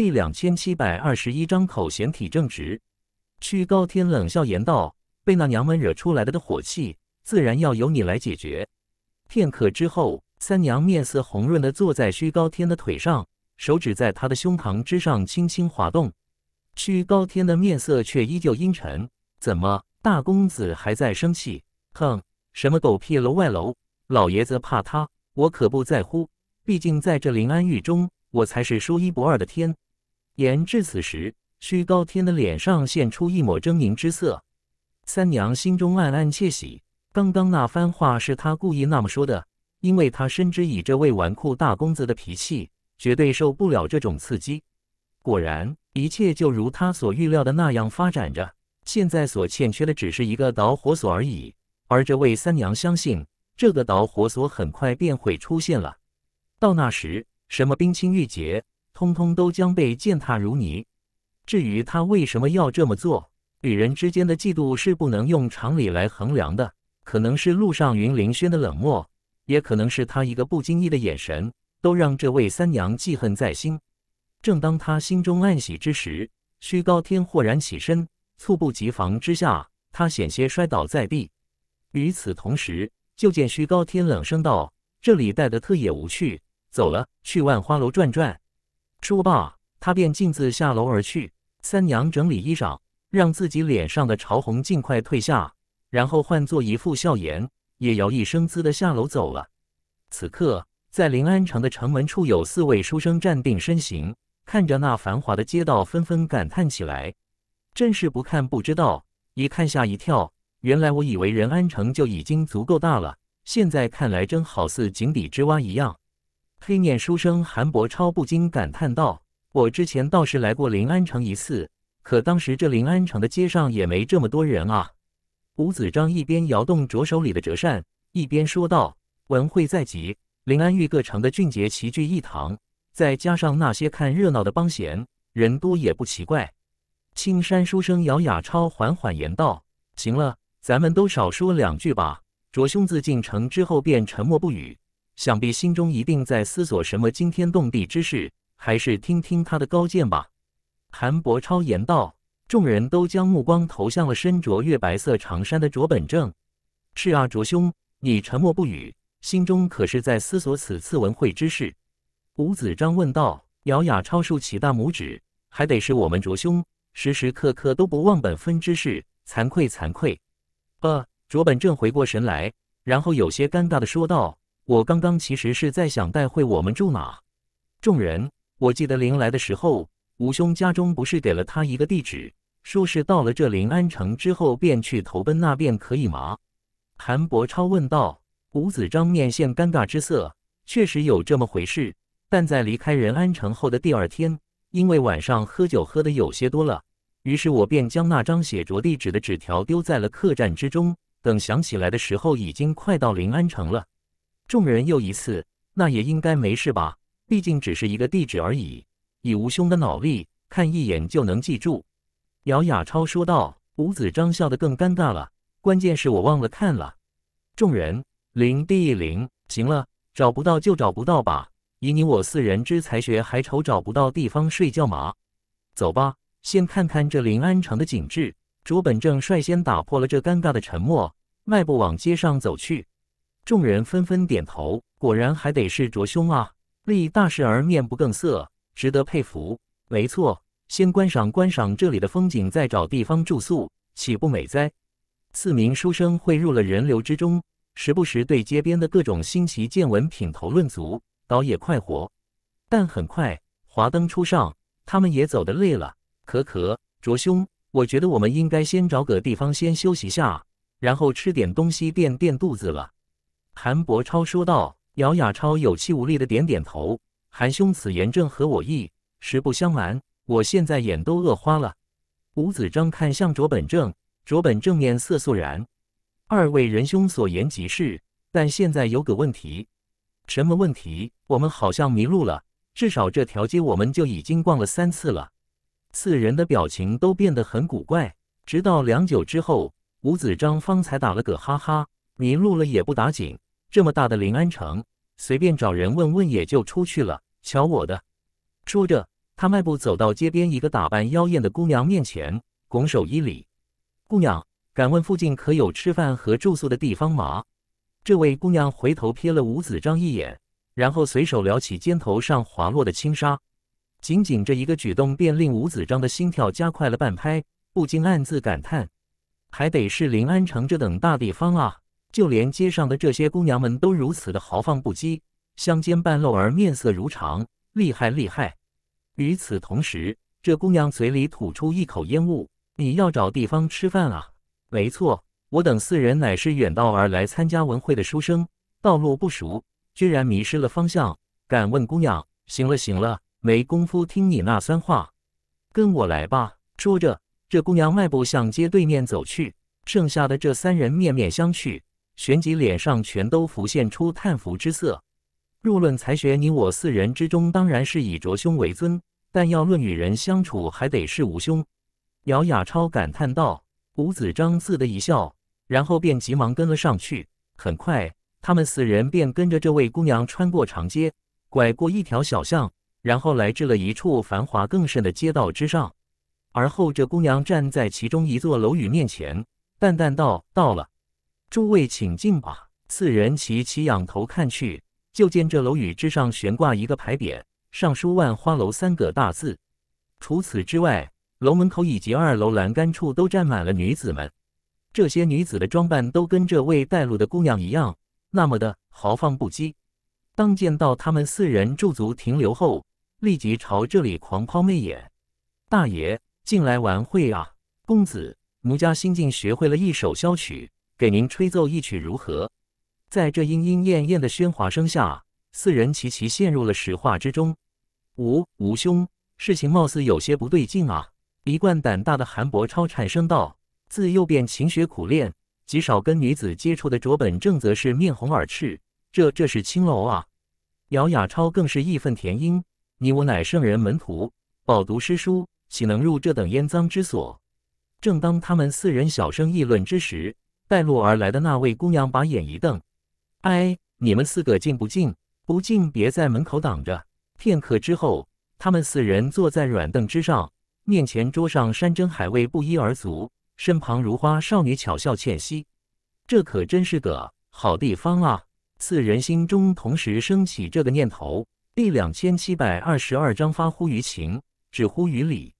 第两千七百二十一章口嫌体正直。屈高天冷笑言道：“被那娘们惹出来了的火气，自然要由你来解决。”片刻之后，三娘面色红润的坐在屈高天的腿上，手指在他的胸膛之上轻轻滑动。屈高天的面色却依旧阴沉。怎么，大公子还在生气？哼，什么狗屁楼外楼，老爷子怕他，我可不在乎。毕竟在这临安狱中，我才是说一不二的天。言至此时，虚高天的脸上现出一抹狰狞之色。三娘心中暗暗窃喜，刚刚那番话是她故意那么说的，因为她深知以这位纨绔大公子的脾气，绝对受不了这种刺激。果然，一切就如她所预料的那样发展着。现在所欠缺的只是一个导火索而已，而这位三娘相信，这个导火索很快便会出现了。到那时，什么冰清玉洁？通通都将被践踏如泥。至于他为什么要这么做，与人之间的嫉妒是不能用常理来衡量的。可能是陆上云凌轩的冷漠，也可能是他一个不经意的眼神，都让这位三娘记恨在心。正当他心中暗喜之时，虚高天豁然起身，猝不及防之下，他险些摔倒在地。与此同时，就见虚高天冷声道：“这里待的特也无趣，走了，去万花楼转转。”说罢，他便径自下楼而去。三娘整理衣裳，让自己脸上的潮红尽快褪下，然后换作一副笑颜，也摇曳生姿的下楼走了。此刻，在临安城的城门处，有四位书生站定身形，看着那繁华的街道，纷纷感叹起来：“真是不看不知道，一看吓一跳。原来我以为仁安城就已经足够大了，现在看来，真好似井底之蛙一样。”黑面书生韩伯超不禁感叹道：“我之前倒是来过临安城一次，可当时这临安城的街上也没这么多人啊。”吴子章一边摇动着手里的折扇，一边说道：“文会在即，临安玉各城的俊杰齐聚一堂，再加上那些看热闹的帮闲，人多也不奇怪。”青山书生姚雅超缓缓言道：“行了，咱们都少说两句吧。”卓兄自进城之后便沉默不语。想必心中一定在思索什么惊天动地之事，还是听听他的高见吧。韩伯超言道：“众人都将目光投向了身着月白色长衫的卓本正。”“是啊，卓兄，你沉默不语，心中可是在思索此次文会之事？”吴子章问道。姚雅超竖起大拇指：“还得是我们卓兄，时时刻刻都不忘本分之事，惭愧惭愧。”呃，卓本正回过神来，然后有些尴尬的说道。我刚刚其实是在想带会我们住哪。众人，我记得临来的时候，吴兄家中不是给了他一个地址，说是到了这临安城之后便去投奔那边可以吗？韩伯超问道。吴子章面现尴尬之色，确实有这么回事，但在离开仁安城后的第二天，因为晚上喝酒喝的有些多了，于是我便将那张写着地址的纸条丢在了客栈之中。等想起来的时候，已经快到临安城了。众人又一次，那也应该没事吧？毕竟只是一个地址而已。以吴兄的脑力，看一眼就能记住。”姚亚超说道。吴子章笑得更尴尬了。关键是我忘了看了。众人，零地零，行了，找不到就找不到吧。以你我四人之才学，还愁找不到地方睡觉吗？走吧，先看看这临安城的景致。卓本正率先打破了这尴尬的沉默，迈步往街上走去。众人纷纷点头，果然还得是卓兄啊！立大事而面不更色，值得佩服。没错，先观赏观赏这里的风景，再找地方住宿，岂不美哉？四名书生汇入了人流之中，时不时对街边的各种新奇见闻品头论足，倒也快活。但很快，华灯初上，他们也走得累了。咳咳，卓兄，我觉得我们应该先找个地方先休息下，然后吃点东西垫垫肚子了。韩伯超说道：“姚雅超有气无力的点点头。韩兄此言正合我意。实不相瞒，我现在眼都饿花了。”吴子章看向卓本正，卓本正面色肃然：“二位仁兄所言极是，但现在有个问题。什么问题？我们好像迷路了。至少这条街我们就已经逛了三次了。”四人的表情都变得很古怪，直到良久之后，吴子章方才打了个哈哈。迷路了也不打紧，这么大的临安城，随便找人问问也就出去了。瞧我的！说着，他迈步走到街边一个打扮妖艳的姑娘面前，拱手一礼：“姑娘，敢问附近可有吃饭和住宿的地方吗？”这位姑娘回头瞥了吴子章一眼，然后随手撩起肩头上滑落的轻纱，仅仅这一个举动便令吴子章的心跳加快了半拍，不禁暗自感叹：还得是临安城这等大地方啊！就连街上的这些姑娘们都如此的豪放不羁，香肩半露而面色如常，厉害厉害。与此同时，这姑娘嘴里吐出一口烟雾：“你要找地方吃饭啊？”“没错，我等四人乃是远道而来参加文会的书生，道路不熟，居然迷失了方向。”“敢问姑娘？”“行了行了，没工夫听你那酸话，跟我来吧。”说着，这姑娘迈步向街对面走去，剩下的这三人面面相觑。旋即，脸上全都浮现出叹服之色。若论才学，你我四人之中当然是以卓兄为尊；但要论与人相处，还得是吴兄。姚亚超感叹道。吴子章自得一笑，然后便急忙跟了上去。很快，他们四人便跟着这位姑娘穿过长街，拐过一条小巷，然后来至了一处繁华更甚的街道之上。而后，这姑娘站在其中一座楼宇面前，淡淡道：“到了。”诸位请进吧。四人齐齐仰头看去，就见这楼宇之上悬挂一个牌匾，上书“万花楼”三个大字。除此之外，楼门口以及二楼栏杆处都站满了女子们。这些女子的装扮都跟这位带路的姑娘一样，那么的豪放不羁。当见到他们四人驻足停留后，立即朝这里狂抛媚眼：“大爷，进来玩会啊！”“公子，奴家新近学会了一首箫曲。”给您吹奏一曲如何？在这莺莺燕燕的喧哗声下，四人齐齐陷入了石化之中。吴吴兄，事情貌似有些不对劲啊！一贯胆大的韩伯超颤声道：“自幼便勤学苦练，极少跟女子接触的卓本正则是面红耳赤。这，这是青楼啊！”姚亚超更是义愤填膺：“你我乃圣人门徒，饱读诗书，岂能入这等烟脏之所？”正当他们四人小声议论之时，带路而来的那位姑娘把眼一瞪：“哎，你们四个进不进？不进，别在门口挡着。”片刻之后，他们四人坐在软凳之上，面前桌上山珍海味不一而足，身旁如花少女巧笑倩兮。这可真是个好地方啊！四人心中同时升起这个念头。第两千七百二十二章发乎于情，止乎于礼。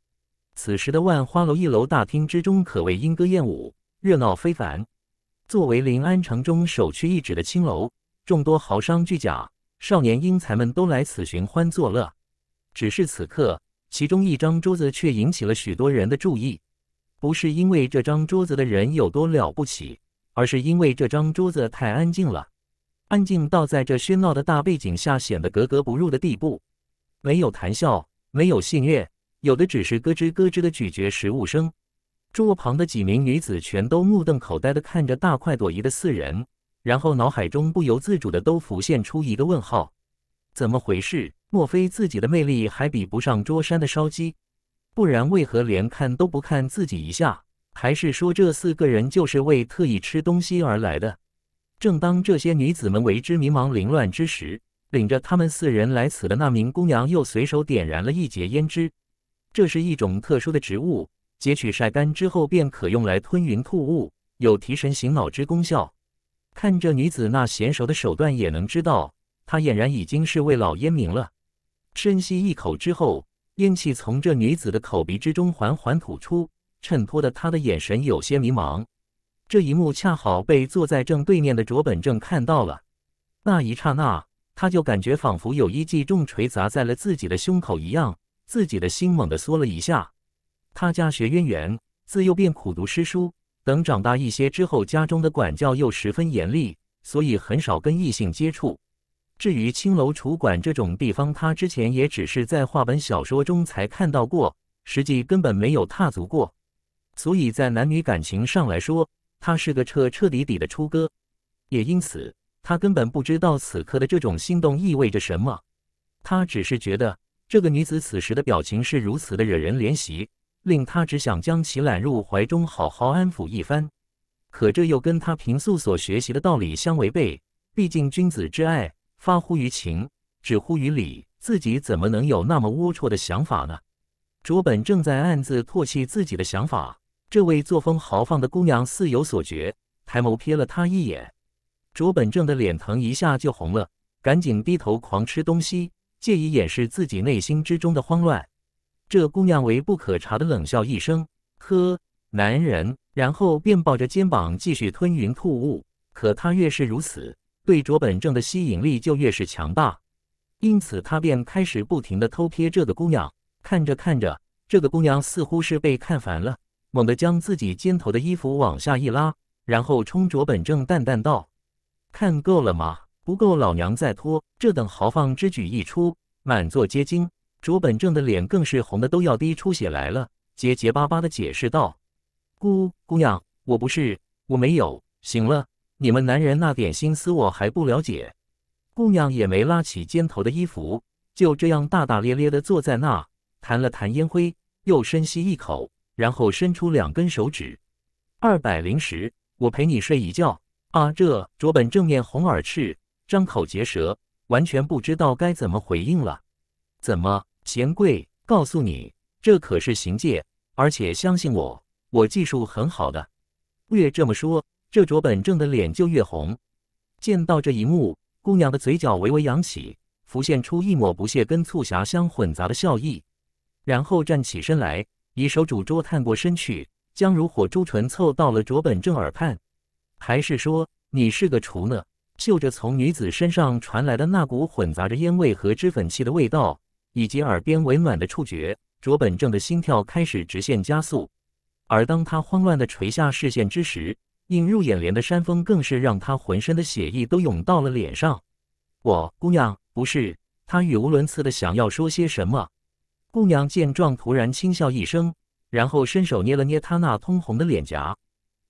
此时的万花楼一楼大厅之中，可谓莺歌燕舞，热闹非凡。作为临安城中首屈一指的青楼，众多豪商巨贾、少年英才们都来此寻欢作乐。只是此刻，其中一张桌子却引起了许多人的注意。不是因为这张桌子的人有多了不起，而是因为这张桌子太安静了，安静到在这喧闹的大背景下显得格格不入的地步。没有谈笑，没有戏谑，有的只是咯吱咯吱的咀嚼食物声。桌旁的几名女子全都目瞪口呆地看着大快朵颐的四人，然后脑海中不由自主的都浮现出一个问号：怎么回事？莫非自己的魅力还比不上桌山的烧鸡？不然为何连看都不看自己一下？还是说这四个人就是为特意吃东西而来的？正当这些女子们为之迷茫凌乱之时，领着他们四人来此的那名姑娘又随手点燃了一截胭脂，这是一种特殊的植物。截取晒干之后，便可用来吞云吐雾，有提神醒脑之功效。看这女子那娴熟的手段，也能知道她俨然已经是位老烟民了。深吸一口之后，烟气从这女子的口鼻之中缓缓吐出，衬托的她的眼神有些迷茫。这一幕恰好被坐在正对面的卓本正看到了。那一刹那，他就感觉仿佛有一记重锤砸在了自己的胸口一样，自己的心猛地缩了一下。他家学渊源，自幼便苦读诗书。等长大一些之后，家中的管教又十分严厉，所以很少跟异性接触。至于青楼楚馆这种地方，他之前也只是在画本小说中才看到过，实际根本没有踏足过。所以在男女感情上来说，他是个彻彻底底的初哥。也因此，他根本不知道此刻的这种心动意味着什么。他只是觉得这个女子此时的表情是如此的惹人怜惜。令他只想将其揽入怀中，好好安抚一番。可这又跟他平素所学习的道理相违背。毕竟君子之爱，发乎于情，止乎于礼，自己怎么能有那么龌龊的想法呢？卓本正在暗自唾弃自己的想法。这位作风豪放的姑娘似有所觉，抬眸瞥了他一眼。卓本正的脸腾一下就红了，赶紧低头狂吃东西，借以掩饰自己内心之中的慌乱。这姑娘为不可察的冷笑一声：“呵，男人。”然后便抱着肩膀继续吞云吐雾。可她越是如此，对卓本正的吸引力就越是强大。因此，他便开始不停的偷瞥这个姑娘。看着看着，这个姑娘似乎是被看烦了，猛地将自己肩头的衣服往下一拉，然后冲卓本正淡淡道：“看够了吗？不够，老娘再脱。”这等豪放之举一出，满座皆惊。卓本正的脸更是红的都要滴出血来了，结结巴巴的解释道：“姑姑娘，我不是，我没有，行了，你们男人那点心思我还不了解。”姑娘也没拉起肩头的衣服，就这样大大咧咧的坐在那，弹了弹烟灰，又深吸一口，然后伸出两根手指：“二百零十，我陪你睡一觉。”啊！这卓本正面红耳赤，张口结舌，完全不知道该怎么回应了。怎么？贤贵，告诉你，这可是行界，而且相信我，我技术很好的。越这么说，这卓本正的脸就越红。见到这一幕，姑娘的嘴角微微扬起，浮现出一抹不屑跟促狭相混杂的笑意，然后站起身来，以手拄桌，探过身去，将如火朱唇凑到了卓本正耳畔。还是说你是个厨呢？嗅着从女子身上传来的那股混杂着烟味和脂粉气的味道。以及耳边温暖的触觉，卓本正的心跳开始直线加速。而当他慌乱地垂下视线之时，映入眼帘的山峰更是让他浑身的血意都涌到了脸上。我姑娘不是他语无伦次的想要说些什么。姑娘见状，突然轻笑一声，然后伸手捏了捏他那通红的脸颊。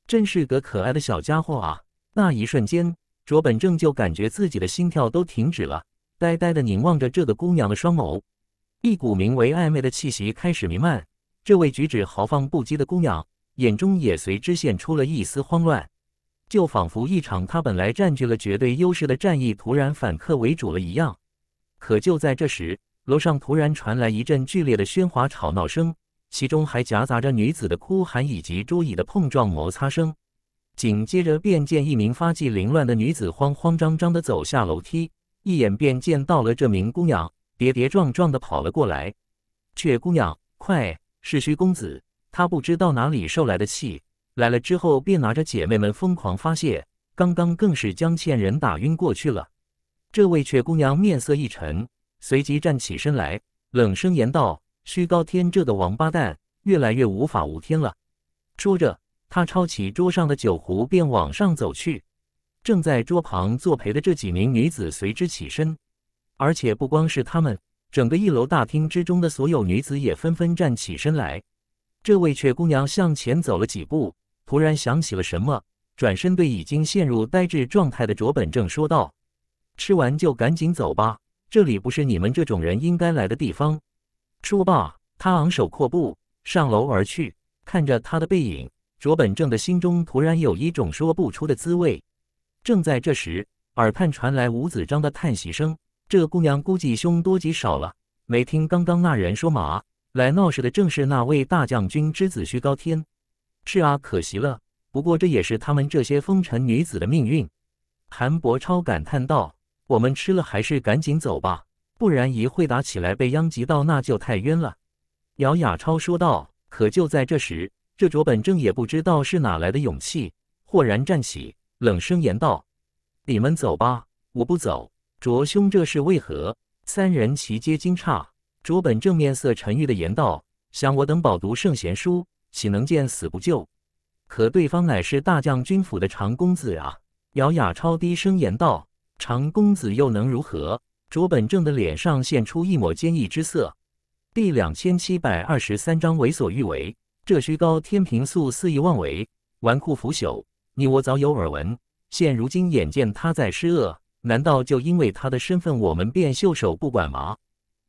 真是个可爱的小家伙啊！那一瞬间，卓本正就感觉自己的心跳都停止了，呆呆地凝望着这个姑娘的双眸。一股名为暧昧的气息开始弥漫，这位举止豪放不羁的姑娘眼中也随之现出了一丝慌乱，就仿佛一场她本来占据了绝对优势的战役突然反客为主了一样。可就在这时，楼上突然传来一阵剧烈的喧哗吵闹声，其中还夹杂着女子的哭喊以及桌椅的碰撞摩擦声。紧接着，便见一名发髻凌乱的女子慌慌张张地走下楼梯，一眼便见到了这名姑娘。跌跌撞撞地跑了过来，雀姑娘，快！是虚公子，他不知道哪里受来的气，来了之后便拿着姐妹们疯狂发泄，刚刚更是将欠人打晕过去了。这位雀姑娘面色一沉，随即站起身来，冷声言道：“虚高天这个王八蛋，越来越无法无天了。”说着，她抄起桌上的酒壶便往上走去。正在桌旁作陪的这几名女子随之起身。而且不光是他们，整个一楼大厅之中的所有女子也纷纷站起身来。这位雀姑娘向前走了几步，突然想起了什么，转身对已经陷入呆滞状态的卓本正说道：“吃完就赶紧走吧，这里不是你们这种人应该来的地方。”说罢，她昂首阔步上楼而去。看着他的背影，卓本正的心中突然有一种说不出的滋味。正在这时，耳畔传来吴子章的叹息声。这姑娘估计凶多吉少了。没听刚刚那人说马来闹事的正是那位大将军之子徐高天。是啊，可惜了。不过这也是他们这些风尘女子的命运。韩伯超感叹道：“我们吃了，还是赶紧走吧，不然一会打起来被殃及到，那就太冤了。”姚亚超说道。可就在这时，这卓本正也不知道是哪来的勇气，豁然站起，冷声言道：“你们走吧，我不走。”卓兄，这是为何？三人齐皆惊诧。卓本正面色沉郁的言道：“想我等饱读圣贤书，岂能见死不救？可对方乃是大将军府的长公子啊！”姚雅超低声言道：“长公子又能如何？”卓本正的脸上现出一抹坚毅之色。第两千七百二十三章为所欲为。这虚高天平素肆意妄为，纨绔腐朽，你我早有耳闻。现如今眼见他在施恶。难道就因为他的身份，我们便袖手不管吗？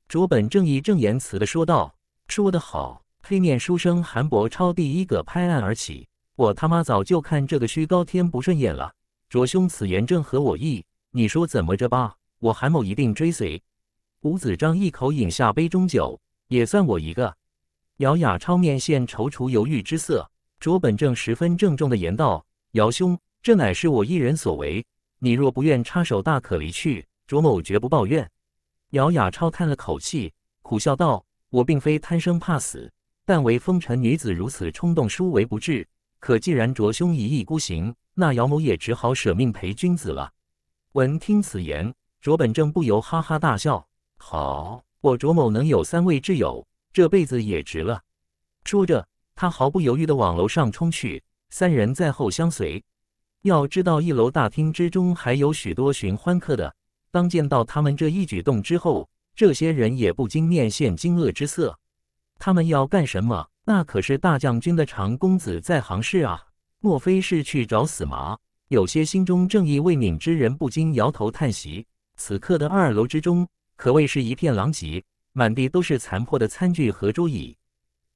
卓本正义正言辞地说道：“说得好！”黑面书生韩伯超第一个拍案而起：“我他妈早就看这个虚高天不顺眼了，卓兄此言正合我意。你说怎么着吧？我韩某一定追随。”吴子章一口饮下杯中酒，也算我一个。姚雅超面现踌躇犹豫之色。卓本正十分郑重的言道：“姚兄，这乃是我一人所为。”你若不愿插手，大可离去。卓某绝不抱怨。姚雅超叹了口气，苦笑道：“我并非贪生怕死，但为风尘女子如此冲动，殊为不智。可既然卓兄一意孤行，那姚某也只好舍命陪君子了。”闻听此言，卓本正不由哈哈大笑：“好，我卓某能有三位挚友，这辈子也值了。”说着，他毫不犹豫地往楼上冲去，三人在后相随。要知道，一楼大厅之中还有许多寻欢客的。当见到他们这一举动之后，这些人也不禁面现惊愕之色。他们要干什么？那可是大将军的长公子在行事啊！莫非是去找死吗？有些心中正义未泯之人不禁摇头叹息。此刻的二楼之中，可谓是一片狼藉，满地都是残破的餐具和桌椅。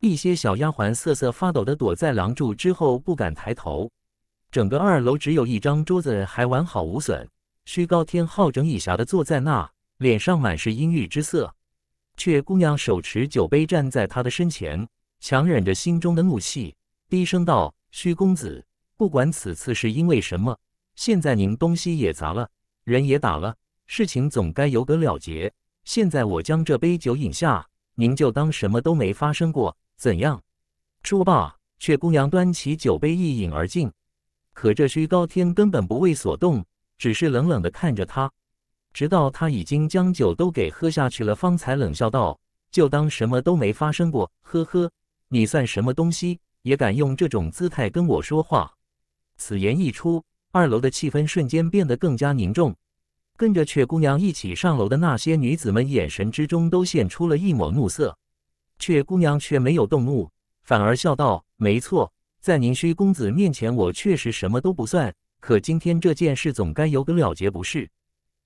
一些小丫鬟瑟瑟发抖地躲在廊柱之后，不敢抬头。整个二楼只有一张桌子还完好无损，虚高天好整以暇地坐在那，脸上满是阴郁之色。却姑娘手持酒杯站在他的身前，强忍着心中的怒气，低声道：“虚公子，不管此次是因为什么，现在您东西也砸了，人也打了，事情总该有个了结。现在我将这杯酒饮下，您就当什么都没发生过，怎样？”说罢，却姑娘端起酒杯一饮而尽。可这虚高天根本不为所动，只是冷冷的看着他，直到他已经将酒都给喝下去了，方才冷笑道：“就当什么都没发生过，呵呵，你算什么东西，也敢用这种姿态跟我说话？”此言一出，二楼的气氛瞬间变得更加凝重。跟着雀姑娘一起上楼的那些女子们眼神之中都现出了一抹怒色，雀姑娘却没有动怒，反而笑道：“没错。”在宁虚公子面前，我确实什么都不算。可今天这件事总该有个了结，不是？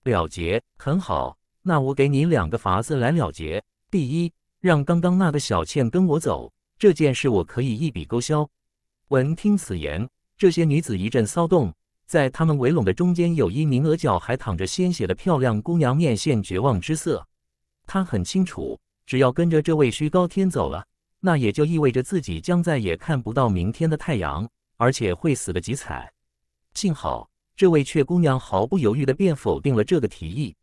了结很好，那我给你两个法子来了结。第一，让刚刚那个小倩跟我走，这件事我可以一笔勾销。闻听此言，这些女子一阵骚动，在她们围拢的中间，有一名额角还淌着鲜血的漂亮姑娘，面现绝望之色。她很清楚，只要跟着这位虚高天走了。那也就意味着自己将再也看不到明天的太阳，而且会死得极惨。幸好，这位雀姑娘毫不犹豫地便否定了这个提议。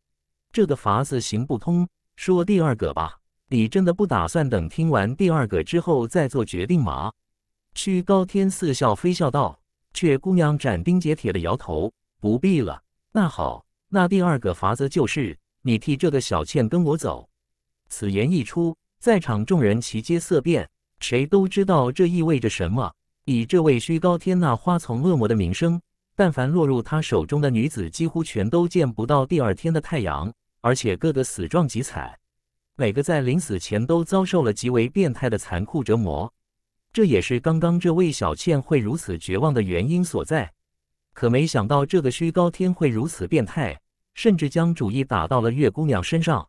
这个法子行不通，说第二个吧。你真的不打算等听完第二个之后再做决定吗？屈高天似笑非笑道。雀姑娘斩钉截铁地摇头：“不必了。”那好，那第二个法子就是你替这个小倩跟我走。此言一出。在场众人齐皆色变，谁都知道这意味着什么。以这位虚高天那花丛恶魔的名声，但凡落入他手中的女子，几乎全都见不到第二天的太阳，而且个个死状极惨，每个在临死前都遭受了极为变态的残酷折磨。这也是刚刚这位小倩会如此绝望的原因所在。可没想到，这个虚高天会如此变态，甚至将主意打到了月姑娘身上，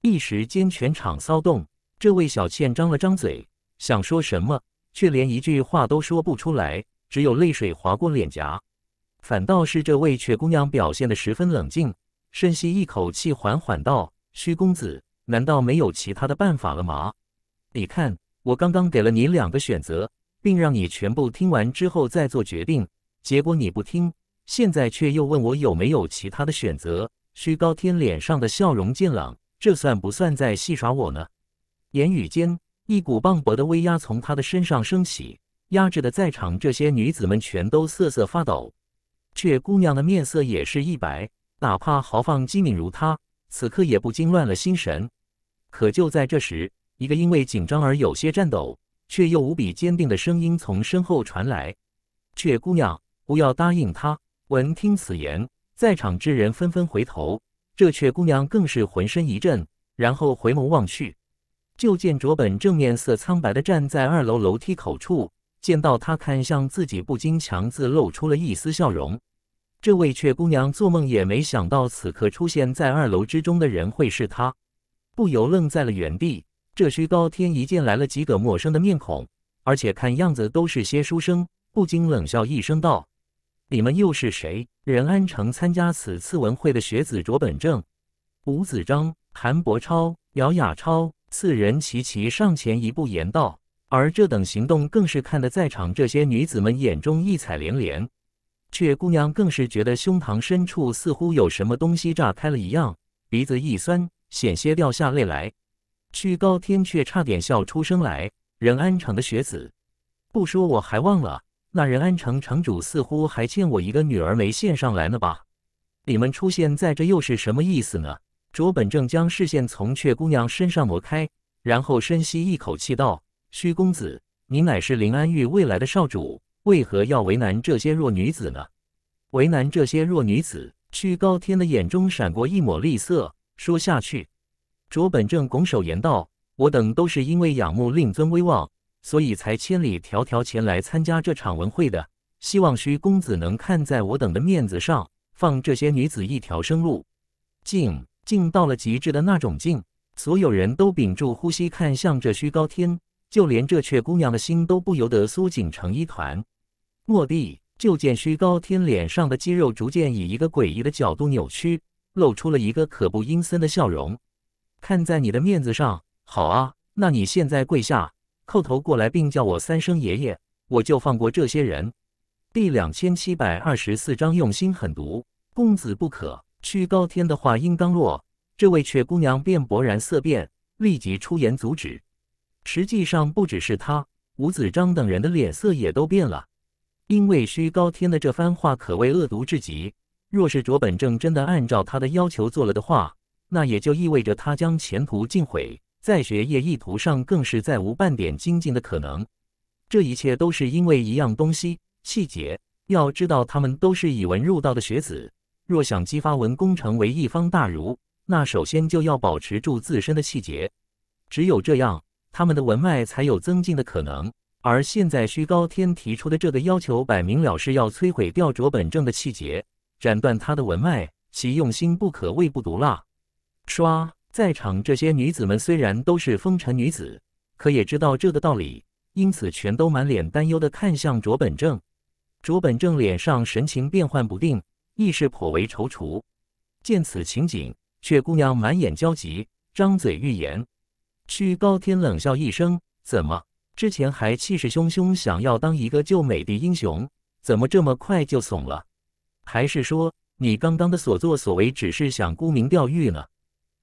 一时间全场骚动。这位小倩张了张嘴，想说什么，却连一句话都说不出来，只有泪水划过脸颊。反倒是这位雪姑娘表现得十分冷静，深吸一口气，缓缓道：“虚公子，难道没有其他的办法了吗？你看，我刚刚给了你两个选择，并让你全部听完之后再做决定，结果你不听，现在却又问我有没有其他的选择。”虚高天脸上的笑容渐冷，这算不算在戏耍我呢？言语间，一股磅礴的威压从他的身上升起，压制的在场这些女子们全都瑟瑟发抖。雀姑娘的面色也是一白，哪怕豪放机敏如她，此刻也不禁乱了心神。可就在这时，一个因为紧张而有些颤抖，却又无比坚定的声音从身后传来：“雀姑娘，不要答应他。”闻听此言，在场之人纷纷回头，这雀姑娘更是浑身一震，然后回眸望去。就见卓本正面色苍白的站在二楼楼梯口处，见到他看向自己，不禁强自露出了一丝笑容。这位雀姑娘做梦也没想到，此刻出现在二楼之中的人会是她，不由愣在了原地。这虚高天一见来，了几个陌生的面孔，而且看样子都是些书生，不禁冷笑一声道：“你们又是谁？”任安城参加此次文会的学子：卓本正、吴子章、韩伯超、姚亚超。四人齐齐上前一步，言道：“而这等行动，更是看得在场这些女子们眼中异彩连连。雀姑娘更是觉得胸膛深处似乎有什么东西炸开了一样，鼻子一酸，险些掉下泪来。”屈高天却差点笑出声来：“任安城的学子，不说我还忘了，那任安城城主似乎还欠我一个女儿没献上来呢吧？你们出现在这又是什么意思呢？”卓本正将视线从雀姑娘身上挪开，然后深吸一口气道：“虚公子，您乃是临安玉未来的少主，为何要为难这些弱女子呢？”为难这些弱女子，屈高天的眼中闪过一抹厉色。说下去。卓本正拱手言道：“我等都是因为仰慕令尊威望，所以才千里迢迢前来参加这场文会的。希望徐公子能看在我等的面子上，放这些女子一条生路。”静。静到了极致的那种静，所有人都屏住呼吸，看向这虚高天，就连这雀姑娘的心都不由得缩紧成一团。落地，就见虚高天脸上的肌肉逐渐以一个诡异的角度扭曲，露出了一个可不阴森的笑容。看在你的面子上，好啊，那你现在跪下，叩头过来，并叫我三声爷爷，我就放过这些人。第两千七百二十四章，用心狠毒，公子不可。屈高天的话音刚落，这位雀姑娘便勃然色变，立即出言阻止。实际上，不只是她，吴子章等人的脸色也都变了。因为虚高天的这番话可谓恶毒至极，若是卓本正真的按照他的要求做了的话，那也就意味着他将前途尽毁，在学业、意图上更是再无半点精进的可能。这一切都是因为一样东西——细节。要知道，他们都是以文入道的学子。若想激发文工成为一方大儒，那首先就要保持住自身的气节，只有这样，他们的文脉才有增进的可能。而现在虚高天提出的这个要求，摆明了是要摧毁掉卓本正的气节，斩断他的文脉，其用心不可谓不毒辣。唰，在场这些女子们虽然都是风尘女子，可也知道这个道理，因此全都满脸担忧的看向卓本正。卓本正脸上神情变幻不定。亦是颇为踌躇。见此情景，雪姑娘满眼焦急，张嘴欲言。虚高天冷笑一声：“怎么，之前还气势汹汹，想要当一个救美的英雄，怎么这么快就怂了？还是说你刚刚的所作所为，只是想沽名钓誉呢？”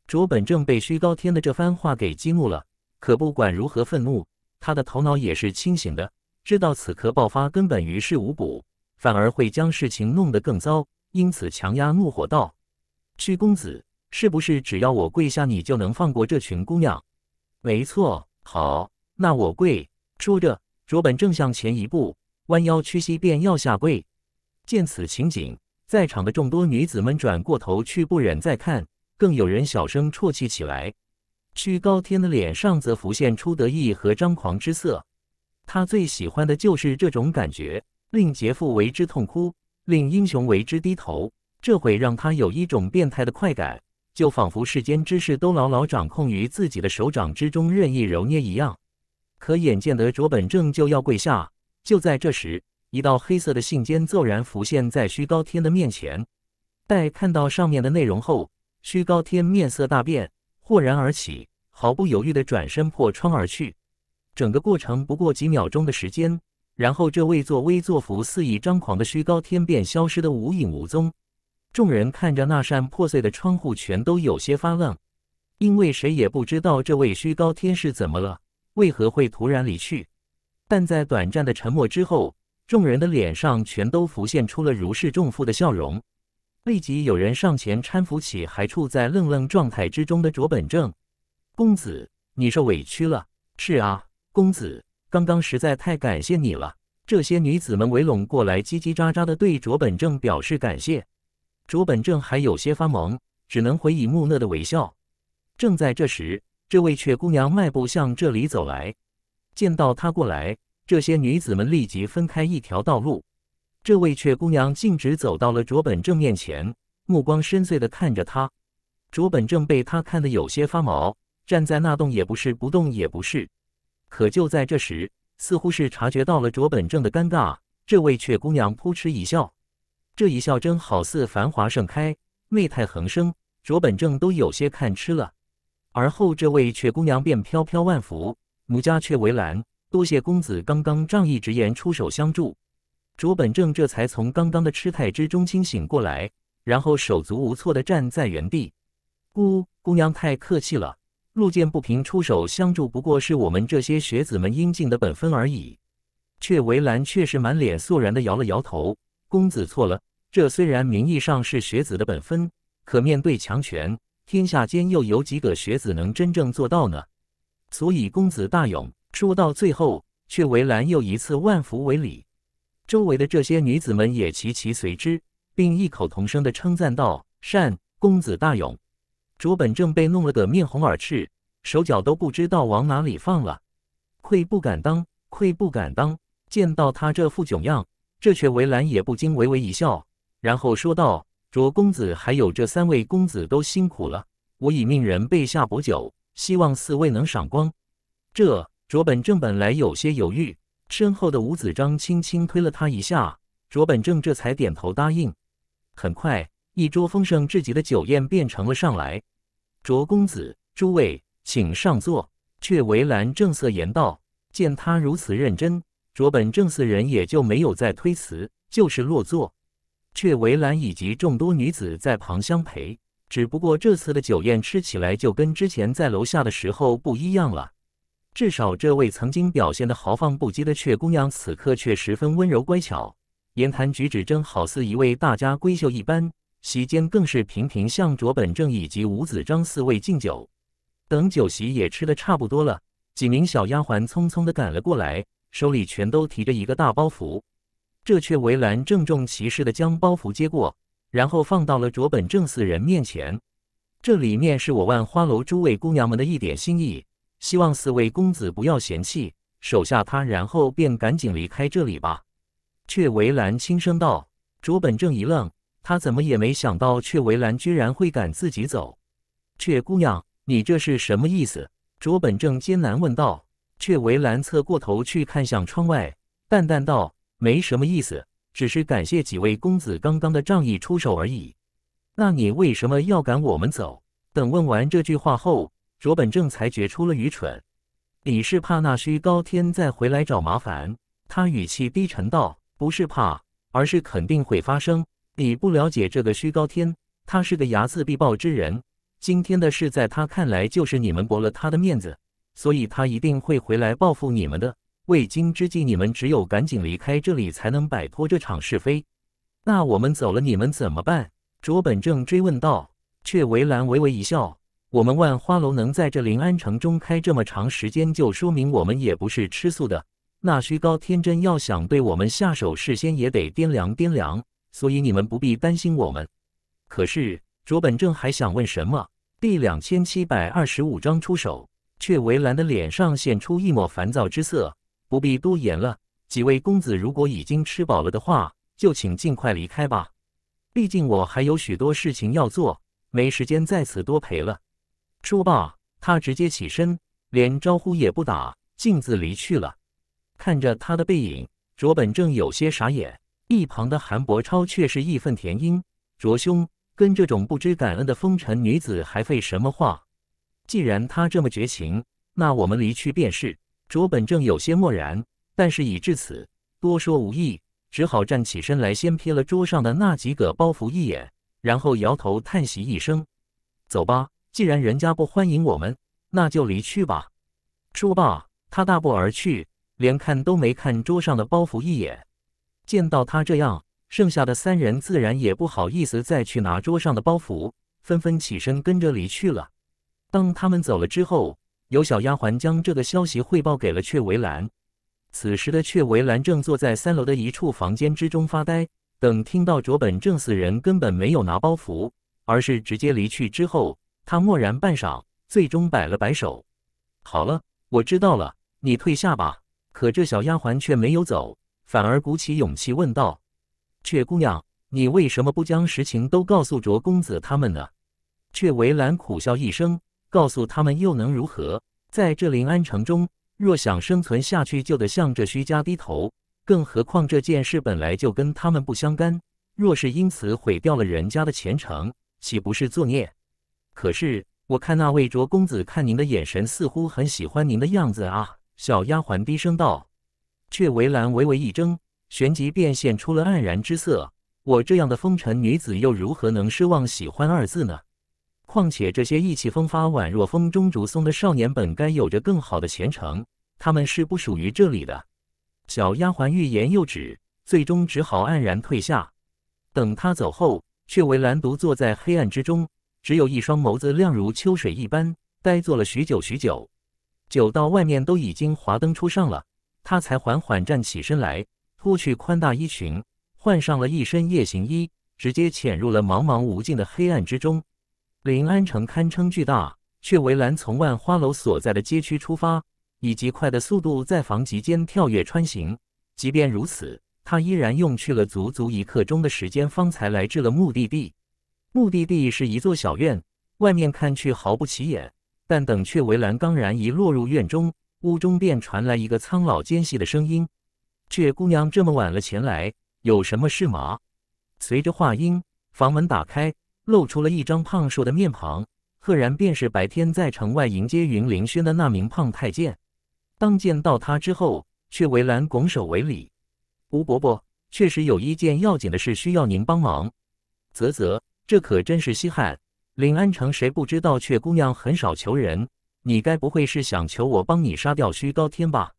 卓本正被虚高天的这番话给激怒了，可不管如何愤怒，他的头脑也是清醒的，知道此刻爆发根本于事无补，反而会将事情弄得更糟。因此强压怒火道：“屈公子，是不是只要我跪下，你就能放过这群姑娘？”“没错，好，那我跪。”说着，卓本正向前一步，弯腰屈膝，便要下跪。见此情景，在场的众多女子们转过头去，不忍再看，更有人小声啜泣起来。屈高天的脸上则浮现出得意和张狂之色，他最喜欢的就是这种感觉，令杰父为之痛哭。令英雄为之低头，这会让他有一种变态的快感，就仿佛世间之事都牢牢掌控于自己的手掌之中，任意揉捏一样。可眼见得卓本正就要跪下，就在这时，一道黑色的信笺骤然浮现在虚高天的面前。待看到上面的内容后，虚高天面色大变，豁然而起，毫不犹豫地转身破窗而去。整个过程不过几秒钟的时间。然后，这位作威作福、肆意张狂的虚高天便消失得无影无踪。众人看着那扇破碎的窗户，全都有些发愣，因为谁也不知道这位虚高天是怎么了，为何会突然离去。但在短暂的沉默之后，众人的脸上全都浮现出了如释重负的笑容。立即有人上前搀扶起还处在愣愣状态之中的卓本正。公子，你受委屈了。是啊，公子。刚刚实在太感谢你了！这些女子们围拢过来，叽叽喳喳地对卓本正表示感谢。卓本正还有些发懵，只能回以木讷的微笑。正在这时，这位雀姑娘迈步向这里走来。见到她过来，这些女子们立即分开一条道路。这位雀姑娘径直走到了卓本正面前，目光深邃地看着他。卓本正被她看得有些发毛，站在那动也不是，不动也不是。可就在这时，似乎是察觉到了卓本正的尴尬，这位雀姑娘扑哧一笑，这一笑真好似繁华盛开，媚态横生，卓本正都有些看痴了。而后，这位雀姑娘便飘飘万福，奴家却为难，多谢公子刚刚仗义直言，出手相助。卓本正这才从刚刚的痴态之中清醒过来，然后手足无措的站在原地，姑姑娘太客气了。路见不平，出手相助，不过是我们这些学子们应尽的本分而已。却维兰却是满脸肃然的摇了摇头：“公子错了，这虽然名义上是学子的本分，可面对强权，天下间又有几个学子能真正做到呢？”所以公子大勇。说到最后，却维兰又一次万福为礼，周围的这些女子们也齐齐随之，并异口同声地称赞道：“善，公子大勇。”卓本正被弄了个面红耳赤，手脚都不知道往哪里放了，愧不敢当，愧不敢当。见到他这副窘样，这却维兰也不禁微微一笑，然后说道：“卓公子，还有这三位公子都辛苦了，我已命人备下薄酒，希望四位能赏光。”这卓本正本来有些犹豫，身后的吴子章轻轻推了他一下，卓本正这才点头答应。很快。一桌丰盛至极的酒宴便呈了上来，卓公子，诸位请上座。却围兰正色言道：“见他如此认真，卓本正四人也就没有再推辞，就是落座。却围兰以及众多女子在旁相陪。只不过这次的酒宴吃起来就跟之前在楼下的时候不一样了，至少这位曾经表现的豪放不羁的雀姑娘此刻却十分温柔乖巧，言谈举止真好似一位大家闺秀一般。”席间更是频频向卓本正以及吴子章四位敬酒，等酒席也吃的差不多了，几名小丫鬟匆匆的赶了过来，手里全都提着一个大包袱。这却围兰郑重其事的将包袱接过，然后放到了卓本正四人面前。这里面是我万花楼诸位姑娘们的一点心意，希望四位公子不要嫌弃，手下他，然后便赶紧离开这里吧。却围兰轻声道。卓本正一愣。他怎么也没想到，却为兰居然会赶自己走。却姑娘，你这是什么意思？卓本正艰难问道。却为兰侧过头去看向窗外，淡淡道：“没什么意思，只是感谢几位公子刚刚的仗义出手而已。”那你为什么要赶我们走？等问完这句话后，卓本正才觉出了愚蠢。你是怕那虚高天再回来找麻烦？他语气低沉道：“不是怕，而是肯定会发生。”你不了解这个虚高天，他是个睚眦必报之人。今天的事，在他看来就是你们驳了他的面子，所以他一定会回来报复你们的。为今之计，你们只有赶紧离开这里，才能摆脱这场是非。那我们走了，你们怎么办？卓本正追问道。却围栏微微一笑：“我们万花楼能在这临安城中开这么长时间，就说明我们也不是吃素的。那虚高天真要想对我们下手，事先也得掂量掂量。”所以你们不必担心我们。可是卓本正还想问什么？第两千七百二十五章出手，却围栏的脸上现出一抹烦躁之色。不必多言了，几位公子如果已经吃饱了的话，就请尽快离开吧。毕竟我还有许多事情要做，没时间在此多陪了。说罢，他直接起身，连招呼也不打，径自离去了。看着他的背影，卓本正有些傻眼。一旁的韩伯超却是义愤填膺：“卓兄，跟这种不知感恩的风尘女子还废什么话？既然她这么绝情，那我们离去便是。”卓本正有些漠然，但是已至此，多说无益，只好站起身来，先瞥了桌上的那几个包袱一眼，然后摇头叹息一声：“走吧，既然人家不欢迎我们，那就离去吧。”说罢，他大步而去，连看都没看桌上的包袱一眼。见到他这样，剩下的三人自然也不好意思再去拿桌上的包袱，纷纷起身跟着离去了。当他们走了之后，有小丫鬟将这个消息汇报给了阙维兰。此时的阙维兰正坐在三楼的一处房间之中发呆。等听到卓本正四人根本没有拿包袱，而是直接离去之后，他默然半晌，最终摆了摆手：“好了，我知道了，你退下吧。”可这小丫鬟却没有走。反而鼓起勇气问道：“却姑娘，你为什么不将实情都告诉卓公子他们呢？”却为兰苦笑一声，告诉他们又能如何？在这临安城中，若想生存下去，就得向着徐家低头。更何况这件事本来就跟他们不相干，若是因此毁掉了人家的前程，岂不是作孽？可是我看那位卓公子看您的眼神，似乎很喜欢您的样子啊。”小丫鬟低声道。却为兰微微一怔，旋即便现出了黯然之色。我这样的风尘女子，又如何能奢望喜欢二字呢？况且这些意气风发、宛若风中竹松的少年，本该有着更好的前程，他们是不属于这里的。小丫鬟欲言又止，最终只好黯然退下。等他走后，却为兰独坐在黑暗之中，只有一双眸子亮如秋水一般，呆坐了许久许久，久到外面都已经华灯初上了。他才缓缓站起身来，脱去宽大衣裙，换上了一身夜行衣，直接潜入了茫茫无尽的黑暗之中。临安城堪称巨大，却围兰从万花楼所在的街区出发，以及快的速度在房脊间跳跃穿行。即便如此，他依然用去了足足一刻钟的时间方才来至了目的地。目的地是一座小院，外面看去毫不起眼，但等却围兰刚然一落入院中。屋中便传来一个苍老尖细的声音：“却姑娘这么晚了前来，有什么事吗？”随着话音，房门打开，露出了一张胖硕的面庞，赫然便是白天在城外迎接云凌轩的那名胖太监。当见到他之后，却为兰拱手为礼：“吴伯伯，确实有一件要紧的事需要您帮忙。”啧啧，这可真是稀罕！临安城谁不知道却姑娘很少求人。你该不会是想求我帮你杀掉虚高天吧？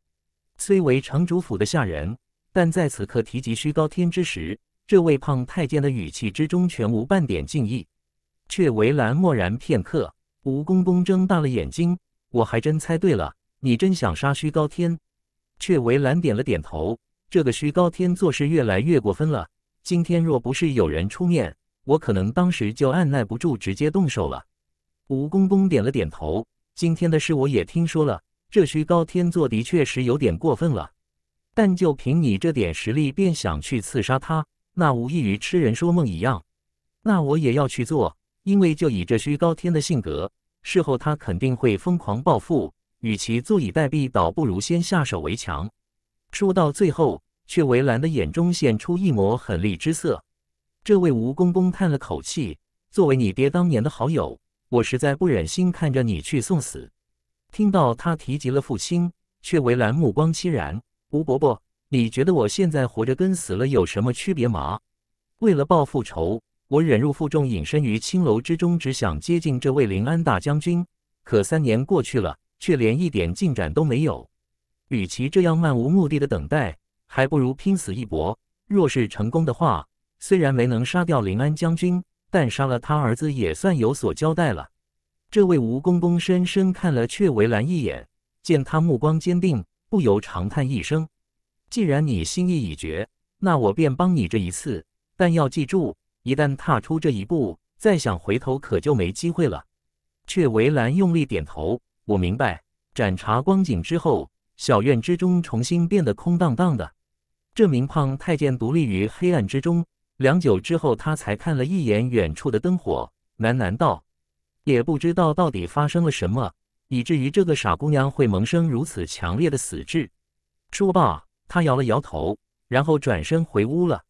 虽为城主府的下人，但在此刻提及虚高天之时，这位胖太监的语气之中全无半点敬意。却为兰默然片刻。吴公公睁大了眼睛，我还真猜对了，你真想杀虚高天。却为兰点了点头。这个虚高天做事越来越过分了，今天若不是有人出面，我可能当时就按耐不住直接动手了。吴公公点了点头。今天的事我也听说了，这虚高天做的确实有点过分了。但就凭你这点实力，便想去刺杀他，那无异于痴人说梦一样。那我也要去做，因为就以这虚高天的性格，事后他肯定会疯狂报复。与其坐以待毙，倒不如先下手为强。说到最后，却为兰的眼中现出一抹狠厉之色。这位吴公公叹了口气，作为你爹当年的好友。我实在不忍心看着你去送死。听到他提及了父亲，却为兰目光凄然。吴伯伯，你觉得我现在活着跟死了有什么区别吗？为了报复仇，我忍辱负重，隐身于青楼之中，只想接近这位临安大将军。可三年过去了，却连一点进展都没有。与其这样漫无目的的等待，还不如拼死一搏。若是成功的话，虽然没能杀掉临安将军。但杀了他儿子也算有所交代了。这位吴公公深深看了阙维兰一眼，见他目光坚定，不由长叹一声：“既然你心意已决，那我便帮你这一次。但要记住，一旦踏出这一步，再想回头可就没机会了。”阙维兰用力点头：“我明白。”斩茶光景之后，小院之中重新变得空荡荡的。这名胖太监独立于黑暗之中。良久之后，他才看了一眼远处的灯火，喃喃道：“也不知道到底发生了什么，以至于这个傻姑娘会萌生如此强烈的死志。”说罢，他摇了摇头，然后转身回屋了。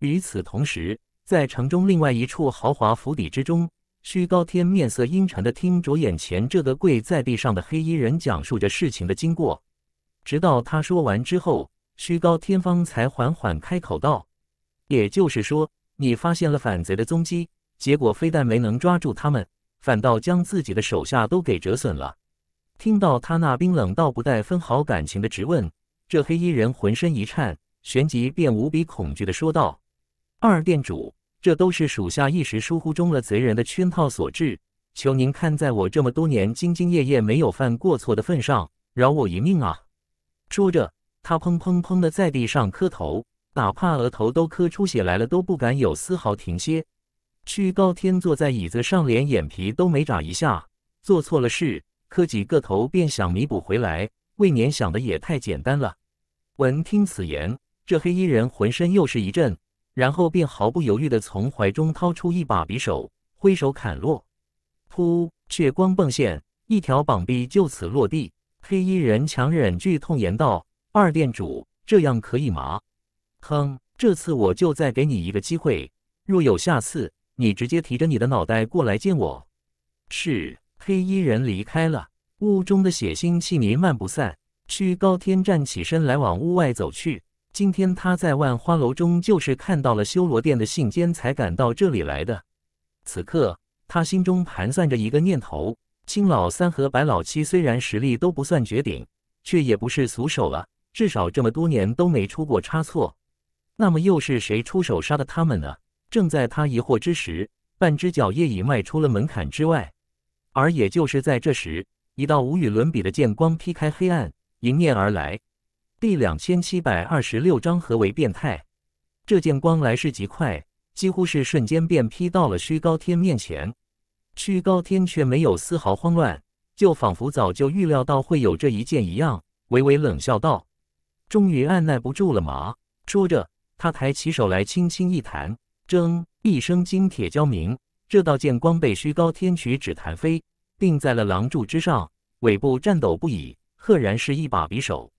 与此同时，在城中另外一处豪华府邸之中，虚高天面色阴沉地听着眼前这个跪在地上的黑衣人讲述着事情的经过，直到他说完之后，虚高天方才缓缓开口道。也就是说，你发现了反贼的踪迹，结果非但没能抓住他们，反倒将自己的手下都给折损了。听到他那冰冷到不带分毫感情的质问，这黑衣人浑身一颤，旋即便无比恐惧的说道：“二店主，这都是属下一时疏忽中了贼人的圈套所致，求您看在我这么多年兢兢业业没有犯过错的份上，饶我一命啊！”说着，他砰砰砰的在地上磕头。哪怕额头都磕出血来了，都不敢有丝毫停歇。屈高天坐在椅子上，连眼皮都没眨一下。做错了事，磕几个头便想弥补回来。未年想的也太简单了。闻听此言，这黑衣人浑身又是一震，然后便毫不犹豫地从怀中掏出一把匕首，挥手砍落。噗，血光迸现，一条膀臂就此落地。黑衣人强忍剧痛，言道：“二店主，这样可以吗？”哼，这次我就再给你一个机会。若有下次，你直接提着你的脑袋过来见我。是，黑衣人离开了。屋中的血腥气弥漫不散。屈高天站起身来，往屋外走去。今天他在万花楼中就是看到了修罗殿的信笺，才赶到这里来的。此刻，他心中盘算着一个念头：青老三和白老七虽然实力都不算绝顶，却也不是俗手了，至少这么多年都没出过差错。那么又是谁出手杀的他们呢？正在他疑惑之时，半只脚业已迈出了门槛之外。而也就是在这时，一道无与伦比的剑光劈开黑暗，迎面而来。第两千七百二十六章何为变态？这剑光来势极快，几乎是瞬间便劈到了虚高天面前。虚高天却没有丝毫慌乱，就仿佛早就预料到会有这一剑一样，微微冷笑道：“终于按耐不住了吗？”说着。他抬起手来，轻轻一弹，铮一声金铁交鸣，这道剑光被虚高天曲指弹飞，定在了廊柱之上，尾部颤抖不已，赫然是一把匕首。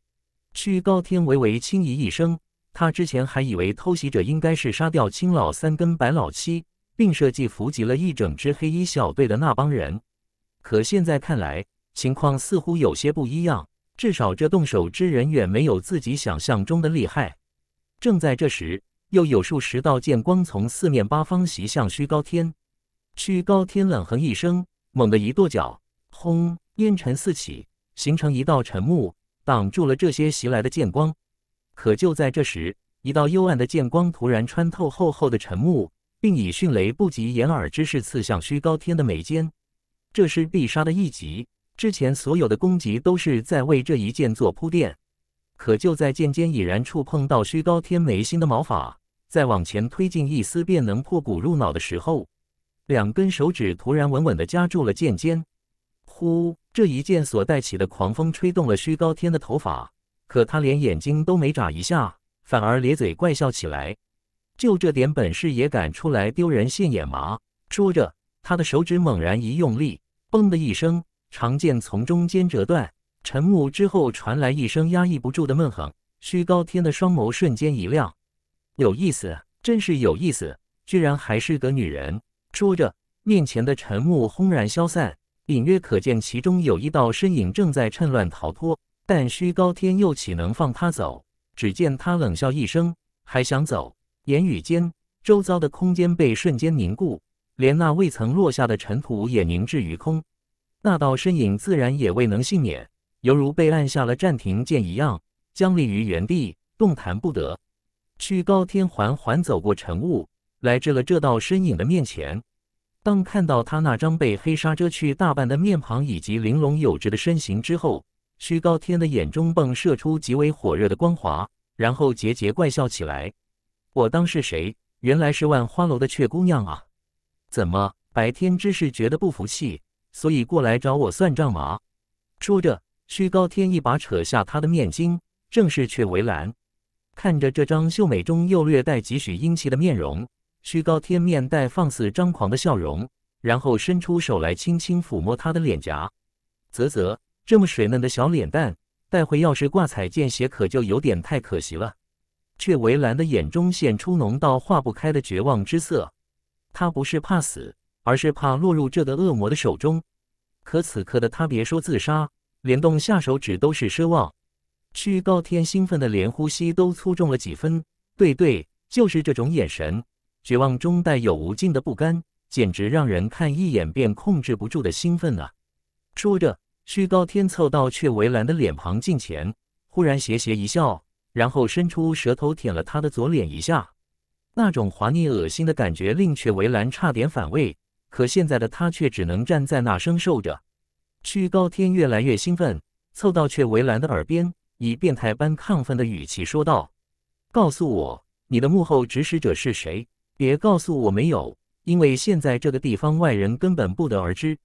虚高天微微轻咦一声，他之前还以为偷袭者应该是杀掉青老三跟白老七，并设计伏击了一整支黑衣小队的那帮人，可现在看来，情况似乎有些不一样，至少这动手之人远没有自己想象中的厉害。正在这时，又有数十道剑光从四面八方袭向虚高天。虚高天冷哼一声，猛地一跺脚，轰，烟尘四起，形成一道沉木，挡住了这些袭来的剑光。可就在这时，一道幽暗的剑光突然穿透厚厚的沉木，并以迅雷不及掩耳之势刺向虚高天的眉间。这是必杀的一击，之前所有的攻击都是在为这一剑做铺垫。可就在剑尖已然触碰到虚高天眉心的毛发，再往前推进一丝便能破骨入脑的时候，两根手指突然稳稳地夹住了剑尖。呼，这一剑所带起的狂风吹动了虚高天的头发，可他连眼睛都没眨一下，反而咧嘴怪笑起来：“就这点本事也敢出来丢人现眼吗？”说着，他的手指猛然一用力，嘣的一声，长剑从中间折断。沉木之后传来一声压抑不住的闷哼，虚高天的双眸瞬间一亮，有意思，真是有意思，居然还是个女人。说着，面前的沉木轰然消散，隐约可见其中有一道身影正在趁乱逃脱，但虚高天又岂能放他走？只见他冷笑一声，还想走，言语间，周遭的空间被瞬间凝固，连那未曾落下的尘土也凝滞于空，那道身影自然也未能幸免。犹如被按下了暂停键一样，僵立于原地，动弹不得。虚高天缓缓走过晨雾，来至了这道身影的面前。当看到他那张被黑纱遮去大半的面庞以及玲珑有致的身形之后，虚高天的眼中迸射出极为火热的光华，然后桀桀怪笑起来：“我当是谁？原来是万花楼的雀姑娘啊！怎么白天之是觉得不服气，所以过来找我算账吗？”说着。虚高天一把扯下他的面巾，正是却维兰。看着这张秀美中又略带几许英气的面容，虚高天面带放肆张狂的笑容，然后伸出手来轻轻抚摸他的脸颊。啧啧，这么水嫩的小脸蛋，带回要是挂彩见血，可就有点太可惜了。却维兰的眼中现出浓到化不开的绝望之色。他不是怕死，而是怕落入这个恶魔的手中。可此刻的他，别说自杀。连动下手指都是奢望，虚高天兴奋的连呼吸都粗重了几分。对对，就是这种眼神，绝望中带有无尽的不甘，简直让人看一眼便控制不住的兴奋啊！说着，虚高天凑到阙维兰的脸庞近前，忽然邪邪一笑，然后伸出舌头舔了他的左脸一下。那种滑腻恶心的感觉令却围栏差点反胃，可现在的他却只能站在那生受着。虚高天越来越兴奋，凑到阙维兰的耳边，以变态般亢奋的语气说道：“告诉我，你的幕后指使者是谁？别告诉我没有，因为现在这个地方外人根本不得而知。”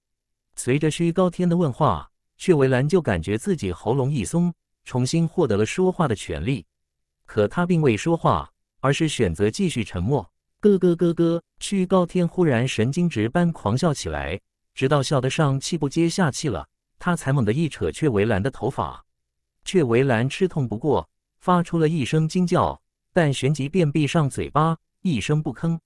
随着虚高天的问话，却围栏就感觉自己喉咙一松，重新获得了说话的权利。可他并未说话，而是选择继续沉默。咯咯咯咯！虚高天忽然神经质般狂笑起来。直到笑得上气不接下气了，他才猛地一扯雀围兰的头发，雀围兰吃痛不过，发出了一声惊叫，但旋即便闭上嘴巴，一声不吭。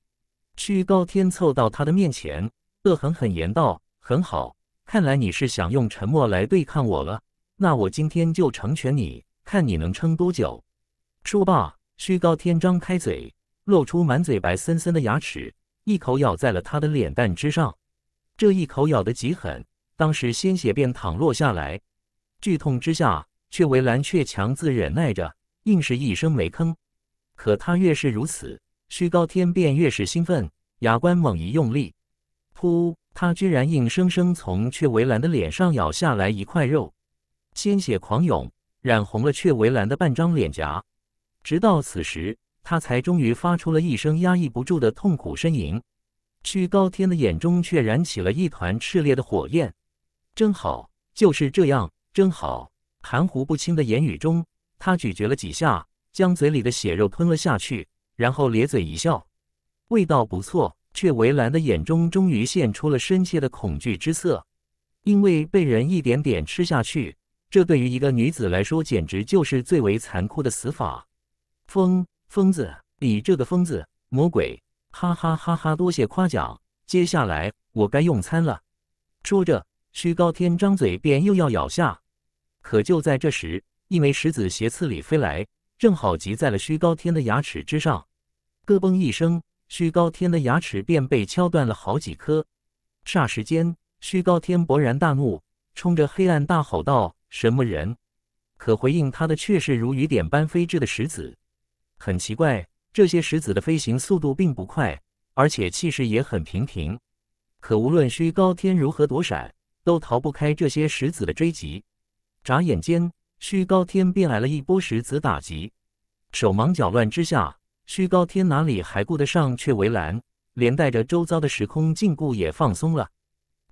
虚高天凑到他的面前，恶狠狠言道：“很好，看来你是想用沉默来对抗我了。那我今天就成全你，看你能撑多久。”说罢，虚高天张开嘴，露出满嘴白森森的牙齿，一口咬在了他的脸蛋之上。这一口咬得极狠，当时鲜血便淌落下来。剧痛之下，却维兰却强自忍耐着，硬是一声没吭。可他越是如此，虚高天便越是兴奋。牙关猛一用力，噗！他居然硬生生从却围兰的脸上咬下来一块肉，鲜血狂涌，染红了却围兰的半张脸颊。直到此时，他才终于发出了一声压抑不住的痛苦呻吟。虚高天的眼中却燃起了一团炽烈的火焰，真好就是这样，真好。含糊不清的言语中，他咀嚼了几下，将嘴里的血肉吞了下去，然后咧嘴一笑，味道不错。却为兰的眼中终于现出了深切的恐惧之色，因为被人一点点吃下去，这对于一个女子来说，简直就是最为残酷的死法。疯疯子，你这个疯子，魔鬼！哈哈哈！哈多谢夸奖，接下来我该用餐了。说着，虚高天张嘴便又要咬下，可就在这时，一枚石子斜刺里飞来，正好击在了虚高天的牙齿之上，咯嘣一声，虚高天的牙齿便被敲断了好几颗。霎时间，虚高天勃然大怒，冲着黑暗大吼道：“什么人？”可回应他的却是如雨点般飞至的石子，很奇怪。这些石子的飞行速度并不快，而且气势也很平平。可无论虚高天如何躲闪，都逃不开这些石子的追击。眨眼间，虚高天便来了一波石子打击。手忙脚乱之下，虚高天哪里还顾得上却围栏，连带着周遭的时空禁锢也放松了。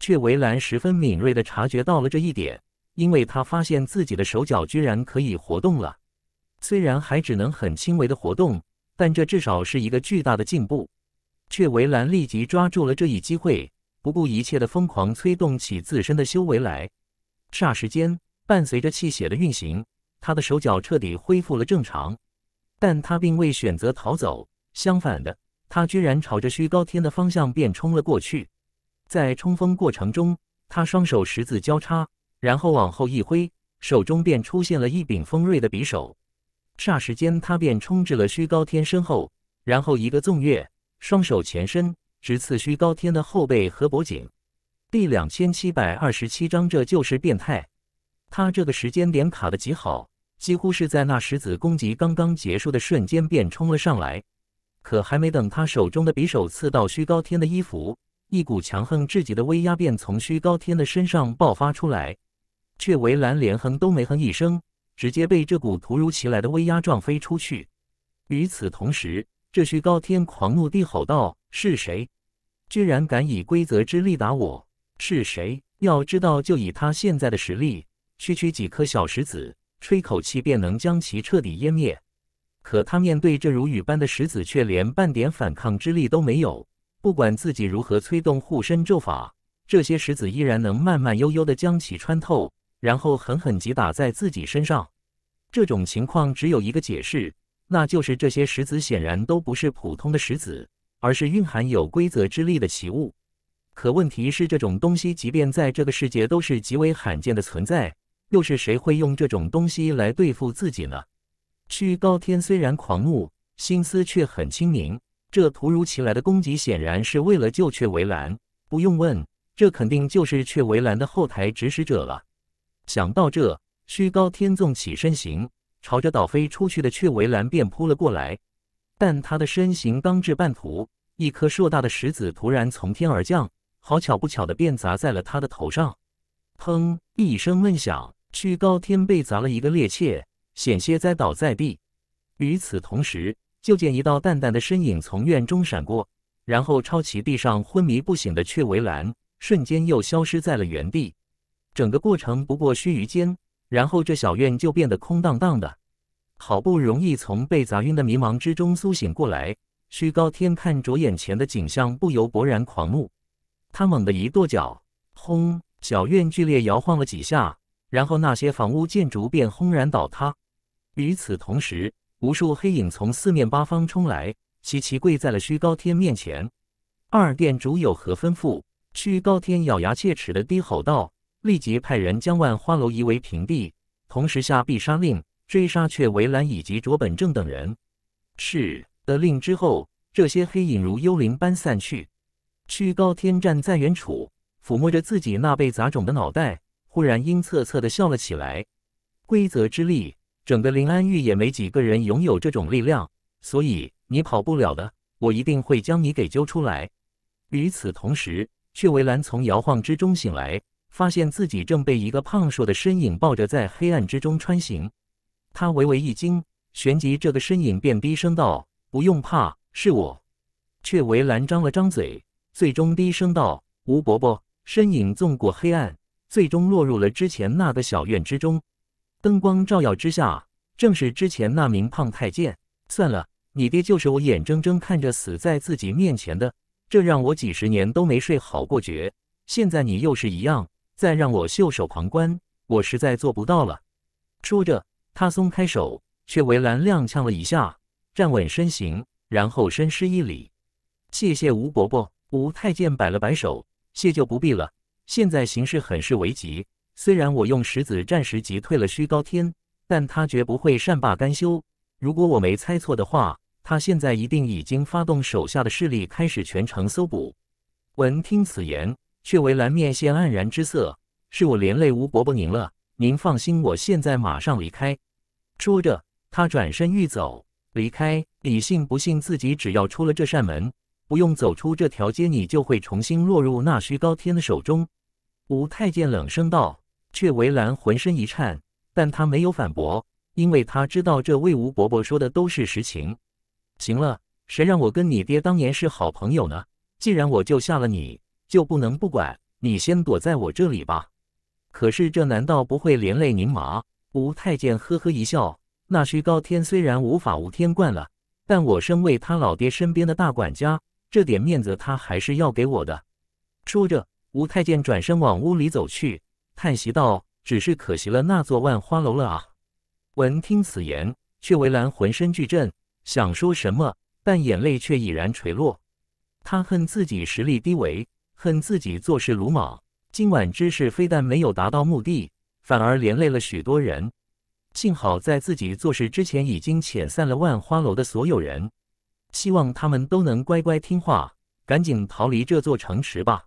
却围栏十分敏锐地察觉到了这一点，因为他发现自己的手脚居然可以活动了，虽然还只能很轻微的活动。但这至少是一个巨大的进步，却维兰立即抓住了这一机会，不顾一切的疯狂催动起自身的修为来。霎时间，伴随着气血的运行，他的手脚彻底恢复了正常。但他并未选择逃走，相反的，他居然朝着虚高天的方向便冲了过去。在冲锋过程中，他双手十字交叉，然后往后一挥，手中便出现了一柄锋锐的匕首。霎时间，他便冲至了虚高天身后，然后一个纵跃，双手前伸，直刺虚高天的后背和脖颈。第两千七百二十七章，这就是变态。他这个时间点卡的极好，几乎是在那石子攻击刚刚结束的瞬间便冲了上来。可还没等他手中的匕首刺到虚高天的衣服，一股强横至极的威压便从虚高天的身上爆发出来，却为蓝连哼都没哼一声。直接被这股突如其来的威压撞飞出去。与此同时，这虚高天狂怒地吼道：“是谁？居然敢以规则之力打我！是谁？要知道，就以他现在的实力，区区几颗小石子，吹口气便能将其彻底湮灭。可他面对这如雨般的石子，却连半点反抗之力都没有。不管自己如何催动护身咒法，这些石子依然能慢慢悠悠地将其穿透。”然后狠狠击打在自己身上，这种情况只有一个解释，那就是这些石子显然都不是普通的石子，而是蕴含有规则之力的奇物。可问题是，这种东西即便在这个世界都是极为罕见的存在，又是谁会用这种东西来对付自己呢？曲高天虽然狂怒，心思却很清明。这突如其来的攻击显然是为了救却围兰，不用问，这肯定就是却围兰的后台指使者了。想到这，虚高天纵起身形，朝着倒飞出去的雀围栏便扑了过来。但他的身形刚至半途，一颗硕大的石子突然从天而降，好巧不巧的便砸在了他的头上。砰一声闷响，虚高天被砸了一个趔趄，险些栽倒在地。与此同时，就见一道淡淡的身影从院中闪过，然后抄起地上昏迷不醒的雀围栏，瞬间又消失在了原地。整个过程不过须臾间，然后这小院就变得空荡荡的。好不容易从被砸晕的迷茫之中苏醒过来，虚高天看着眼前的景象，不由勃然狂怒。他猛地一跺脚，轰！小院剧烈摇晃了几下，然后那些房屋建筑便轰然倒塌。与此同时，无数黑影从四面八方冲来，齐齐跪在了虚高天面前。“二店主有何吩咐？”虚高天咬牙切齿地低吼道。立即派人将万花楼夷为平地，同时下必杀令追杀阙为兰以及卓本正等人。是的，令之后，这些黑影如幽灵般散去。屈高天站在原处，抚摸着自己那被砸肿的脑袋，忽然阴恻恻地笑了起来。规则之力，整个临安域也没几个人拥有这种力量，所以你跑不了的。我一定会将你给揪出来。与此同时，却为兰从摇晃之中醒来。发现自己正被一个胖硕的身影抱着，在黑暗之中穿行，他微微一惊，旋即这个身影便低声道：“不用怕，是我。”却为兰张了张嘴，最终低声道：“吴伯伯。”身影纵过黑暗，最终落入了之前那个小院之中。灯光照耀之下，正是之前那名胖太监。算了，你爹就是我眼睁睁看着死在自己面前的，这让我几十年都没睡好过觉。现在你又是一样。再让我袖手旁观，我实在做不到了。说着，他松开手，却为兰踉跄了一下，站稳身形，然后深施一礼：“谢谢吴伯伯。”吴太监摆了摆手：“谢就不必了。现在形势很是危急，虽然我用石子暂时击退了虚高天，但他绝不会善罢甘休。如果我没猜错的话，他现在一定已经发动手下的势力，开始全城搜捕。”闻听此言。却为兰面现黯然之色，是我连累吴伯伯您了。您放心，我现在马上离开。说着，他转身欲走。离开李信不信自己只要出了这扇门，不用走出这条街，你就会重新落入那虚高天的手中。吴太监冷声道，却为兰浑身一颤，但他没有反驳，因为他知道这魏吴伯伯说的都是实情。行了，谁让我跟你爹当年是好朋友呢？既然我救下了你。就不能不管你，先躲在我这里吧。可是这难道不会连累您吗？吴太监呵呵一笑：“那徐高天虽然无法无天惯了，但我身为他老爹身边的大管家，这点面子他还是要给我的。”说着，吴太监转身往屋里走去，叹息道：“只是可惜了那座万花楼了啊！”闻听此言，却为兰浑身俱震，想说什么，但眼泪却已然垂落。他恨自己实力低微。恨自己做事鲁莽，今晚之事非但没有达到目的，反而连累了许多人。幸好在自己做事之前已经遣散了万花楼的所有人，希望他们都能乖乖听话，赶紧逃离这座城池吧。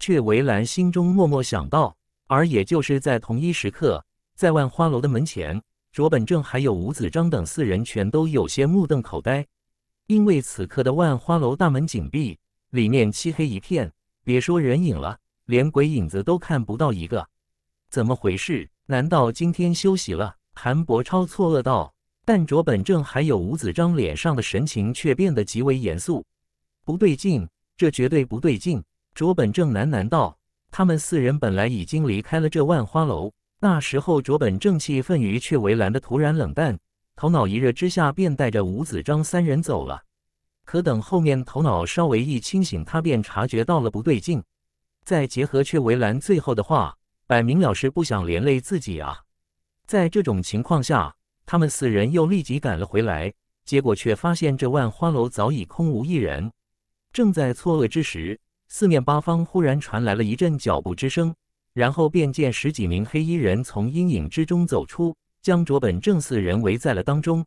却为兰心中默默想到。而也就是在同一时刻，在万花楼的门前，卓本正还有吴子章等四人全都有些目瞪口呆，因为此刻的万花楼大门紧闭，里面漆黑一片。别说人影了，连鬼影子都看不到一个，怎么回事？难道今天休息了？韩伯超错愕道。但卓本正还有吴子章脸上的神情却变得极为严肃，不对劲，这绝对不对劲！卓本正喃喃道。他们四人本来已经离开了这万花楼，那时候卓本正气愤于却围栏的突然冷淡，头脑一热之下便带着吴子章三人走了。可等后面头脑稍微一清醒，他便察觉到了不对劲。再结合却维兰最后的话，摆明了是不想连累自己啊。在这种情况下，他们四人又立即赶了回来，结果却发现这万花楼早已空无一人。正在错愕之时，四面八方忽然传来了一阵脚步之声，然后便见十几名黑衣人从阴影之中走出，将卓本正四人围在了当中。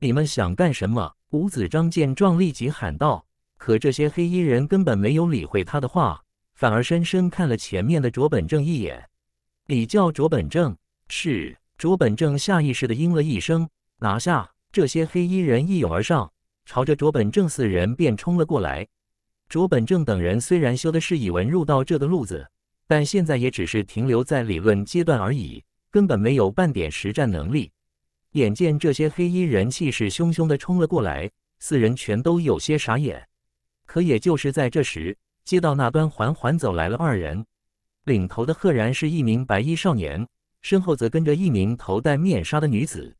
你们想干什么？吴子章见状立即喊道。可这些黑衣人根本没有理会他的话，反而深深看了前面的卓本正一眼。你叫卓本正？是。卓本正下意识地应了一声。拿下！这些黑衣人一涌而上，朝着卓本正四人便冲了过来。卓本正等人虽然修的是以文入道这的路子，但现在也只是停留在理论阶段而已，根本没有半点实战能力。眼见这些黑衣人气势汹汹地冲了过来，四人全都有些傻眼。可也就是在这时，街道那端缓缓走来了二人，领头的赫然是一名白衣少年，身后则跟着一名头戴面纱的女子。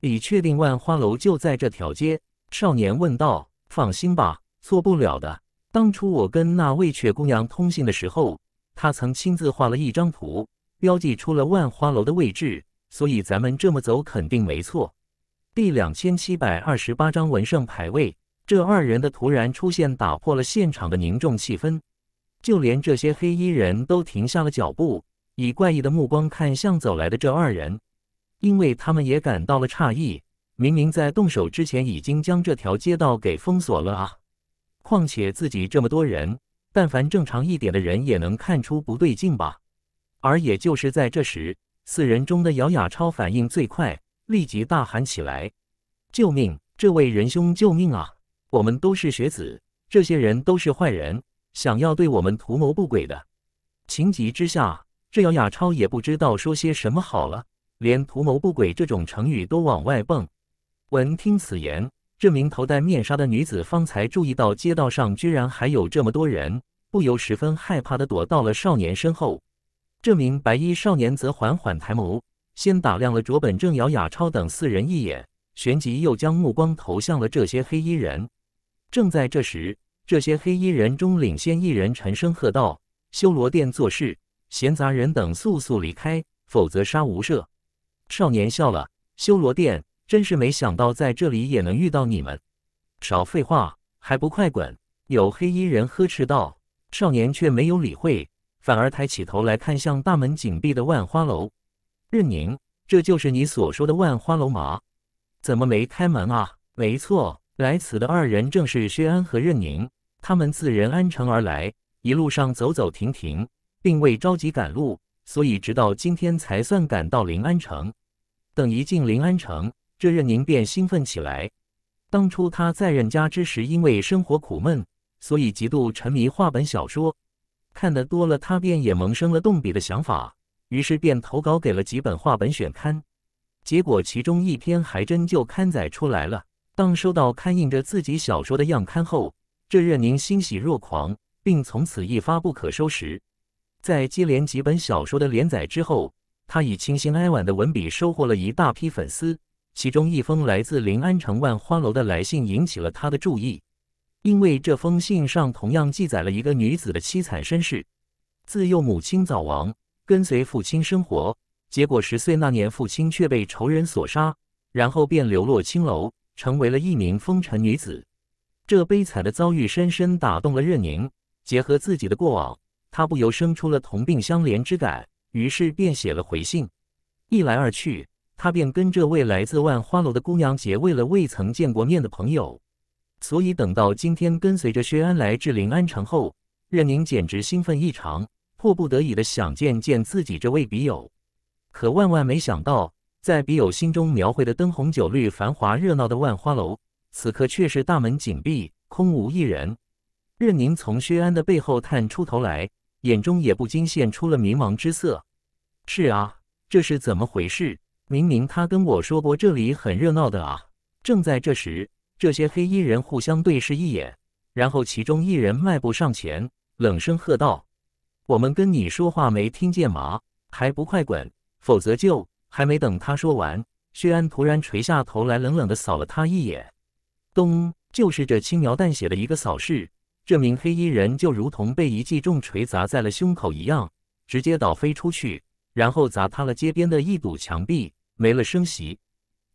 已确定万花楼就在这条街，少年问道：“放心吧，错不了的。当初我跟那魏阙姑娘通信的时候，她曾亲自画了一张图，标记出了万花楼的位置。”所以咱们这么走肯定没错。第两千七百二十八章文圣牌位，这二人的突然出现打破了现场的凝重气氛，就连这些黑衣人都停下了脚步，以怪异的目光看向走来的这二人，因为他们也感到了诧异。明明在动手之前已经将这条街道给封锁了啊，况且自己这么多人，但凡正常一点的人也能看出不对劲吧。而也就是在这时。四人中的姚亚超反应最快，立即大喊起来：“救命！这位仁兄，救命啊！我们都是学子，这些人都是坏人，想要对我们图谋不轨的。”情急之下，这姚亚超也不知道说些什么好了，连“图谋不轨”这种成语都往外蹦。闻听此言，这名头戴面纱的女子方才注意到街道上居然还有这么多人，不由十分害怕的躲到了少年身后。这名白衣少年则缓缓抬眸，先打量了卓本、正、姚雅超等四人一眼，旋即又将目光投向了这些黑衣人。正在这时，这些黑衣人中领先一人沉声喝道：“修罗殿做事，闲杂人等速速离开，否则杀无赦！”少年笑了：“修罗殿，真是没想到在这里也能遇到你们。”少废话，还不快滚！”有黑衣人呵斥道。少年却没有理会。反而抬起头来看向大门紧闭的万花楼，任宁，这就是你所说的万花楼吗？怎么没开门啊？没错，来此的二人正是薛安和任宁，他们自任安城而来，一路上走走停停，并未着急赶路，所以直到今天才算赶到临安城。等一进临安城，这任宁便兴奋起来。当初他在任家之时，因为生活苦闷，所以极度沉迷画本小说。看得多了，他便也萌生了动笔的想法，于是便投稿给了几本画本选刊，结果其中一篇还真就刊载出来了。当收到刊印着自己小说的样刊后，这任宁欣喜若狂，并从此一发不可收拾。在接连几本小说的连载之后，他以清新哀婉的文笔收获了一大批粉丝。其中一封来自临安城万花楼的来信引起了他的注意。因为这封信上同样记载了一个女子的凄惨身世：自幼母亲早亡，跟随父亲生活，结果十岁那年父亲却被仇人所杀，然后便流落青楼，成为了一名风尘女子。这悲惨的遭遇深深打动了任宁，结合自己的过往，他不由生出了同病相怜之感，于是便写了回信。一来二去，他便跟这位来自万花楼的姑娘结为了未曾见过面的朋友。所以等到今天跟随着薛安来至临安城后，任宁简直兴奋异常，迫不得已的想见见自己这位笔友。可万万没想到，在笔友心中描绘的灯红酒绿、繁华热闹的万花楼，此刻却是大门紧闭，空无一人。任宁从薛安的背后探出头来，眼中也不禁现出了迷茫之色。是啊，这是怎么回事？明明他跟我说过这里很热闹的啊！正在这时。这些黑衣人互相对视一眼，然后其中一人迈步上前，冷声喝道：“我们跟你说话没听见吗？还不快滚，否则就……”还没等他说完，薛安突然垂下头来，冷冷的扫了他一眼。咚！就是这轻描淡写的一个扫视，这名黑衣人就如同被一记重锤砸在了胸口一样，直接倒飞出去，然后砸塌了街边的一堵墙壁，没了声息。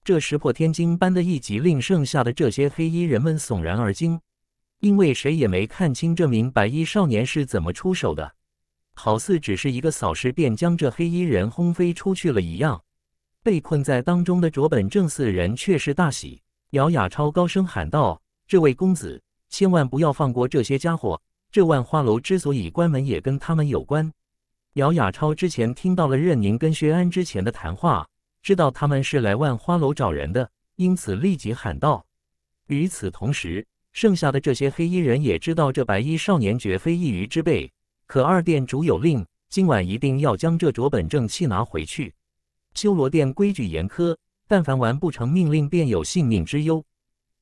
这石破天惊般的一击令剩下的这些黑衣人们悚然而惊，因为谁也没看清这名白衣少年是怎么出手的，好似只是一个扫视便将这黑衣人轰飞出去了一样。被困在当中的卓本正四人却是大喜，姚亚超高声喊道：“这位公子，千万不要放过这些家伙！这万花楼之所以关门，也跟他们有关。”姚亚超之前听到了任宁跟薛安之前的谈话。知道他们是来万花楼找人的，因此立即喊道。与此同时，剩下的这些黑衣人也知道这白衣少年绝非一鱼之辈。可二殿主有令，今晚一定要将这卓本正气拿回去。修罗殿规矩严苛，但凡完不成命令，便有性命之忧。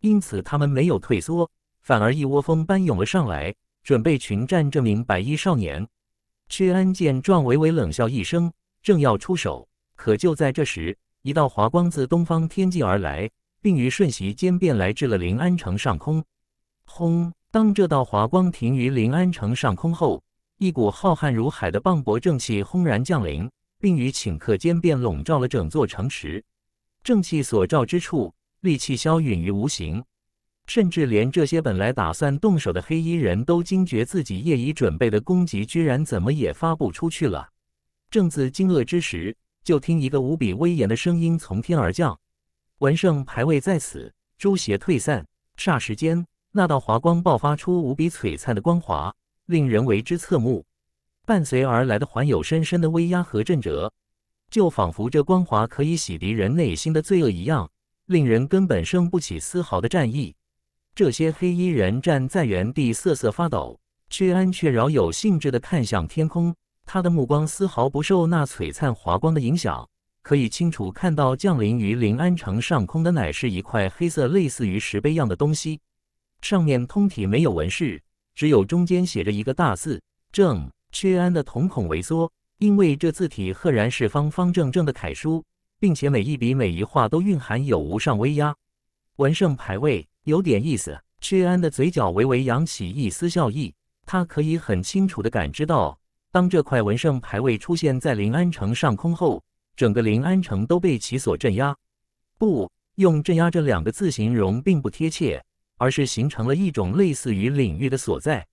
因此他们没有退缩，反而一窝蜂般涌了上来，准备群战这名白衣少年。屈安见状，微微冷笑一声，正要出手。可就在这时，一道华光自东方天际而来，并于瞬息间便来至了临安城上空。轰！当这道华光停于临安城上空后，一股浩瀚如海的磅礴正气轰然降临，并于顷刻间便笼罩了整座城池。正气所照之处，戾气消殒于无形，甚至连这些本来打算动手的黑衣人都惊觉自己夜已准备的攻击居然怎么也发不出去了。正自惊愕之时，就听一个无比威严的声音从天而降，文圣牌位在此，朱邪退散。霎时间，那道华光爆发出无比璀璨的光华，令人为之侧目。伴随而来的还有深深的威压和震折，就仿佛这光华可以洗涤人内心的罪恶一样，令人根本生不起丝毫的战意。这些黑衣人站在原地瑟瑟发抖，屈安却饶有兴致地看向天空。他的目光丝毫不受那璀璨华光的影响，可以清楚看到降临于临安城上空的，乃是一块黑色，类似于石碑样的东西，上面通体没有纹饰，只有中间写着一个大字。正缺安的瞳孔微缩，因为这字体赫然是方方正正的楷书，并且每一笔每一画都蕴含有无上威压。文圣牌位有点意思，缺安的嘴角微微扬起一丝笑意，他可以很清楚的感知到。当这块文圣牌位出现在临安城上空后，整个临安城都被其所镇压。不用“镇压”这两个字形容并不贴切，而是形成了一种类似于领域的所在。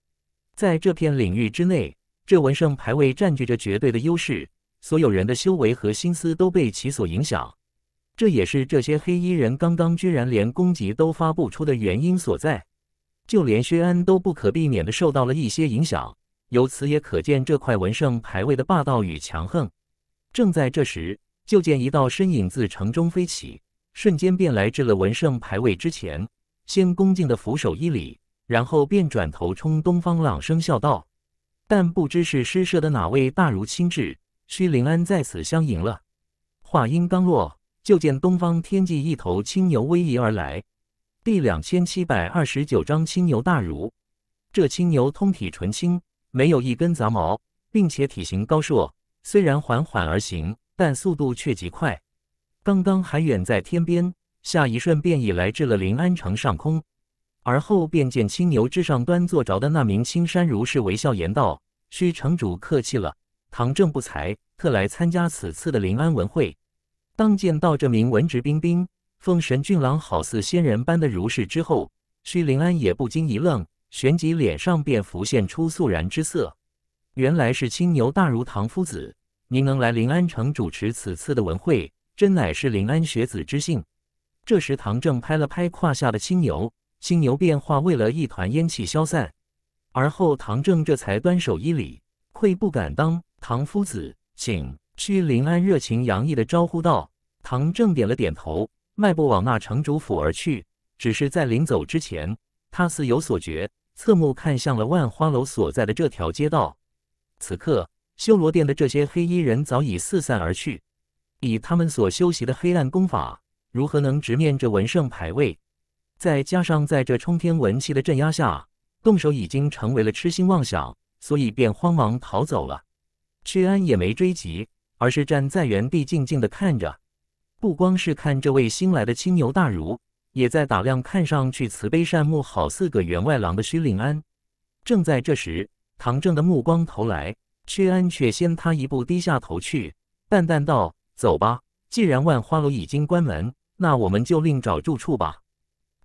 在这片领域之内，这文圣牌位占据着绝对的优势，所有人的修为和心思都被其所影响。这也是这些黑衣人刚刚居然连攻击都发不出的原因所在。就连薛安都不可避免的受到了一些影响。由此也可见这块文圣牌位的霸道与强横。正在这时，就见一道身影自城中飞起，瞬间便来至了文圣牌位之前，先恭敬地俯首一礼，然后便转头冲东方朗声笑道：“但不知是诗社的哪位大儒亲至，须灵安在此相迎了。”话音刚落，就见东方天际一头青牛逶迤而来。第两千七百二十九章青牛大儒。这青牛通体纯青。没有一根杂毛，并且体型高硕。虽然缓缓而行，但速度却极快。刚刚还远在天边，下一瞬便已来至了临安城上空。而后便见青牛之上端坐着的那名青山如是微笑言道：“须城主客气了，唐正不才，特来参加此次的临安文会。”当见到这名文职彬彬、风神俊朗、好似仙人般的如是之后，须临安也不禁一愣。旋即脸上便浮现出肃然之色，原来是青牛大儒唐夫子，您能来临安城主持此次的文会，真乃是临安学子之幸。这时唐正拍了拍胯下的青牛，青牛变化为了一团烟气消散，而后唐正这才端手一礼，愧不敢当，唐夫子，请。屈临安热情洋溢的招呼道。唐正点了点头，迈步往那城主府而去，只是在临走之前，他似有所觉。侧目看向了万花楼所在的这条街道，此刻修罗殿的这些黑衣人早已四散而去。以他们所修习的黑暗功法，如何能直面这文圣牌位？再加上在这冲天文气的镇压下，动手已经成为了痴心妄想，所以便慌忙逃走了。屈安也没追及，而是站在原地静静的看着。不光是看这位新来的青牛大儒。也在打量，看上去慈悲善目，好似个员外郎的薛令安。正在这时，唐正的目光投来，薛安却先他一步低下头去，淡淡道：“走吧，既然万花楼已经关门，那我们就另找住处吧。”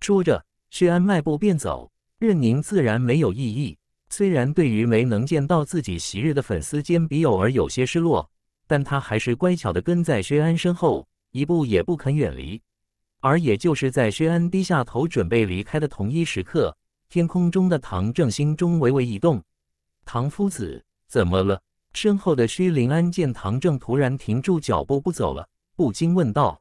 说着，薛安迈步便走，任宁自然没有异议。虽然对于没能见到自己昔日的粉丝兼笔友而有些失落，但他还是乖巧地跟在薛安身后，一步也不肯远离。而也就是在薛安低下头准备离开的同一时刻，天空中的唐正心中微微一动。唐夫子，怎么了？身后的薛灵安见唐正突然停住脚步不走了，不禁问道。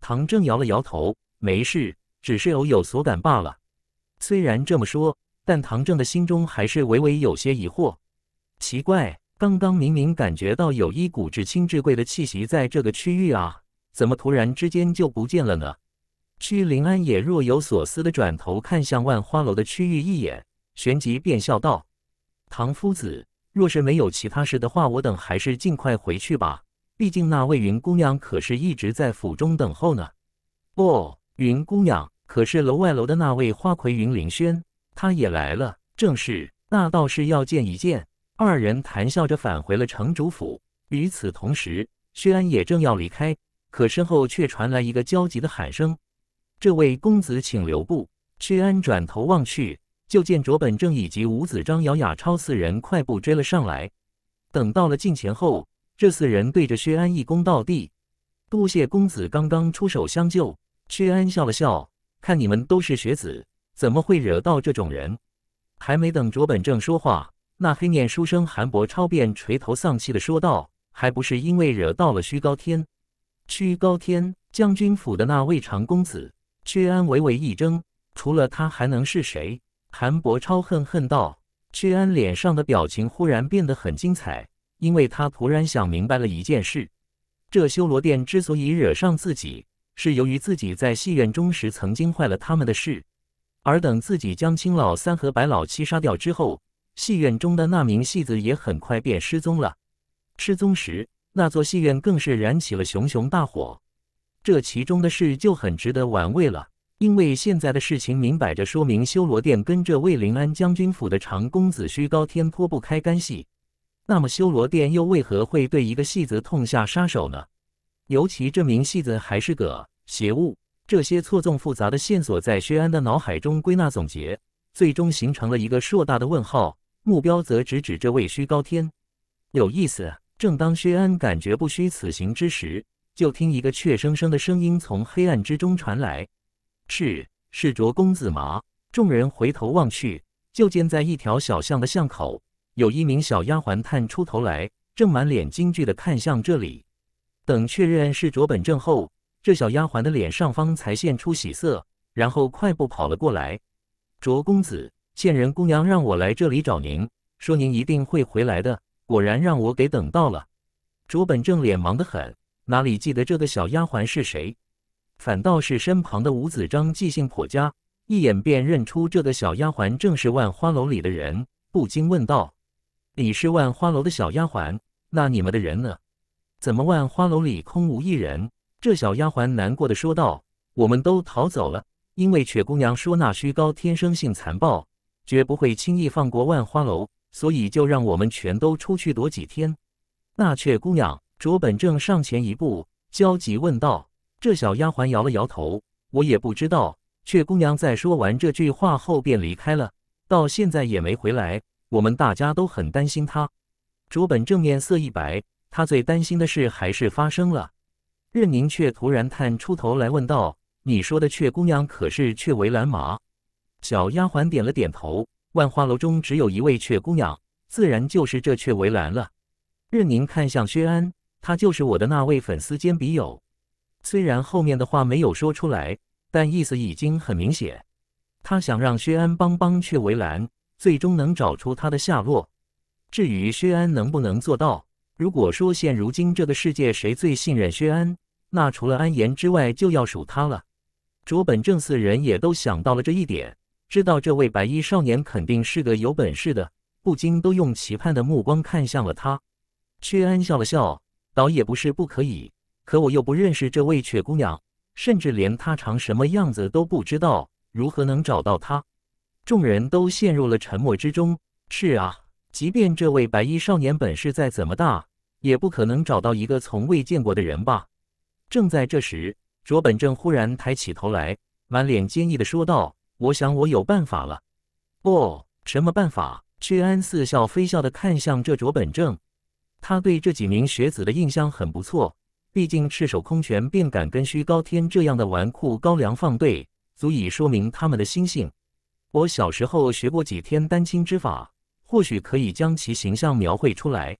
唐正摇了摇头，没事，只是偶有所感罢了。虽然这么说，但唐正的心中还是微微有些疑惑。奇怪，刚刚明明感觉到有一股至清至贵的气息在这个区域啊，怎么突然之间就不见了呢？屈临安也若有所思地转头看向万花楼的区域一眼，旋即便笑道：“唐夫子，若是没有其他事的话，我等还是尽快回去吧。毕竟那位云姑娘可是一直在府中等候呢。”“哦，云姑娘可是楼外楼的那位花魁云凌轩，她也来了，正是，那倒是要见一见。”二人谈笑着返回了城主府。与此同时，薛安也正要离开，可身后却传来一个焦急的喊声。这位公子，请留步。屈安转头望去，就见卓本正以及吴子张、姚雅超四人快步追了上来。等到了近前后，这四人对着薛安一躬到地：“多谢公子刚刚出手相救。”薛安笑了笑，看你们都是学子，怎么会惹到这种人？还没等卓本正说话，那黑面书生韩伯超便垂头丧气地说道：“还不是因为惹到了虚高天，虚高天将军府的那位长公子。”薛安微微一怔，除了他还能是谁？韩伯超恨恨道。薛安脸上的表情忽然变得很精彩，因为他突然想明白了一件事：这修罗殿之所以惹上自己，是由于自己在戏院中时曾经坏了他们的事。而等自己将青老三和白老七杀掉之后，戏院中的那名戏子也很快便失踪了。失踪时，那座戏院更是燃起了熊熊大火。这其中的事就很值得玩味了，因为现在的事情明摆着说明修罗殿跟这魏临安将军府的长公子虚高天脱不开干系。那么修罗殿又为何会对一个戏子痛下杀手呢？尤其这名戏子还是个邪物。这些错综复杂的线索在薛安的脑海中归纳总结，最终形成了一个硕大的问号。目标则直指这位虚高天。有意思。正当薛安感觉不虚此行之时。就听一个怯生生的声音从黑暗之中传来：“是是卓公子吗？”众人回头望去，就见在一条小巷的巷口，有一名小丫鬟探出头来，正满脸惊惧地看向这里。等确认是卓本正后，这小丫鬟的脸上方才现出喜色，然后快步跑了过来：“卓公子，贱人姑娘让我来这里找您，说您一定会回来的。果然让我给等到了。”卓本正脸盲得很。哪里记得这个小丫鬟是谁？反倒是身旁的吴子章记性颇佳，一眼便认出这个小丫鬟正是万花楼里的人，不禁问道：“你是万花楼的小丫鬟？那你们的人呢？怎么万花楼里空无一人？”这小丫鬟难过的说道：“我们都逃走了，因为雀姑娘说那虚高天生性残暴，绝不会轻易放过万花楼，所以就让我们全都出去躲几天。”那雀姑娘。卓本正上前一步，焦急问道：“这小丫鬟摇了摇头，我也不知道。”雀姑娘在说完这句话后便离开了，到现在也没回来。我们大家都很担心她。卓本正面色一白，他最担心的事还是发生了。任宁却突然探出头来问道：“你说的雀姑娘，可是雀为兰吗？”小丫鬟点了点头。万花楼中只有一位雀姑娘，自然就是这雀为兰了。任宁看向薛安。他就是我的那位粉丝兼笔友，虽然后面的话没有说出来，但意思已经很明显。他想让薛安帮帮却为难，最终能找出他的下落。至于薛安能不能做到，如果说现如今这个世界谁最信任薛安，那除了安言之外，就要数他了。卓本正四人也都想到了这一点，知道这位白衣少年肯定是个有本事的，不禁都用期盼的目光看向了他。薛安笑了笑。倒也不是不可以，可我又不认识这位雀姑娘，甚至连她长什么样子都不知道，如何能找到她？众人都陷入了沉默之中。是啊，即便这位白衣少年本事再怎么大，也不可能找到一个从未见过的人吧？正在这时，卓本正忽然抬起头来，满脸坚毅的说道：“我想我有办法了。”“哦，什么办法？”屈安似笑非笑的看向这卓本正。他对这几名学子的印象很不错，毕竟赤手空拳便敢跟虚高天这样的纨绔高粱放对，足以说明他们的心性。我小时候学过几天丹青之法，或许可以将其形象描绘出来。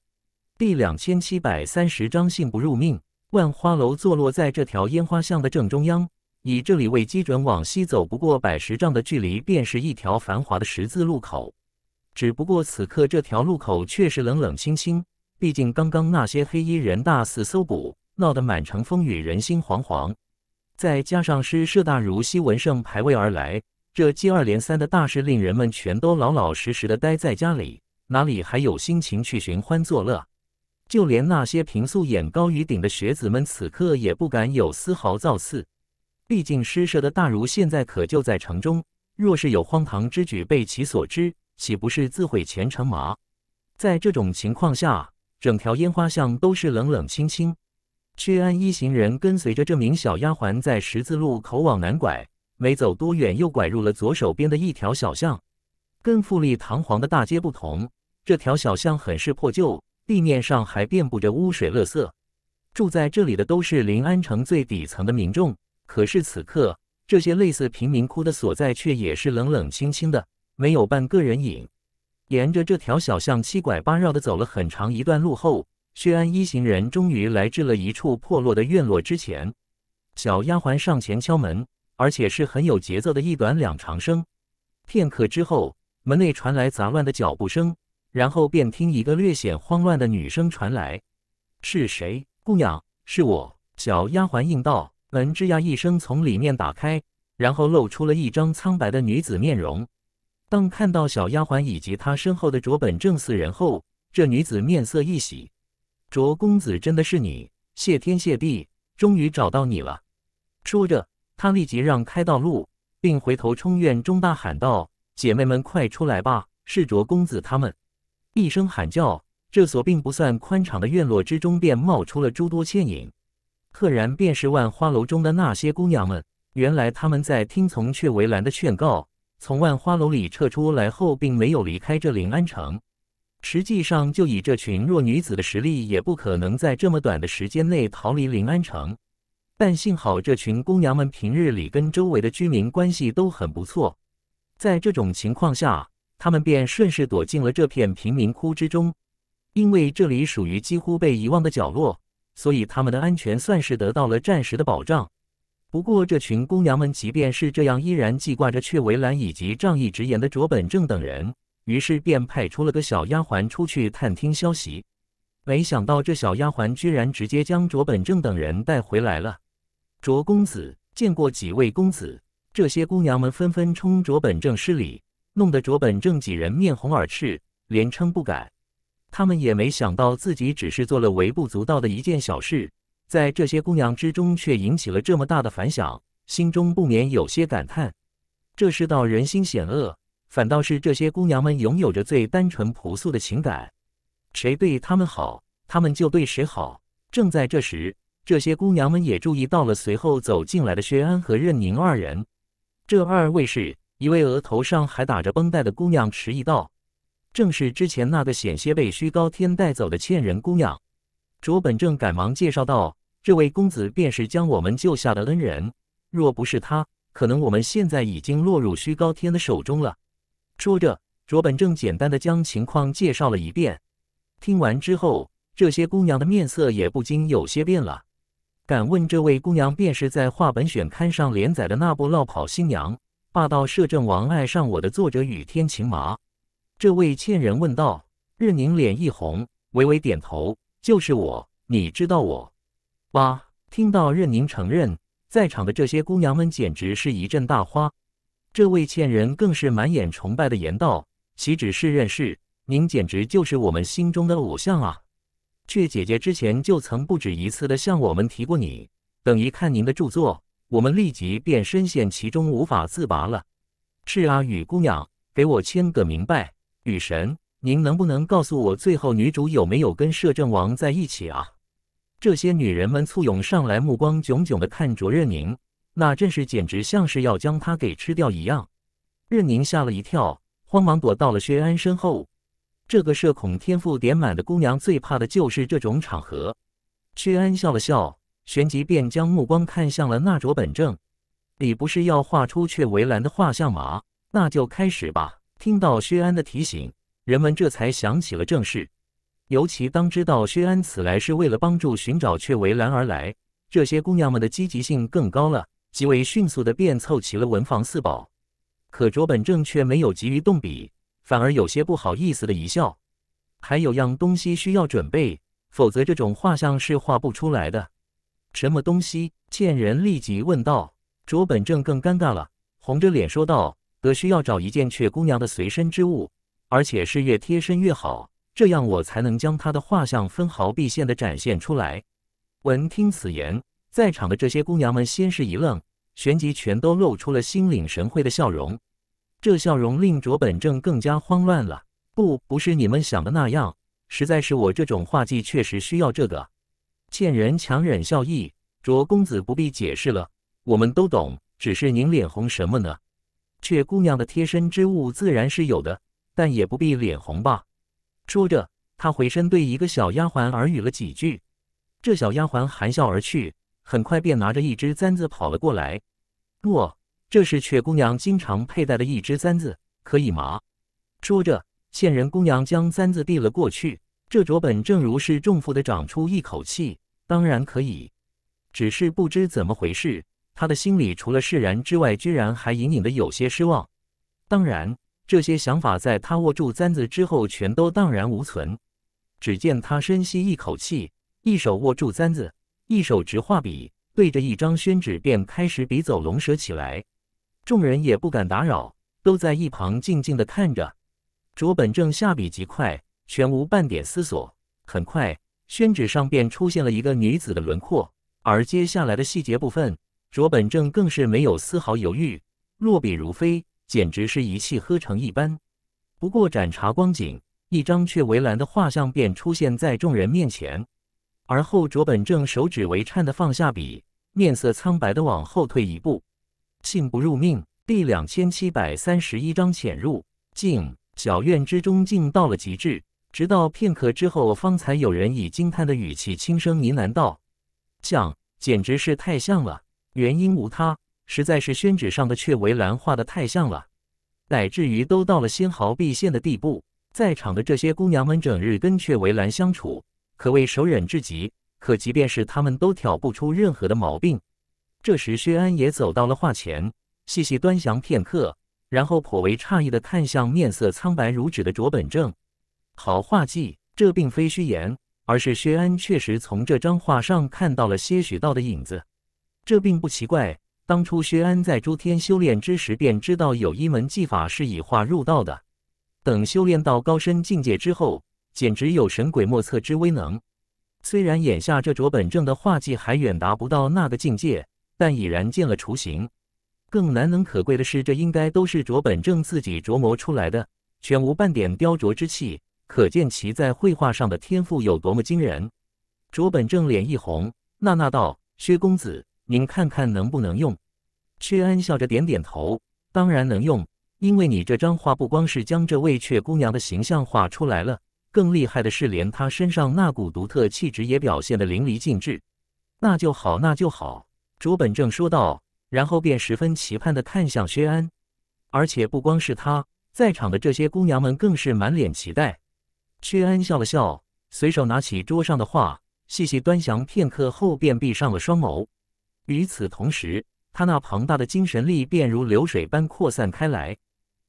第两千七百三十章信不入命。万花楼坐落在这条烟花巷的正中央，以这里为基准往西走不过百十丈的距离，便是一条繁华的十字路口。只不过此刻这条路口却是冷冷清清。毕竟刚刚那些黑衣人大肆搜捕，闹得满城风雨，人心惶惶。再加上诗社大儒西文胜排位而来，这接二连三的大事令人们全都老老实实的待在家里，哪里还有心情去寻欢作乐？就连那些平素眼高于顶的学子们，此刻也不敢有丝毫造次。毕竟诗社的大儒现在可就在城中，若是有荒唐之举被其所知，岂不是自毁前程吗？在这种情况下。整条烟花巷都是冷冷清清。屈安一行人跟随着这名小丫鬟，在十字路口往南拐，没走多远，又拐入了左手边的一条小巷。跟富丽堂皇的大街不同，这条小巷很是破旧，地面上还遍布着污水、垃圾。住在这里的都是临安城最底层的民众。可是此刻，这些类似贫民窟的所在，却也是冷冷清清的，没有半个人影。沿着这条小巷七拐八绕的走了很长一段路后，薛安一行人终于来至了一处破落的院落之前。小丫鬟上前敲门，而且是很有节奏的一短两长声。片刻之后，门内传来杂乱的脚步声，然后便听一个略显慌乱的女声传来：“是谁？姑娘，是我。”小丫鬟应道。门吱呀一声从里面打开，然后露出了一张苍白的女子面容。当看到小丫鬟以及她身后的卓本正四人后，这女子面色一喜：“卓公子真的是你，谢天谢地，终于找到你了！”说着，她立即让开道路，并回头冲院中大喊道：“姐妹们，快出来吧，是卓公子他们！”一声喊叫，这所并不算宽敞的院落之中便冒出了诸多倩影，赫然便是万花楼中的那些姑娘们。原来他们在听从却为难的劝告。从万花楼里撤出来后，并没有离开这临安城。实际上，就以这群弱女子的实力，也不可能在这么短的时间内逃离临安城。但幸好，这群姑娘们平日里跟周围的居民关系都很不错，在这种情况下，她们便顺势躲进了这片贫民窟之中。因为这里属于几乎被遗忘的角落，所以他们的安全算是得到了暂时的保障。不过，这群姑娘们即便是这样，依然记挂着却围栏以及仗义执言的卓本正等人。于是便派出了个小丫鬟出去探听消息。没想到这小丫鬟居然直接将卓本正等人带回来了。卓公子见过几位公子，这些姑娘们纷纷冲卓本正施礼，弄得卓本正几人面红耳赤，连称不敢。他们也没想到自己只是做了微不足道的一件小事。在这些姑娘之中，却引起了这么大的反响，心中不免有些感叹：这世道人心险恶，反倒是这些姑娘们拥有着最单纯朴素的情感，谁对她们好，她们就对谁好。正在这时，这些姑娘们也注意到了随后走进来的薛安和任宁二人。这二位是一位额头上还打着绷带的姑娘迟疑道：“正是之前那个险些被虚高天带走的倩人姑娘。”卓本正赶忙介绍道。这位公子便是将我们救下的恩人，若不是他，可能我们现在已经落入虚高天的手中了。说着，卓本正简单的将情况介绍了一遍。听完之后，这些姑娘的面色也不禁有些变了。敢问这位姑娘，便是在话本选刊上连载的那部《落跑新娘》《霸道摄政王爱上我》的作者雨天晴麻？这位倩人问道。日宁脸一红，微微点头：“就是我，你知道我。”听到任宁承认，在场的这些姑娘们简直是一阵大花，这位欠人更是满眼崇拜的言道：“岂止是认识，您简直就是我们心中的偶像啊！”雀姐姐之前就曾不止一次的向我们提过你，等一看您的著作，我们立即便深陷其中无法自拔了。是啊，雨姑娘，给我签个明白，雨神，您能不能告诉我最后女主有没有跟摄政王在一起啊？这些女人们簇拥上来，目光炯炯地看着任宁，那阵势简直像是要将他给吃掉一样。任宁吓了一跳，慌忙躲到了薛安身后。这个社恐天赋点满的姑娘最怕的就是这种场合。薛安笑了笑，旋即便将目光看向了那卓本正：“你不是要画出却围栏的画像吗？那就开始吧。”听到薛安的提醒，人们这才想起了正事。尤其当知道薛安此来是为了帮助寻找雀围栏而来，这些姑娘们的积极性更高了，极为迅速的便凑齐了文房四宝。可卓本正却没有急于动笔，反而有些不好意思的一笑：“还有样东西需要准备，否则这种画像是画不出来的。”什么东西？见人立即问道。卓本正更尴尬了，红着脸说道：“得需要找一件雀姑娘的随身之物，而且是越贴身越好。”这样我才能将他的画像分毫毕现地展现出来。闻听此言，在场的这些姑娘们先是一愣，旋即全都露出了心领神会的笑容。这笑容令卓本正更加慌乱了。不，不是你们想的那样，实在是我这种画技确实需要这个。欠人强忍笑意，卓公子不必解释了，我们都懂。只是您脸红什么呢？妾姑娘的贴身之物自然是有的，但也不必脸红吧。说着，他回身对一个小丫鬟耳语了几句，这小丫鬟含笑而去，很快便拿着一只簪子跑了过来。诺，这是雪姑娘经常佩戴的一只簪子，可以吗？说着，县人姑娘将簪子递了过去，这卓本正如释重负的长出一口气，当然可以。只是不知怎么回事，他的心里除了释然之外，居然还隐隐的有些失望。当然。这些想法在他握住簪子之后全都荡然无存。只见他深吸一口气，一手握住簪子，一手执画笔，对着一张宣纸便开始笔走龙蛇起来。众人也不敢打扰，都在一旁静静的看着。卓本正下笔极快，全无半点思索，很快宣纸上便出现了一个女子的轮廓，而接下来的细节部分，卓本正更是没有丝毫犹豫，落笔如飞。简直是一气呵成一般。不过，盏茶光景，一张却围栏的画像便出现在众人面前。而后，卓本正手指微颤的放下笔，面色苍白的往后退一步。静不入命，第两千七百三十一章潜入。静，小院之中静到了极致。直到片刻之后，方才有人以惊叹的语气轻声呢喃道：“像，简直是太像了。原因无他。”实在是宣纸上的雀围栏画的太像了，乃至于都到了纤毫毕现的地步。在场的这些姑娘们整日跟雀围栏相处，可谓熟忍至极。可即便是她们，都挑不出任何的毛病。这时，薛安也走到了画前，细细端详片刻，然后颇为诧异的看向面色苍白如纸的卓本正。好画技，这并非虚言，而是薛安确实从这张画上看到了些许道的影子。这并不奇怪。当初薛安在诸天修炼之时，便知道有一门技法是以画入道的。等修炼到高深境界之后，简直有神鬼莫测之威能。虽然眼下这卓本正的画技还远达不到那个境界，但已然见了雏形。更难能可贵的是，这应该都是卓本正自己琢磨出来的，全无半点雕琢之气，可见其在绘画上的天赋有多么惊人。卓本正脸一红，纳纳道：“薛公子。”您看看能不能用？薛安笑着点点头，当然能用，因为你这张画不光是将这位雀姑娘的形象画出来了，更厉害的是连她身上那股独特气质也表现得淋漓尽致。那就好，那就好。卓本正说道，然后便十分期盼地看向薛安。而且不光是他，在场的这些姑娘们更是满脸期待。薛安笑了笑，随手拿起桌上的画，细细端详片刻后，便闭上了双眸。与此同时，他那庞大的精神力便如流水般扩散开来。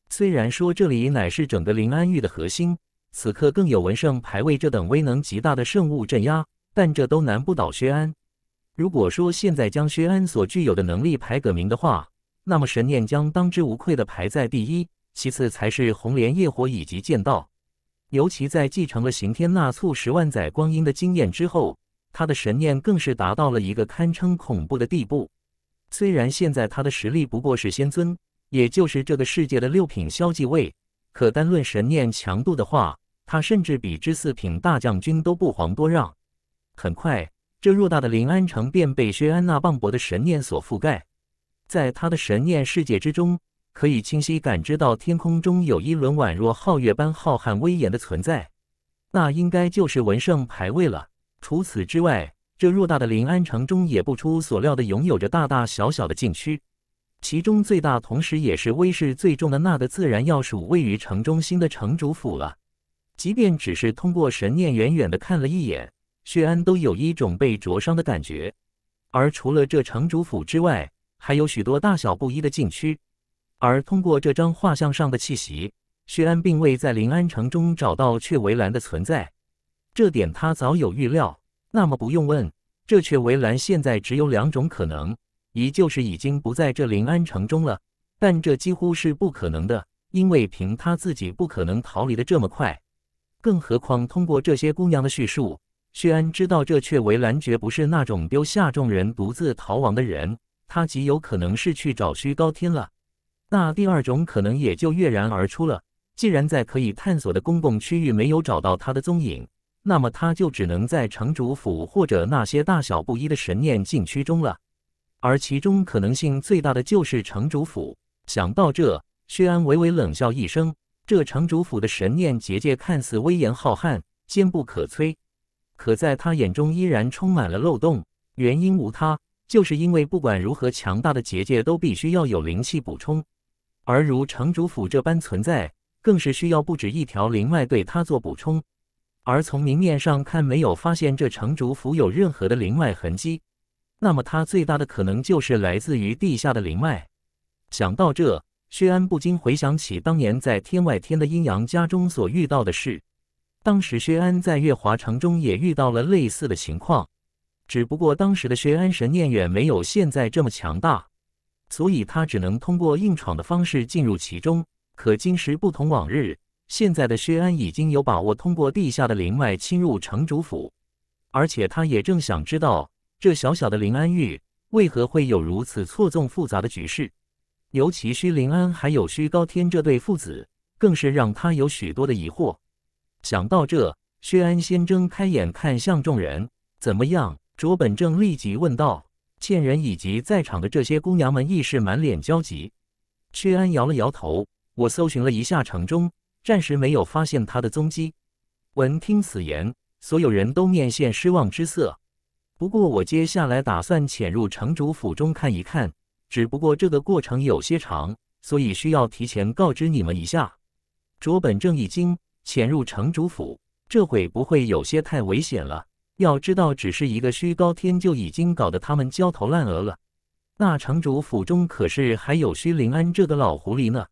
虽然说这里乃是整个临安域的核心，此刻更有文圣牌位这等威能极大的圣物镇压，但这都难不倒薛安。如果说现在将薛安所具有的能力排个名的话，那么神念将当之无愧地排在第一，其次才是红莲业火以及剑道。尤其在继承了刑天那数十万载光阴的经验之后。他的神念更是达到了一个堪称恐怖的地步。虽然现在他的实力不过是仙尊，也就是这个世界的六品萧继位，可单论神念强度的话，他甚至比之四品大将军都不遑多让。很快，这偌大的临安城便被薛安娜磅礴的神念所覆盖。在他的神念世界之中，可以清晰感知到天空中有一轮宛若皓月般浩瀚威严的存在，那应该就是文圣牌位了。除此之外，这偌大的临安城中也不出所料的拥有着大大小小的禁区，其中最大，同时也是威势最重的那的，自然要属位于城中心的城主府了。即便只是通过神念远远的看了一眼，薛安都有一种被灼伤的感觉。而除了这城主府之外，还有许多大小不一的禁区。而通过这张画像上的气息，薛安并未在临安城中找到雀围栏的存在。这点他早有预料，那么不用问，这却围栏现在只有两种可能：一就是已经不在这临安城中了，但这几乎是不可能的，因为凭他自己不可能逃离的这么快。更何况通过这些姑娘的叙述，薛安知道这却围栏绝不是那种丢下众人独自逃亡的人，他极有可能是去找虚高天了。那第二种可能也就跃然而出了，既然在可以探索的公共区域没有找到他的踪影。那么他就只能在城主府或者那些大小不一的神念禁区中了，而其中可能性最大的就是城主府。想到这，薛安微微冷笑一声。这城主府的神念结界看似威严浩瀚、坚不可摧，可在他眼中依然充满了漏洞。原因无他，就是因为不管如何强大的结界，都必须要有灵气补充，而如城主府这般存在，更是需要不止一条灵脉对他做补充。而从明面上看，没有发现这城主府有任何的灵脉痕迹，那么它最大的可能就是来自于地下的灵脉。想到这，薛安不禁回想起当年在天外天的阴阳家中所遇到的事。当时薛安在月华城中也遇到了类似的情况，只不过当时的薛安神念远没有现在这么强大，所以他只能通过硬闯的方式进入其中。可今时不同往日。现在的薛安已经有把握通过地下的灵脉侵入城主府，而且他也正想知道这小小的临安域为何会有如此错综复杂的局势，尤其薛临安还有薛高天这对父子，更是让他有许多的疑惑。想到这，薛安先睁开眼看向众人，怎么样？卓本正立即问道。贱人以及在场的这些姑娘们亦是满脸焦急。薛安摇了摇头，我搜寻了一下城中。暂时没有发现他的踪迹。闻听此言，所有人都面现失望之色。不过，我接下来打算潜入城主府中看一看，只不过这个过程有些长，所以需要提前告知你们一下。卓本正一惊：潜入城主府，这会不会有些太危险了？要知道，只是一个虚高天就已经搞得他们焦头烂额了。那城主府中可是还有虚灵安这个老狐狸呢，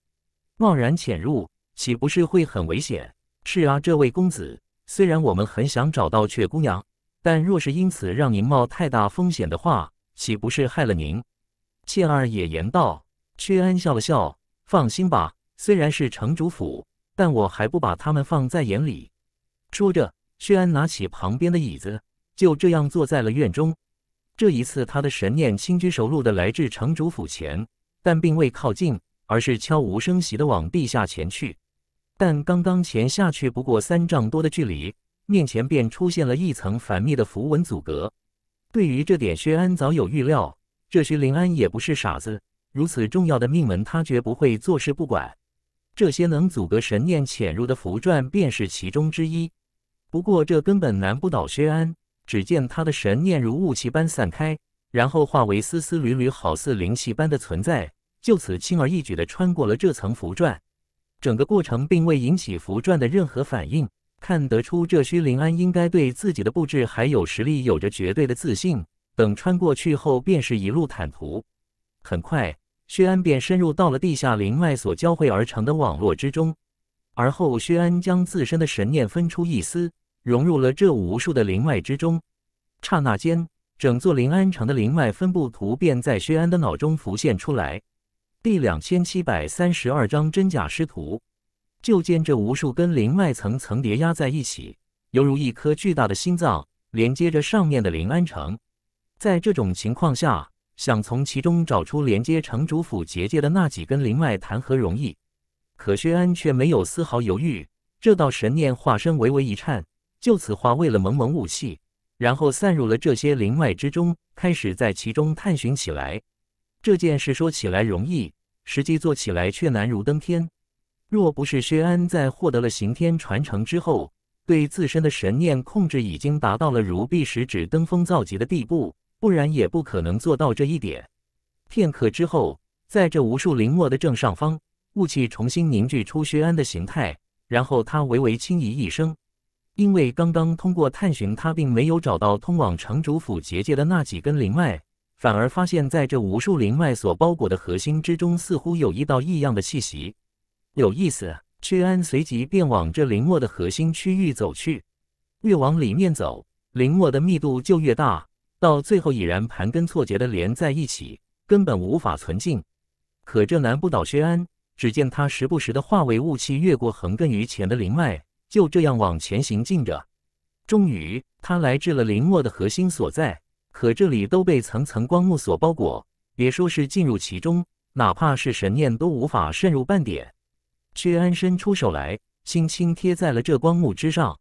贸然潜入。岂不是会很危险？是啊，这位公子，虽然我们很想找到阙姑娘，但若是因此让您冒太大风险的话，岂不是害了您？妾儿也言道。薛安笑了笑，放心吧，虽然是城主府，但我还不把他们放在眼里。说着，薛安拿起旁边的椅子，就这样坐在了院中。这一次，他的神念轻之熟路的来至城主府前，但并未靠近，而是悄无声息的往地下前去。但刚刚潜下，去不过三丈多的距离，面前便出现了一层繁密的符文阻隔。对于这点，薛安早有预料。这薛临安也不是傻子，如此重要的命门，他绝不会坐视不管。这些能阻隔神念潜入的符篆，便是其中之一。不过这根本难不倒薛安。只见他的神念如雾气般散开，然后化为丝丝缕缕，好似灵气般的存在，就此轻而易举地穿过了这层符篆。整个过程并未引起符篆的任何反应，看得出这薛灵安应该对自己的布置还有实力有着绝对的自信。等穿过去后，便是一路坦途。很快，薛安便深入到了地下灵脉所交汇而成的网络之中。而后，薛安将自身的神念分出一丝，融入了这无数的灵脉之中。刹那间，整座临安城的灵脉分布图便在薛安的脑中浮现出来。第两千七百三十二张真假师图，就见这无数根灵脉层层叠压在一起，犹如一颗巨大的心脏，连接着上面的临安城。在这种情况下，想从其中找出连接城主府结界的那几根灵脉，谈何容易？可薛安却没有丝毫犹豫，这道神念化身微微一颤，就此化为了蒙蒙雾气，然后散入了这些灵脉之中，开始在其中探寻起来。这件事说起来容易。实际做起来却难如登天。若不是薛安在获得了刑天传承之后，对自身的神念控制已经达到了如臂使指、登峰造极的地步，不然也不可能做到这一点。片刻之后，在这无数灵墨的正上方，雾气重新凝聚出薛安的形态，然后他微微轻移一声，因为刚刚通过探寻，他并没有找到通往城主府结界的那几根灵脉。反而发现，在这无数灵脉所包裹的核心之中，似乎有一道异样的气息。有意思，薛安随即便往这灵脉的核心区域走去。越往里面走，灵脉的密度就越大，到最后已然盘根错节的连在一起，根本无法存进。可这难不倒薛安，只见他时不时的化为雾气越过横亘于前的灵脉，就这样往前行进着。终于，他来至了灵脉的核心所在。可这里都被层层光幕所包裹，别说是进入其中，哪怕是神念都无法渗入半点。薛安伸出手来，轻轻贴在了这光幕之上，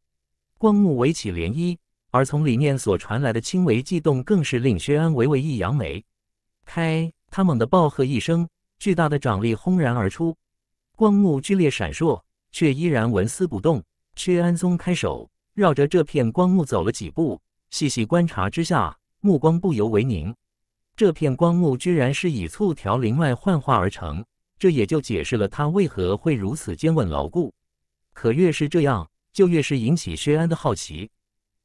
光幕围起涟漪，而从里面所传来的轻微悸动，更是令薛安微微一扬眉。开！他猛地暴喝一声，巨大的掌力轰然而出，光幕剧烈闪烁，却依然纹丝不动。薛安松开手，绕着这片光幕走了几步，细细观察之下。目光不由为凝，这片光幕居然是以醋条灵脉幻化而成，这也就解释了它为何会如此坚稳牢固。可越是这样，就越是引起薛安的好奇，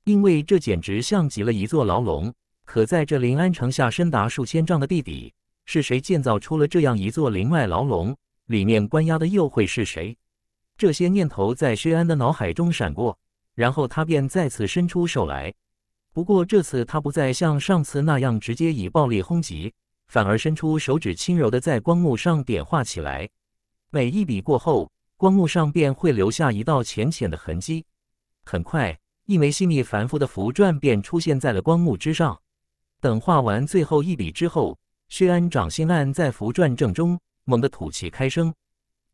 因为这简直像极了一座牢笼。可在这临安城下深达数千丈的地底，是谁建造出了这样一座灵脉牢笼？里面关押的又会是谁？这些念头在薛安的脑海中闪过，然后他便再次伸出手来。不过这次他不再像上次那样直接以暴力轰击，反而伸出手指轻柔的在光幕上点画起来。每一笔过后，光幕上便会留下一道浅浅的痕迹。很快，一枚细腻繁复的符篆便出现在了光幕之上。等画完最后一笔之后，薛安掌心按在符篆正中，猛地吐气开声：“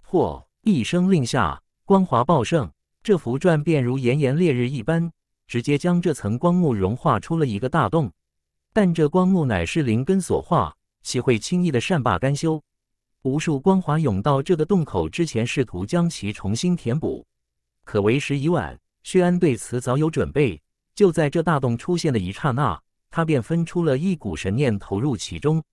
嚯！一声令下，光华暴盛，这符篆便如炎炎烈日一般。直接将这层光幕融化出了一个大洞，但这光幕乃是灵根所化，岂会轻易的善罢甘休？无数光华涌到这个洞口之前，试图将其重新填补，可为时已晚。薛安对此早有准备，就在这大洞出现的一刹那，他便分出了一股神念投入其中。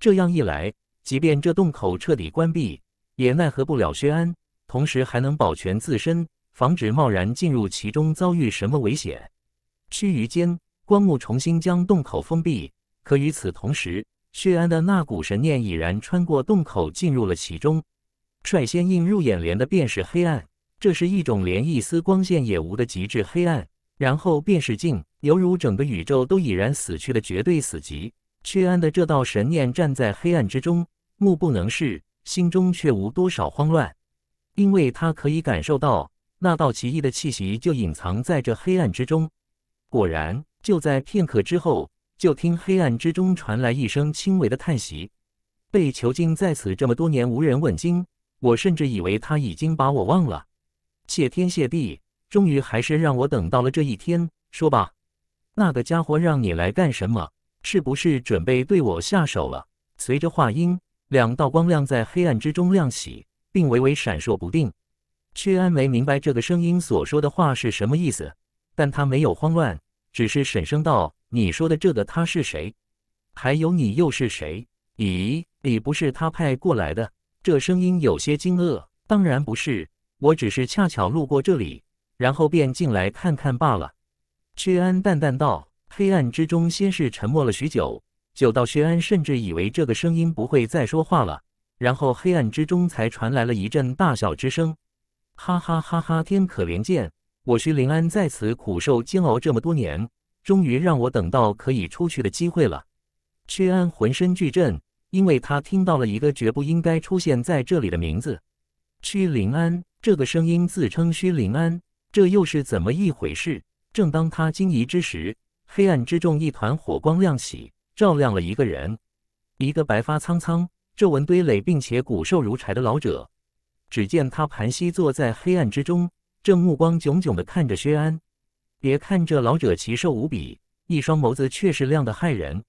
这样一来，即便这洞口彻底关闭，也奈何不了薛安，同时还能保全自身。防止贸然进入其中遭遇什么危险。须臾间，光幕重新将洞口封闭。可与此同时，血安的那股神念已然穿过洞口进入了其中。率先映入眼帘的便是黑暗，这是一种连一丝光线也无的极致黑暗。然后便是静，犹如整个宇宙都已然死去的绝对死寂。血安的这道神念站在黑暗之中，目不能视，心中却无多少慌乱，因为他可以感受到。那道奇异的气息就隐藏在这黑暗之中。果然，就在片刻之后，就听黑暗之中传来一声轻微的叹息。被囚禁在此这么多年，无人问津，我甚至以为他已经把我忘了。谢天谢地，终于还是让我等到了这一天。说吧，那个家伙让你来干什么？是不是准备对我下手了？随着话音，两道光亮在黑暗之中亮起，并微微闪烁不定。屈安没明白这个声音所说的话是什么意思，但他没有慌乱，只是沈声道：“你说的这个他是谁？还有你又是谁？”“咦，你不是他派过来的？”这声音有些惊愕。“当然不是，我只是恰巧路过这里，然后便进来看看罢了。”屈安淡淡道。黑暗之中先是沉默了许久，久到薛安甚至以为这个声音不会再说话了，然后黑暗之中才传来了一阵大笑之声。哈哈哈哈！天可怜见，我徐灵安在此苦受煎熬这么多年，终于让我等到可以出去的机会了。薛安浑身巨震，因为他听到了一个绝不应该出现在这里的名字——薛灵安。这个声音自称薛灵安，这又是怎么一回事？正当他惊疑之时，黑暗之中一团火光亮起，照亮了一个人，一个白发苍苍、皱纹堆垒并且骨瘦如柴的老者。只见他盘膝坐在黑暗之中，正目光炯炯地看着薛安。别看这老者奇瘦无比，一双眸子却是亮得骇人。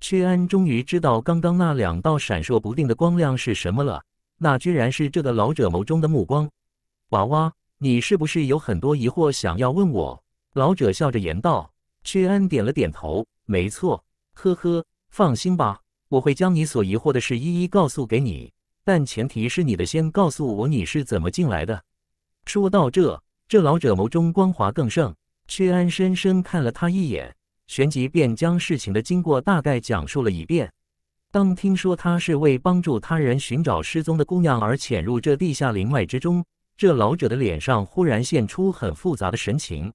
薛安终于知道刚刚那两道闪烁不定的光亮是什么了，那居然是这个老者眸中的目光。娃娃，你是不是有很多疑惑想要问我？老者笑着言道。薛安点了点头，没错。呵呵，放心吧，我会将你所疑惑的事一一告诉给你。但前提是你得先告诉我你是怎么进来的。说到这，这老者眸中光华更盛。屈安深深看了他一眼，旋即便将事情的经过大概讲述了一遍。当听说他是为帮助他人寻找失踪的姑娘而潜入这地下灵脉之中，这老者的脸上忽然现出很复杂的神情，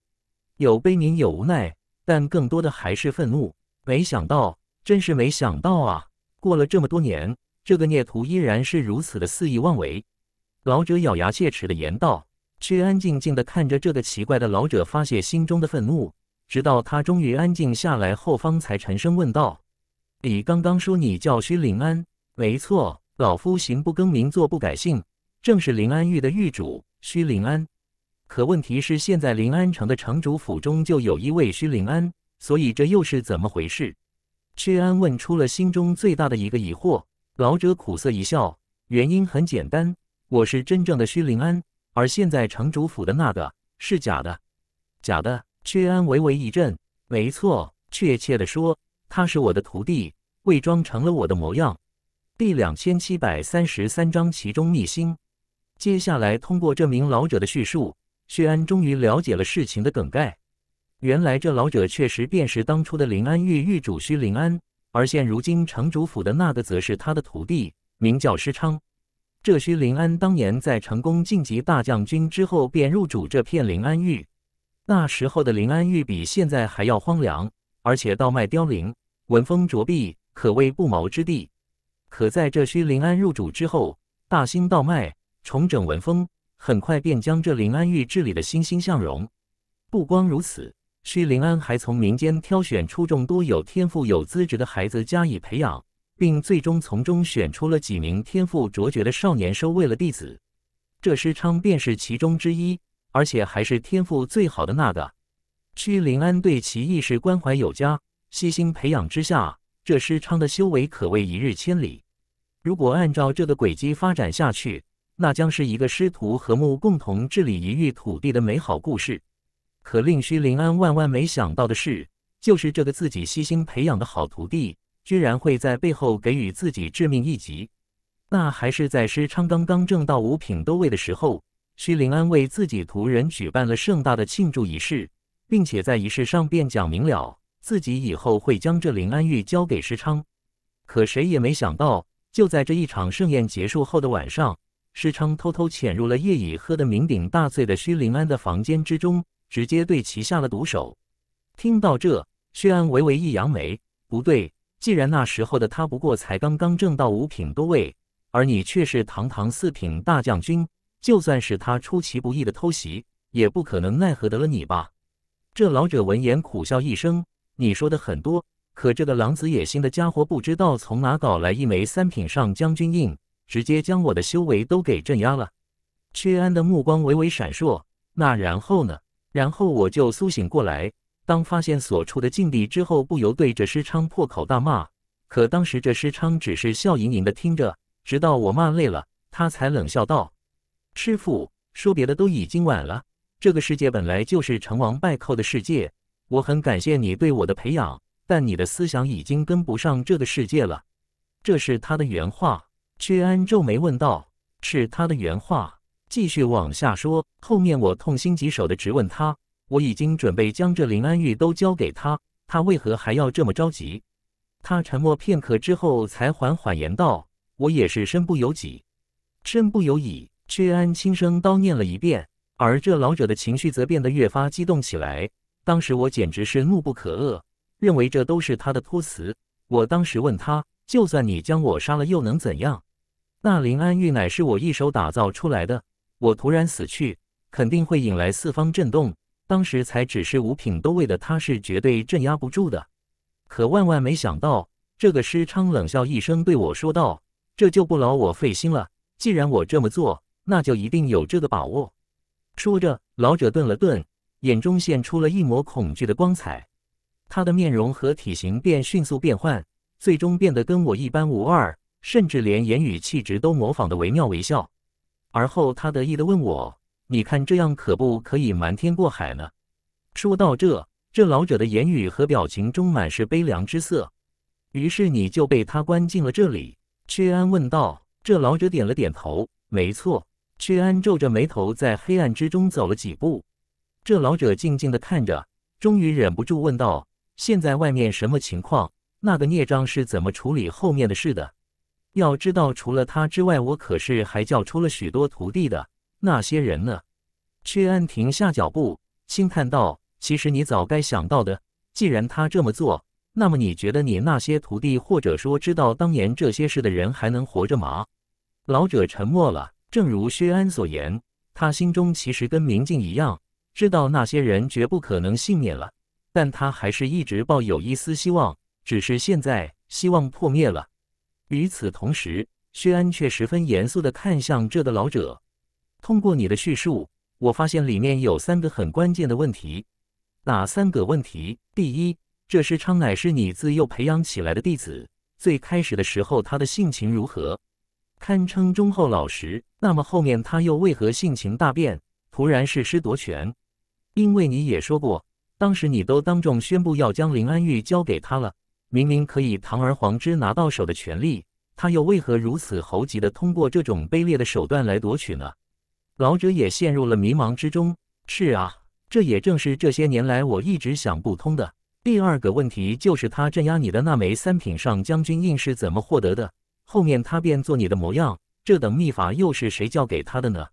有悲悯，有无奈，但更多的还是愤怒。没想到，真是没想到啊！过了这么多年。这个孽徒依然是如此的肆意妄为，老者咬牙切齿的言道，屈安静静的看着这个奇怪的老者发泄心中的愤怒，直到他终于安静下来后，方才沉声问道：“你刚刚说你叫薛灵安，没错，老夫行不更名，坐不改姓，正是临安域的域主薛灵安。可问题是，现在临安城的城主府中就有一位薛灵安，所以这又是怎么回事？”薛安问出了心中最大的一个疑惑。老者苦涩一笑，原因很简单，我是真正的薛灵安，而现在城主府的那个是假的。假的，薛安微微一震，没错，确切的说，他是我的徒弟，伪装成了我的模样。第两千七百三十三章其中秘辛。接下来，通过这名老者的叙述，薛安终于了解了事情的梗概。原来这老者确实便是当初的临安狱狱主薛灵安。而现如今城主府的那个，则是他的徒弟，名叫师昌。这虚林安当年在成功晋级大将军之后，便入主这片临安域。那时候的临安域比现在还要荒凉，而且稻麦凋零，文风卓壁，可谓不毛之地。可在这虚林安入主之后，大兴稻麦，重整文风，很快便将这临安域治理的欣欣向荣。不光如此。屈灵安还从民间挑选出众多有天赋、有资质的孩子加以培养，并最终从中选出了几名天赋卓绝的少年收为了弟子。这师昌便是其中之一，而且还是天赋最好的那个。屈灵安对其亦是关怀有加，悉心培养之下，这师昌的修为可谓一日千里。如果按照这个轨迹发展下去，那将是一个师徒和睦、共同治理一域土地的美好故事。可令徐灵安万万没想到的是，就是这个自己悉心培养的好徒弟，居然会在背后给予自己致命一击。那还是在师昌刚刚挣到五品都尉的时候，徐灵安为自己徒人举办了盛大的庆祝仪式，并且在仪式上便讲明了自己以后会将这林安玉交给师昌。可谁也没想到，就在这一场盛宴结束后的晚上，师昌偷偷潜入了夜已喝得酩酊大醉的薛灵安的房间之中。直接对其下了毒手。听到这，薛安微微一扬眉：“不对，既然那时候的他不过才刚刚正到五品多位，而你却是堂堂四品大将军，就算是他出其不意的偷袭，也不可能奈何得了你吧？”这老者闻言苦笑一声：“你说的很多，可这个狼子野心的家伙不知道从哪搞来一枚三品上将军印，直接将我的修为都给镇压了。”薛安的目光微微闪烁：“那然后呢？”然后我就苏醒过来，当发现所处的境地之后，不由对着师昌破口大骂。可当时这师昌只是笑盈盈的听着，直到我骂累了，他才冷笑道：“师父，说别的都已经晚了。这个世界本来就是成王败寇的世界。我很感谢你对我的培养，但你的思想已经跟不上这个世界了。”这是他的原话。屈安皱眉问道：“是他的原话？”继续往下说，后面我痛心疾首地质问他，我已经准备将这林安玉都交给他，他为何还要这么着急？他沉默片刻之后，才缓缓言道：“我也是身不由己。”身不由己，薛安轻声叨念了一遍，而这老者的情绪则变得越发激动起来。当时我简直是怒不可遏，认为这都是他的托词。我当时问他：“就算你将我杀了，又能怎样？那林安玉乃是我一手打造出来的。”我突然死去，肯定会引来四方震动。当时才只是五品都位的他，是绝对镇压不住的。可万万没想到，这个师昌冷笑一声对我说道：“这就不劳我费心了。既然我这么做，那就一定有这个把握。”说着，老者顿了顿，眼中现出了一抹恐惧的光彩。他的面容和体型便迅速变换，最终变得跟我一般无二，甚至连言语气质都模仿的惟妙惟肖。而后，他得意的问我：“你看这样可不可以瞒天过海呢？”说到这，这老者的言语和表情中满是悲凉之色。于是你就被他关进了这里。”薛安问道。这老者点了点头：“没错。”薛安皱着眉头，在黑暗之中走了几步。这老者静静的看着，终于忍不住问道：“现在外面什么情况？那个孽障是怎么处理后面的事的？”要知道，除了他之外，我可是还教出了许多徒弟的。那些人呢？薛安停下脚步，轻叹道：“其实你早该想到的。既然他这么做，那么你觉得你那些徒弟，或者说知道当年这些事的人，还能活着吗？”老者沉默了。正如薛安所言，他心中其实跟明镜一样，知道那些人绝不可能幸免了。但他还是一直抱有一丝希望，只是现在希望破灭了。与此同时，薛安却十分严肃地看向这个老者。通过你的叙述，我发现里面有三个很关键的问题。哪三个问题？第一，这师昌乃是你自幼培养起来的弟子，最开始的时候他的性情如何？堪称忠厚老实。那么后面他又为何性情大变，突然是师夺权？因为你也说过，当时你都当众宣布要将林安玉交给他了。明明可以堂而皇之拿到手的权利，他又为何如此猴急的通过这种卑劣的手段来夺取呢？老者也陷入了迷茫之中。是啊，这也正是这些年来我一直想不通的。第二个问题就是他镇压你的那枚三品上将军印是怎么获得的？后面他变做你的模样，这等秘法又是谁教给他的呢？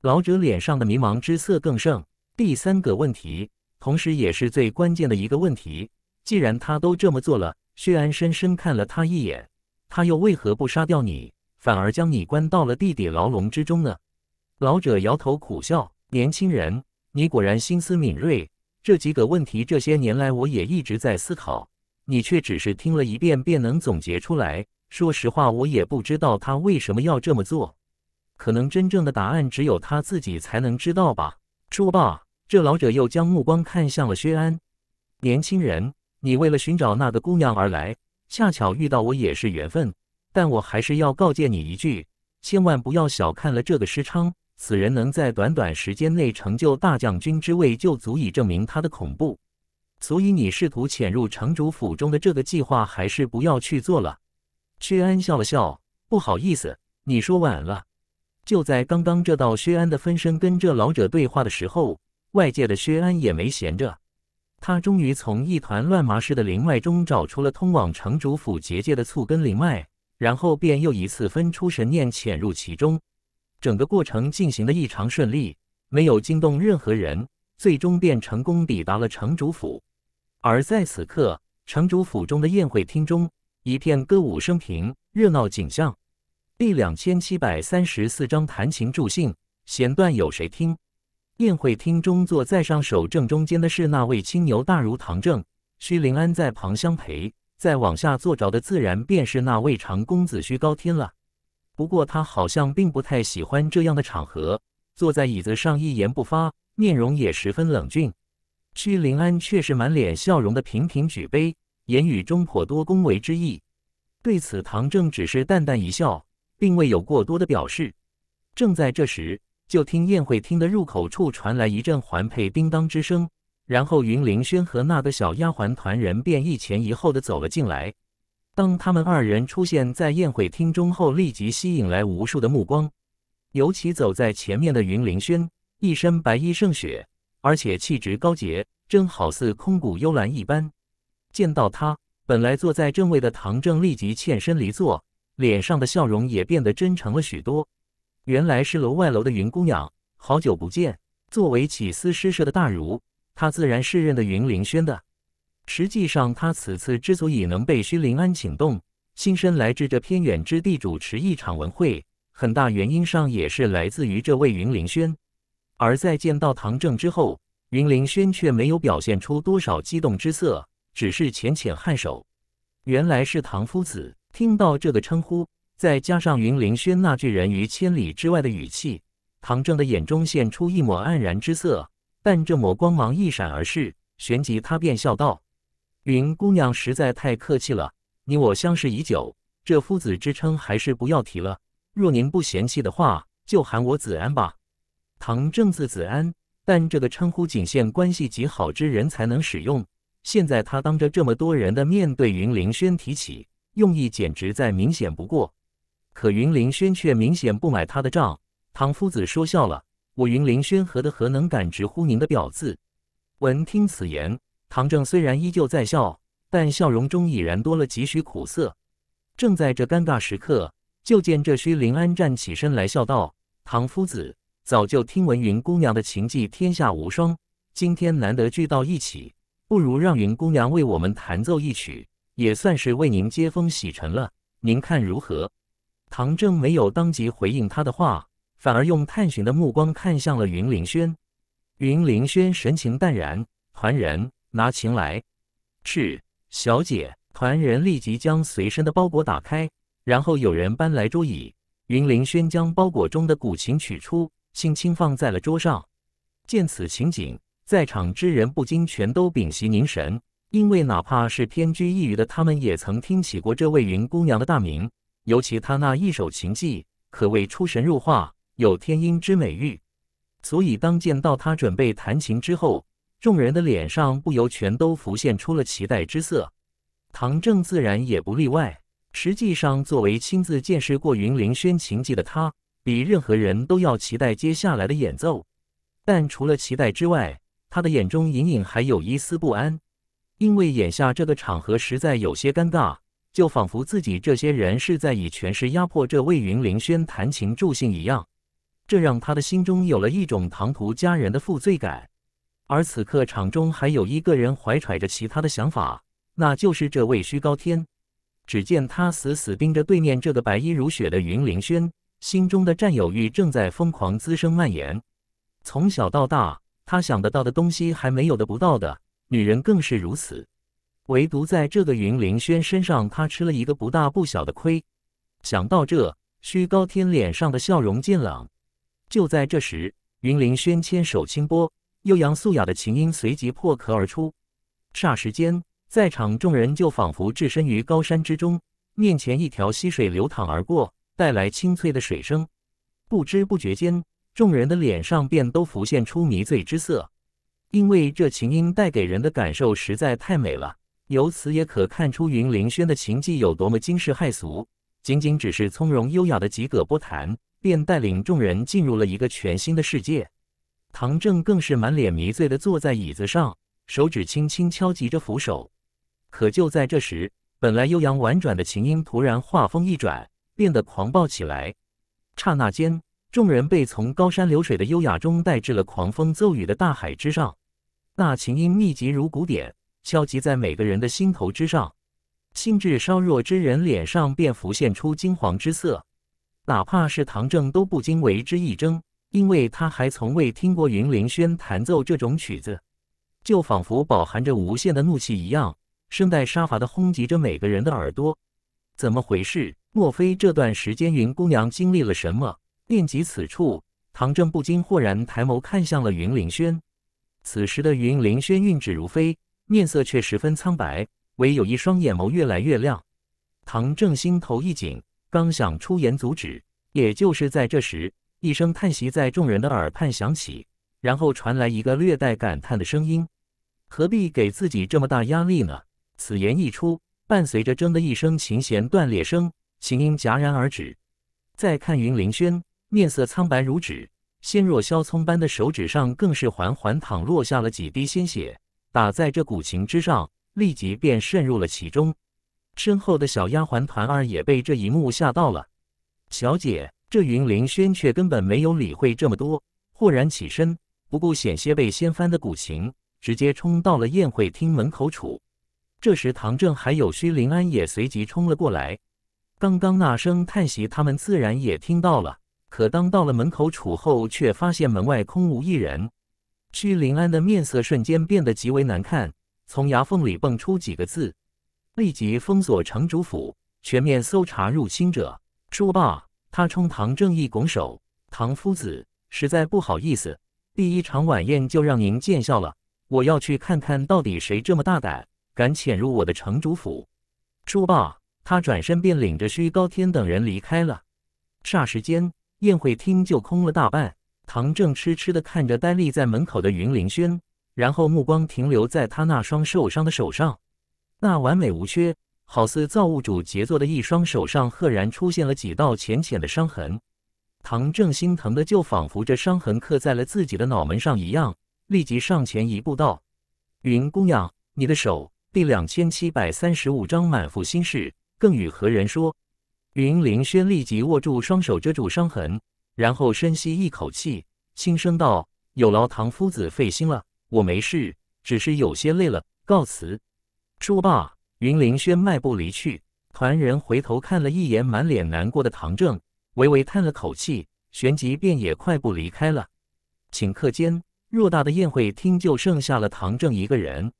老者脸上的迷茫之色更盛。第三个问题，同时也是最关键的一个问题。既然他都这么做了，薛安深深看了他一眼。他又为何不杀掉你，反而将你关到了地底牢笼之中呢？老者摇头苦笑：“年轻人，你果然心思敏锐。这几个问题，这些年来我也一直在思考，你却只是听了一遍便能总结出来。说实话，我也不知道他为什么要这么做。可能真正的答案只有他自己才能知道吧。”说罢，这老者又将目光看向了薛安。年轻人。你为了寻找那个姑娘而来，恰巧遇到我也是缘分。但我还是要告诫你一句，千万不要小看了这个师昌。此人能在短短时间内成就大将军之位，就足以证明他的恐怖。所以，你试图潜入城主府中的这个计划，还是不要去做了。薛安笑了笑，不好意思，你说晚了。就在刚刚，这道薛安的分身跟这老者对话的时候，外界的薛安也没闲着。他终于从一团乱麻似的灵脉中找出了通往城主府结界的粗根灵脉，然后便又一次分出神念潜入其中。整个过程进行的异常顺利，没有惊动任何人，最终便成功抵达了城主府。而在此刻，城主府中的宴会厅中一片歌舞升平、热闹景象。第两千七百三十四章弹琴助兴，弦断有谁听？宴会厅中坐在上首正中间的是那位青牛大儒唐正，徐灵安在旁相陪。再往下坐着的自然便是那位长公子徐高天了。不过他好像并不太喜欢这样的场合，坐在椅子上一言不发，面容也十分冷峻。徐灵安却是满脸笑容的频频举杯，言语中颇多恭维之意。对此，唐正只是淡淡一笑，并未有过多的表示。正在这时。就听宴会厅的入口处传来一阵环佩叮当之声，然后云凌轩和那个小丫鬟团人便一前一后的走了进来。当他们二人出现在宴会厅中后，立即吸引来无数的目光。尤其走在前面的云凌轩，一身白衣胜雪，而且气质高洁，真好似空谷幽兰一般。见到他，本来坐在正位的唐正立即欠身离座，脸上的笑容也变得真诚了许多。原来是楼外楼的云姑娘，好久不见。作为起司诗社的大儒，他自然是认得云凌轩的。实际上，他此次之所以能被薛灵安请动，亲身来至这偏远之地主持一场文会，很大原因上也是来自于这位云凌轩。而在见到唐正之后，云凌轩却没有表现出多少激动之色，只是浅浅颔首。原来是唐夫子，听到这个称呼。再加上云凌轩那拒人于千里之外的语气，唐正的眼中现出一抹黯然之色，但这抹光芒一闪而逝，旋即他便笑道：“云姑娘实在太客气了，你我相识已久，这夫子之称还是不要提了。若您不嫌弃的话，就喊我子安吧。”唐正字子安，但这个称呼仅限关系极好之人才能使用。现在他当着这么多人的面对云凌轩提起，用意简直再明显不过。可云凌轩却明显不买他的账。唐夫子说笑了，我云凌轩何德何能敢直呼您的表字？闻听此言，唐正虽然依旧在笑，但笑容中已然多了几许苦涩。正在这尴尬时刻，就见这虚灵安站起身来笑道：“唐夫子，早就听闻云姑娘的琴技天下无双，今天难得聚到一起，不如让云姑娘为我们弹奏一曲，也算是为您接风洗尘了。您看如何？”唐正没有当即回应他的话，反而用探寻的目光看向了云凌轩。云凌轩神情淡然，团人拿琴来。是小姐，团人立即将随身的包裹打开，然后有人搬来桌椅。云凌轩将包裹中的古琴取出，轻轻放在了桌上。见此情景，在场之人不禁全都屏息凝神，因为哪怕是偏居一隅的他们，也曾听起过这位云姑娘的大名。尤其他那一手琴技可谓出神入化，有“天音”之美誉。所以，当见到他准备弹琴之后，众人的脸上不由全都浮现出了期待之色。唐正自然也不例外。实际上，作为亲自见识过云林轩琴技的他，比任何人都要期待接下来的演奏。但除了期待之外，他的眼中隐隐还有一丝不安，因为眼下这个场合实在有些尴尬。就仿佛自己这些人是在以权势压迫这位云凌轩弹琴助兴一样，这让他的心中有了一种唐突佳人的负罪感。而此刻场中还有一个人怀揣着其他的想法，那就是这位虚高天。只见他死死盯着对面这个白衣如雪的云凌轩，心中的占有欲正在疯狂滋生蔓延。从小到大，他想得到的东西还没有得不到的，女人更是如此。唯独在这个云凌轩身上，他吃了一个不大不小的亏。想到这，虚高天脸上的笑容渐冷。就在这时，云凌轩牵手轻波，悠扬素雅的琴音随即破壳而出。霎时间，在场众人就仿佛置身于高山之中，面前一条溪水流淌而过，带来清脆的水声。不知不觉间，众人的脸上便都浮现出迷醉之色，因为这琴音带给人的感受实在太美了。由此也可看出云凌轩的琴技有多么惊世骇俗。仅仅只是从容优雅的几个波弹，便带领众人进入了一个全新的世界。唐正更是满脸迷醉的坐在椅子上，手指轻轻敲击着扶手。可就在这时，本来悠扬婉转的琴音突然画风一转，变得狂暴起来。刹那间，众人被从高山流水的优雅中带至了狂风骤雨的大海之上。那琴音密集如鼓点。敲击在每个人的心头之上，心智稍弱之人脸上便浮现出金黄之色。哪怕是唐正都不禁为之一怔，因为他还从未听过云灵轩弹奏这种曲子，就仿佛饱含着无限的怒气一样，声带杀伐的轰击着每个人的耳朵。怎么回事？莫非这段时间云姑娘经历了什么？念及此处，唐正不禁豁然抬眸看向了云灵轩。此时的云灵轩运指如飞。面色却十分苍白，唯有一双眼眸越来越亮。唐正心头一紧，刚想出言阻止，也就是在这时，一声叹息在众人的耳畔响起，然后传来一个略带感叹的声音：“何必给自己这么大压力呢？”此言一出，伴随着“铮”的一声琴弦断裂声，琴音戛然而止。再看云凌轩，面色苍白如纸，纤弱削葱般的手指上更是缓缓淌落下了几滴鲜血。打在这古琴之上，立即便渗入了其中。身后的小丫鬟团儿也被这一幕吓到了。小姐，这云林轩却根本没有理会这么多，豁然起身，不顾险些被掀翻的古琴，直接冲到了宴会厅门口处。这时，唐正还有薛灵安也随即冲了过来。刚刚那声叹息，他们自然也听到了，可当到了门口处后，却发现门外空无一人。虚灵安的面色瞬间变得极为难看，从牙缝里蹦出几个字：“立即封锁城主府，全面搜查入侵者。”说罢，他冲唐正义拱手：“唐夫子，实在不好意思，第一场晚宴就让您见笑了。我要去看看到底谁这么大胆，敢潜入我的城主府。”说罢，他转身便领着虚高天等人离开了。霎时间，宴会厅就空了大半。唐正痴痴地看着呆立在门口的云凌轩，然后目光停留在他那双受伤的手上。那完美无缺，好似造物主杰作的一双手上，赫然出现了几道浅浅的伤痕。唐正心疼的，就仿佛这伤痕刻在了自己的脑门上一样，立即上前一步道：“云姑娘，你的手。”第两千七百三十五章满腹心事，更与何人说？云凌轩立即握住双手遮住伤痕。然后深吸一口气，轻声道：“有劳唐夫子费心了，我没事，只是有些累了，告辞。”说罢，云凌轩迈步离去。团人回头看了一眼，满脸难过的唐正，微微叹了口气，旋即便也快步离开了。顷刻间，偌大的宴会厅就剩下了唐正一个人。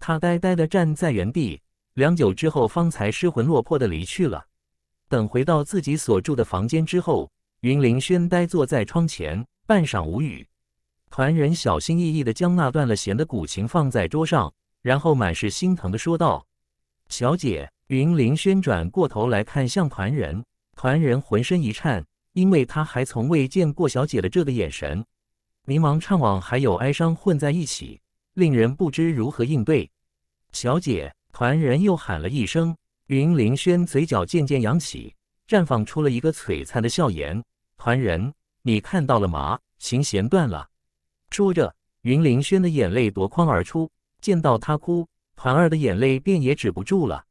他呆呆地站在原地，良久之后，方才失魂落魄地离去了。等回到自己所住的房间之后，云凌轩呆坐在窗前，半晌无语。团人小心翼翼地将那断了弦的古琴放在桌上，然后满是心疼地说道：“小姐。”云凌轩转过头来看向团人，团人浑身一颤，因为他还从未见过小姐的这个眼神，迷茫、怅惘还有哀伤混在一起，令人不知如何应对。小姐，团人又喊了一声，云凌轩嘴角渐渐扬起。绽放出了一个璀璨的笑颜。团人，你看到了吗？琴弦断了。说着，云凌轩的眼泪夺眶而出。见到他哭，团儿的眼泪便也止不住了。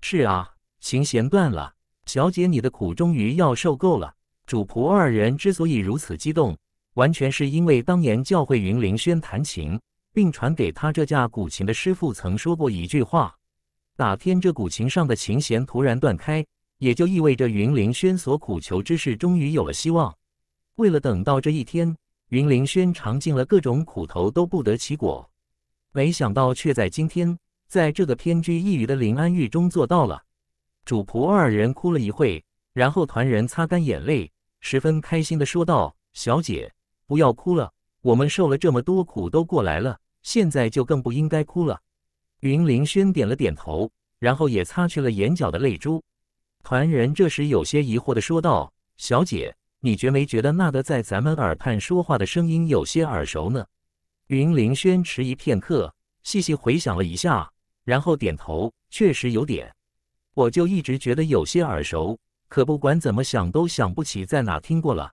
是啊，琴弦断了。小姐，你的苦终于要受够了。主仆二人之所以如此激动，完全是因为当年教会云凌轩弹琴，并传给他这架古琴的师傅曾说过一句话：哪天这古琴上的琴弦突然断开。也就意味着云凌轩所苦求之事终于有了希望。为了等到这一天，云凌轩尝尽了各种苦头，都不得其果。没想到却在今天，在这个偏居一隅的临安狱中做到了。主仆二人哭了一会，然后团人擦干眼泪，十分开心的说道：“小姐，不要哭了，我们受了这么多苦都过来了，现在就更不应该哭了。”云凌轩点了点头，然后也擦去了眼角的泪珠。团人这时有些疑惑的说道：“小姐，你觉没觉得那德在咱们耳畔说话的声音有些耳熟呢？”云凌轩迟疑片刻，细细回想了一下，然后点头：“确实有点，我就一直觉得有些耳熟，可不管怎么想都想不起在哪听过了。”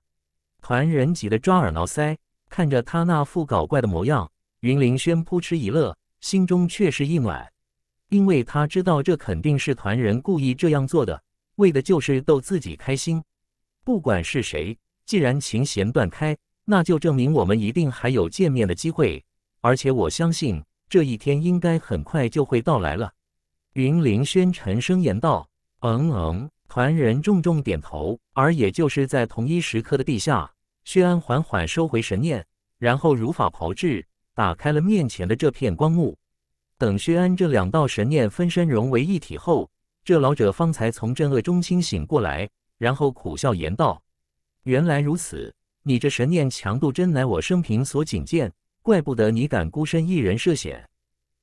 团人急得抓耳挠腮，看着他那副搞怪的模样，云凌轩扑哧一乐，心中却是一暖，因为他知道这肯定是团人故意这样做的。为的就是逗自己开心，不管是谁，既然琴弦断开，那就证明我们一定还有见面的机会，而且我相信这一天应该很快就会到来了。”云凌轩沉声言道。“嗯嗯。”团人重重点头。而也就是在同一时刻的地下，薛安缓缓收回神念，然后如法炮制，打开了面前的这片光幕。等薛安这两道神念分身融为一体后。这老者方才从镇恶中清醒过来，然后苦笑言道：“原来如此，你这神念强度真乃我生平所仅见，怪不得你敢孤身一人涉险。”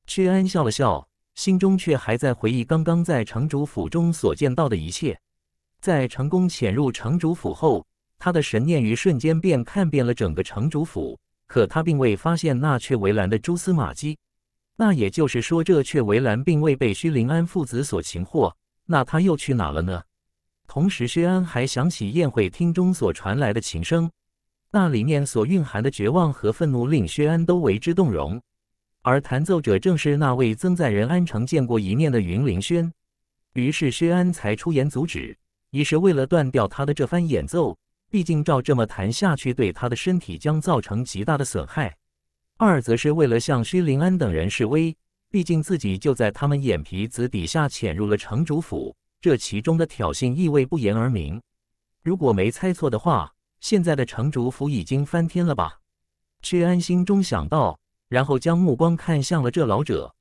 屈安笑了笑，心中却还在回忆刚刚在城主府中所见到的一切。在成功潜入城主府后，他的神念于瞬间便看遍了整个城主府，可他并未发现那却围栏的蛛丝马迹。那也就是说，这阙围栏并未被薛灵安父子所擒获，那他又去哪了呢？同时，薛安还想起宴会厅中所传来的琴声，那里面所蕴含的绝望和愤怒令薛安都为之动容。而弹奏者正是那位曾在仁安城见过一面的云凌轩，于是薛安才出言阻止，一是为了断掉他的这番演奏，毕竟照这么弹下去，对他的身体将造成极大的损害。二则是为了向薛灵安等人示威，毕竟自己就在他们眼皮子底下潜入了城主府，这其中的挑衅意味不言而明。如果没猜错的话，现在的城主府已经翻天了吧？薛安心中想到，然后将目光看向了这老者。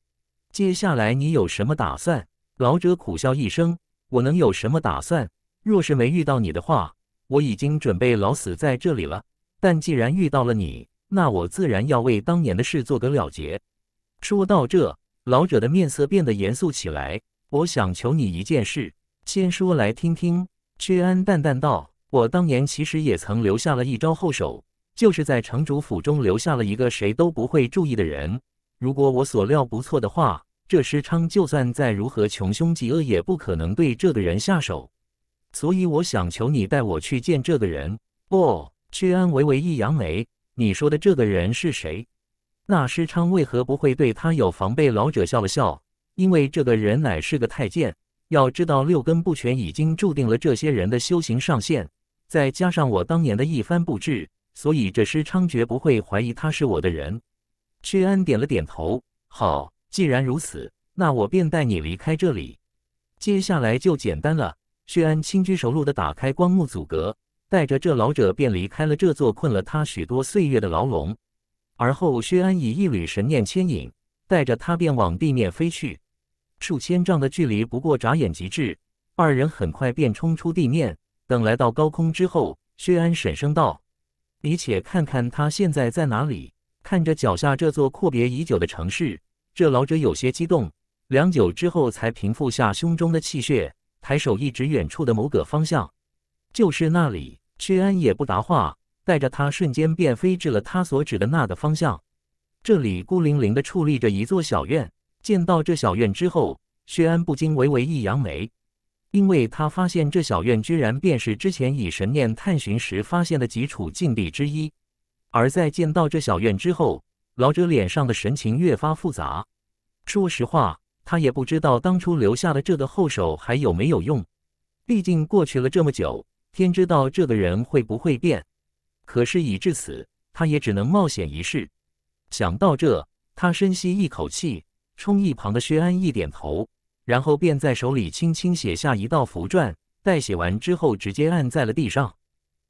接下来你有什么打算？老者苦笑一声：“我能有什么打算？若是没遇到你的话，我已经准备老死在这里了。但既然遇到了你……”那我自然要为当年的事做个了结。说到这，老者的面色变得严肃起来。我想求你一件事，先说来听听。薛安淡淡道：“我当年其实也曾留下了一招后手，就是在城主府中留下了一个谁都不会注意的人。如果我所料不错的话，这师昌就算再如何穷凶极恶，也不可能对这个人下手。所以，我想求你带我去见这个人。”不，薛安微微一扬眉。你说的这个人是谁？那师昌为何不会对他有防备？老者笑了笑，因为这个人乃是个太监。要知道，六根不全已经注定了这些人的修行上限，再加上我当年的一番布置，所以这师昌绝不会怀疑他是我的人。薛安点了点头，好，既然如此，那我便带你离开这里。接下来就简单了。薛安轻车熟路的打开光幕阻隔。带着这老者便离开了这座困了他许多岁月的牢笼，而后薛安以一缕神念牵引，带着他便往地面飞去。数千丈的距离不过眨眼即至，二人很快便冲出地面。等来到高空之后，薛安沈声道：“你且看看他现在在哪里。”看着脚下这座阔别已久的城市，这老者有些激动，良久之后才平复下胸中的气血，抬手一指远处的某个方向：“就是那里。”薛安也不答话，带着他瞬间便飞至了他所指的那个方向。这里孤零零的矗立着一座小院。见到这小院之后，薛安不禁微微一扬眉，因为他发现这小院居然便是之前以神念探寻时发现的几处禁地之一。而在见到这小院之后，老者脸上的神情越发复杂。说实话，他也不知道当初留下的这个后手还有没有用，毕竟过去了这么久。天知道这个人会不会变，可事已至此，他也只能冒险一试。想到这，他深吸一口气，冲一旁的薛安一点头，然后便在手里轻轻写下一道符篆。待写完之后，直接按在了地上。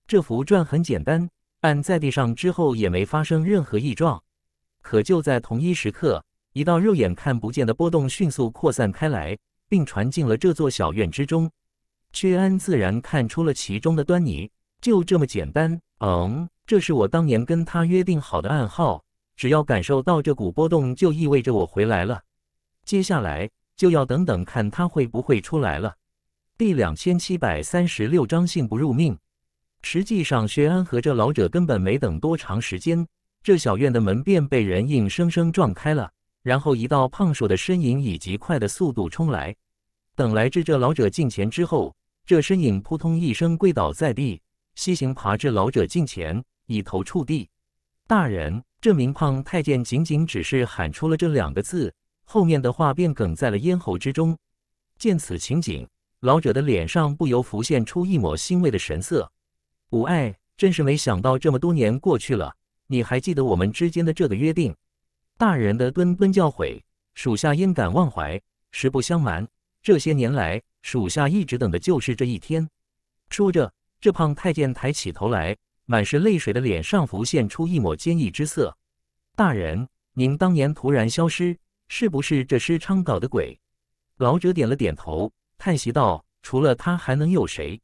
这符篆很简单，按在地上之后也没发生任何异状。可就在同一时刻，一道肉眼看不见的波动迅速扩散开来，并传进了这座小院之中。薛安自然看出了其中的端倪，就这么简单。嗯，这是我当年跟他约定好的暗号，只要感受到这股波动，就意味着我回来了。接下来就要等等看他会不会出来了。第两千七百三十六章信不入命。实际上，薛安和这老者根本没等多长时间，这小院的门便被人硬生生撞开了，然后一道胖硕的身影以极快的速度冲来。等来至这老者近前之后。这身影扑通一声跪倒在地，西行爬至老者近前，以头触地。大人，这名胖太监仅仅只是喊出了这两个字，后面的话便哽在了咽喉之中。见此情景，老者的脸上不由浮现出一抹欣慰的神色。吾爱，真是没想到，这么多年过去了，你还记得我们之间的这个约定。大人的谆谆教诲，属下焉敢忘怀。实不相瞒，这些年来。属下一直等的就是这一天。说着，这胖太监抬起头来，满是泪水的脸上浮现出一抹坚毅之色。大人，您当年突然消失，是不是这师昌搞的鬼？老者点了点头，叹息道：“除了他，还能有谁？”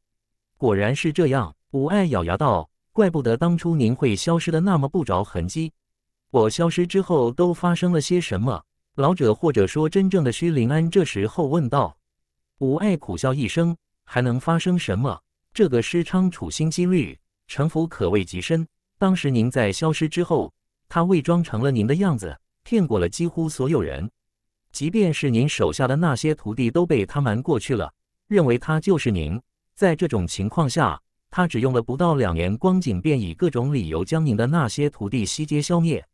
果然是这样，武爱咬牙道：“怪不得当初您会消失的那么不着痕迹。我消失之后都发生了些什么？”老者或者说真正的徐灵安这时候问道。吾爱苦笑一声：“还能发生什么？这个师昌处心积虑，城府可谓极深。当时您在消失之后，他伪装成了您的样子，骗过了几乎所有人。即便是您手下的那些徒弟，都被他瞒过去了，认为他就是您。在这种情况下，他只用了不到两年光景，便以各种理由将您的那些徒弟悉皆消灭。”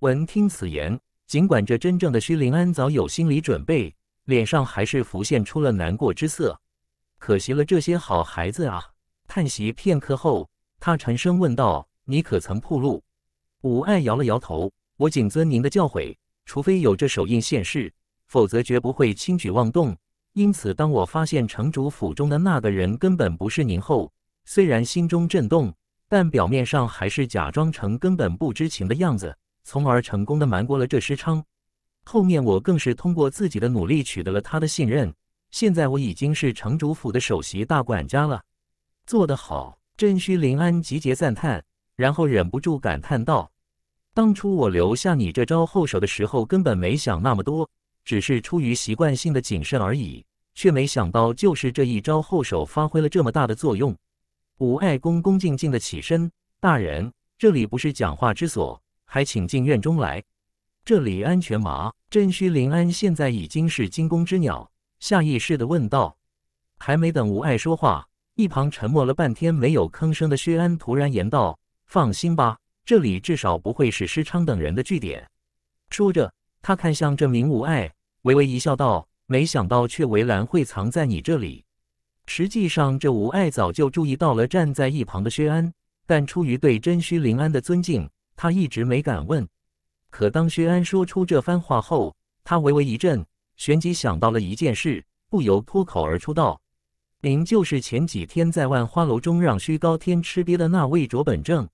闻听此言，尽管这真正的虚灵安早有心理准备。脸上还是浮现出了难过之色，可惜了这些好孩子啊！叹息片刻后，他沉声问道：“你可曾铺路？”武爱摇了摇头：“我谨遵您的教诲，除非有这手印现世，否则绝不会轻举妄动。因此，当我发现城主府中的那个人根本不是您后，虽然心中震动，但表面上还是假装成根本不知情的样子，从而成功的瞒过了这师昌。”后面我更是通过自己的努力取得了他的信任，现在我已经是城主府的首席大管家了，做得好！镇虚临安，集结赞叹，然后忍不住感叹道：“当初我留下你这招后手的时候，根本没想那么多，只是出于习惯性的谨慎而已，却没想到就是这一招后手发挥了这么大的作用。”武爱恭恭敬敬的起身：“大人，这里不是讲话之所，还请进院中来。”这里安全吗？真虚临安现在已经是惊弓之鸟，下意识地问道。还没等吴爱说话，一旁沉默了半天没有吭声的薛安突然言道：“放心吧，这里至少不会是师昌等人的据点。”说着，他看向这名吴爱，微微一笑道：“没想到却围栏会藏在你这里。”实际上，这吴爱早就注意到了站在一旁的薛安，但出于对真虚临安的尊敬，他一直没敢问。可当薛安说出这番话后，他微微一震，旋即想到了一件事，不由脱口而出道：“您就是前几天在万花楼中让虚高天吃瘪的那位卓本正。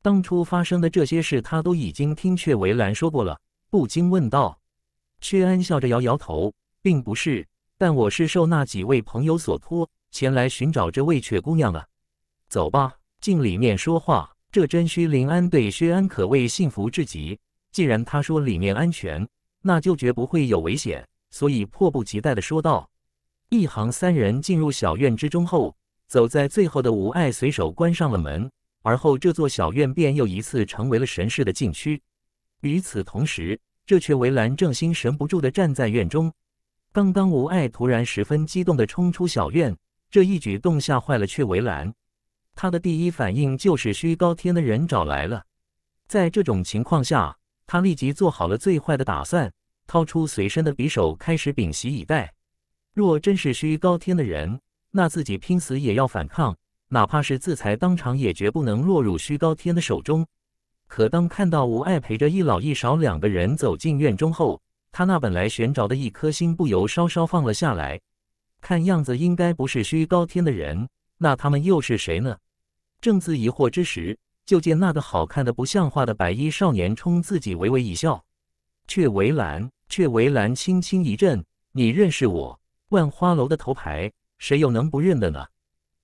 当初发生的这些事，他都已经听阙维兰说过了。”不禁问道。薛安笑着摇摇头，并不是，但我是受那几位朋友所托，前来寻找这位阙姑娘的。走吧，进里面说话。这真虚林安对薛安可谓信服至极。既然他说里面安全，那就绝不会有危险，所以迫不及待的说道。一行三人进入小院之中后，走在最后的无爱随手关上了门，而后这座小院便又一次成为了神室的禁区。与此同时，这却围栏正心神不住的站在院中。刚刚无爱突然十分激动的冲出小院，这一举动吓坏了雀围栏，他的第一反应就是虚高天的人找来了。在这种情况下。他立即做好了最坏的打算，掏出随身的匕首，开始屏息以待。若真是虚高天的人，那自己拼死也要反抗，哪怕是自裁当场，也绝不能落入虚高天的手中。可当看到吴爱陪着一老一少两个人走进院中后，他那本来悬着的一颗心不由稍稍放了下来。看样子应该不是虚高天的人，那他们又是谁呢？正自疑惑之时。就见那个好看的不像话的白衣少年冲自己微微一笑，却围栏，却围栏，轻轻一震：“你认识我？万花楼的头牌，谁又能不认得呢？”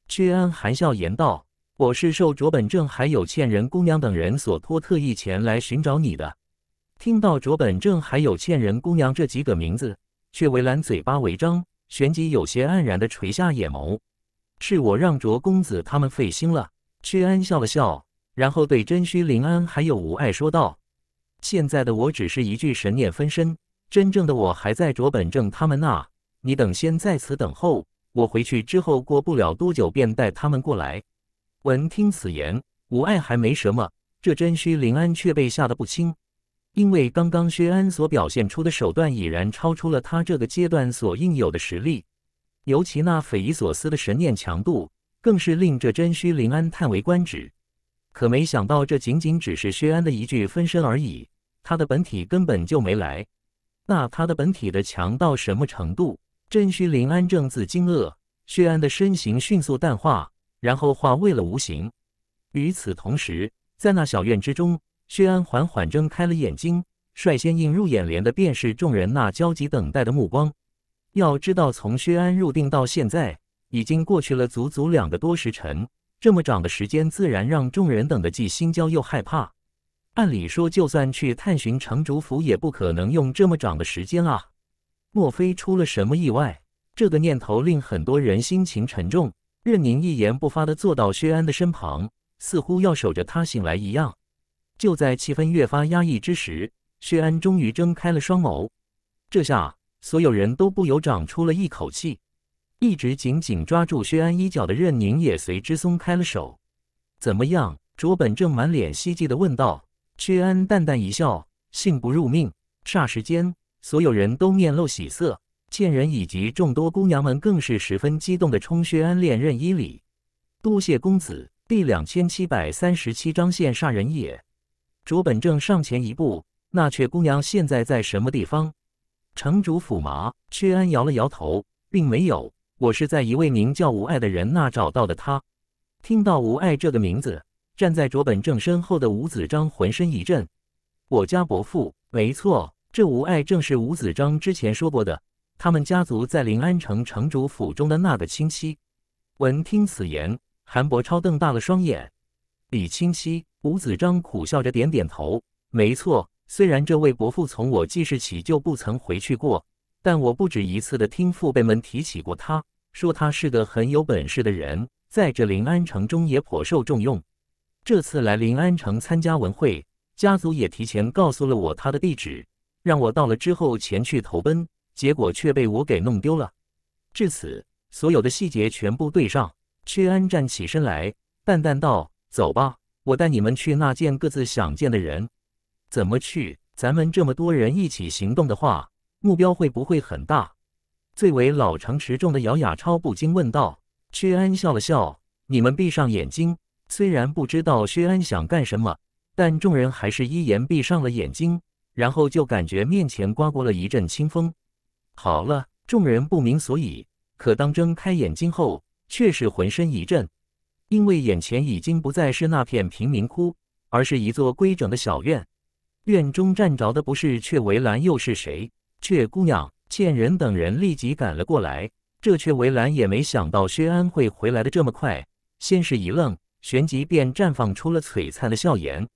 却安含笑言道：“我是受卓本正还有倩人姑娘等人所托，特意前来寻找你的。”听到卓本正还有倩人姑娘这几个名字，却围栏嘴巴微张，旋即有些黯然的垂下眼眸：“是我让卓公子他们费心了。”却安笑了笑。然后对真虚灵安还有无爱说道：“现在的我只是一具神念分身，真正的我还在卓本正他们那。你等先在此等候，我回去之后，过不了多久便带他们过来。”闻听此言，无爱还没什么，这真虚灵安却被吓得不轻，因为刚刚薛安所表现出的手段已然超出了他这个阶段所应有的实力，尤其那匪夷所思的神念强度，更是令这真虚灵安叹为观止。可没想到，这仅仅只是薛安的一具分身而已，他的本体根本就没来。那他的本体的强到什么程度？镇虚灵安正自惊愕，薛安的身形迅速淡化，然后化为了无形。与此同时，在那小院之中，薛安缓缓睁开了眼睛，率先映入眼帘的便是众人那焦急等待的目光。要知道，从薛安入定到现在，已经过去了足足两个多时辰。这么长的时间，自然让众人等得既心焦又害怕。按理说，就算去探寻城主府，也不可能用这么长的时间啊！莫非出了什么意外？这个念头令很多人心情沉重。任宁一言不发的坐到薛安的身旁，似乎要守着他醒来一样。就在气氛越发压抑之时，薛安终于睁开了双眸。这下，所有人都不由长出了一口气。一直紧紧抓住薛安衣角的任宁也随之松开了手。怎么样？卓本正满脸希冀地问道。薛安淡淡一笑，幸不辱命。霎时间，所有人都面露喜色，贱人以及众多姑娘们更是十分激动地冲薛安连任衣礼，多谢公子。第两千七百三十七章现煞人也。卓本正上前一步，那阙姑娘现在在什么地方？城主府吗？薛安摇了摇头，并没有。我是在一位名叫吴爱的人那找到的。他，听到吴爱这个名字，站在卓本正身后的吴子章浑身一震。我家伯父，没错，这吴爱正是吴子章之前说过的，他们家族在临安城城主府中的那个亲戚。闻听此言，韩伯超瞪大了双眼。李清溪，吴子章苦笑着点点头。没错，虽然这位伯父从我记事起就不曾回去过。但我不止一次的听父辈们提起过他，说他是个很有本事的人，在这临安城中也颇受重用。这次来临安城参加文会，家族也提前告诉了我他的地址，让我到了之后前去投奔，结果却被我给弄丢了。至此，所有的细节全部对上。薛安站起身来，淡淡道：“走吧，我带你们去那见各自想见的人。怎么去？咱们这么多人一起行动的话。”目标会不会很大？最为老成持重的姚亚超不禁问道。薛安笑了笑：“你们闭上眼睛。”虽然不知道薛安想干什么，但众人还是一言闭上了眼睛，然后就感觉面前刮过了一阵清风。好了，众人不明所以，可当睁开眼睛后，却是浑身一震，因为眼前已经不再是那片贫民窟，而是一座规整的小院。院中站着的不是却维兰，又是谁？雀姑娘、见人等人立即赶了过来。这雀围兰也没想到薛安会回来的这么快，先是一愣，旋即便绽放出了璀璨的笑颜。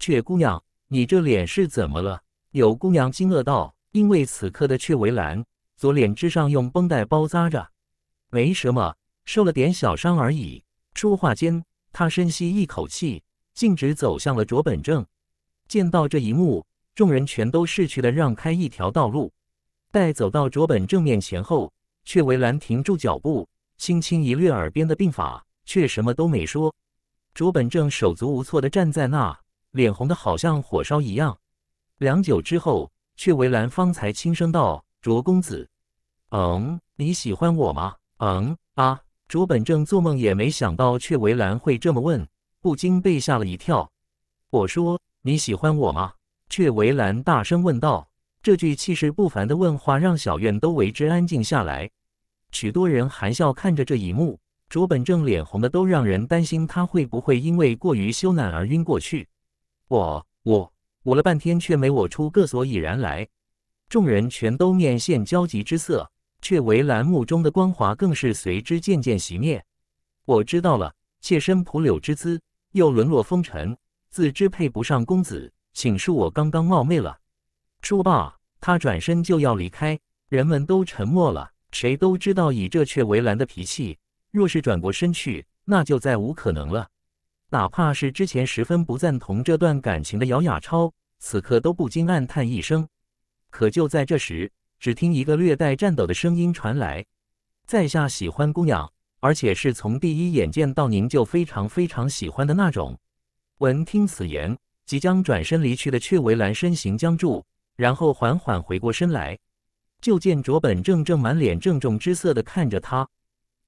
雀姑娘，你这脸是怎么了？有姑娘惊愕道：“因为此刻的雀围兰左脸之上用绷带包扎着，没什么，受了点小伤而已。”说话间，他深吸一口气，径直走向了卓本正。见到这一幕。众人全都逝去了，让开一条道路。待走到卓本正面前后，却维兰停住脚步，轻轻一掠耳边的鬓发，却什么都没说。卓本正手足无措的站在那，脸红的好像火烧一样。良久之后，却为兰方才轻声道：“卓公子，嗯，你喜欢我吗？”“嗯。”“啊！”卓本正做梦也没想到却为兰会这么问，不禁被吓了一跳。“我说你喜欢我吗？”却围兰大声问道：“这句气势不凡的问话，让小院都为之安静下来。许多人含笑看着这一幕，卓本正脸红的都让人担心他会不会因为过于羞赧而晕过去。我我我了半天，却没我出个所以然来。众人全都面现焦急之色，却为兰目中的光华更是随之渐渐熄灭。我知道了，妾身蒲柳之姿，又沦落风尘，自知配不上公子。”请恕我刚刚冒昧了。说罢，他转身就要离开。人们都沉默了，谁都知道以这却为难的脾气，若是转过身去，那就再无可能了。哪怕是之前十分不赞同这段感情的姚亚超，此刻都不禁暗叹一声。可就在这时，只听一个略带颤抖的声音传来：“在下喜欢姑娘，而且是从第一眼见到您就非常非常喜欢的那种。”闻听此言。即将转身离去的却为兰身形僵住，然后缓缓回过身来，就见卓本正正满脸郑重之色的看着他。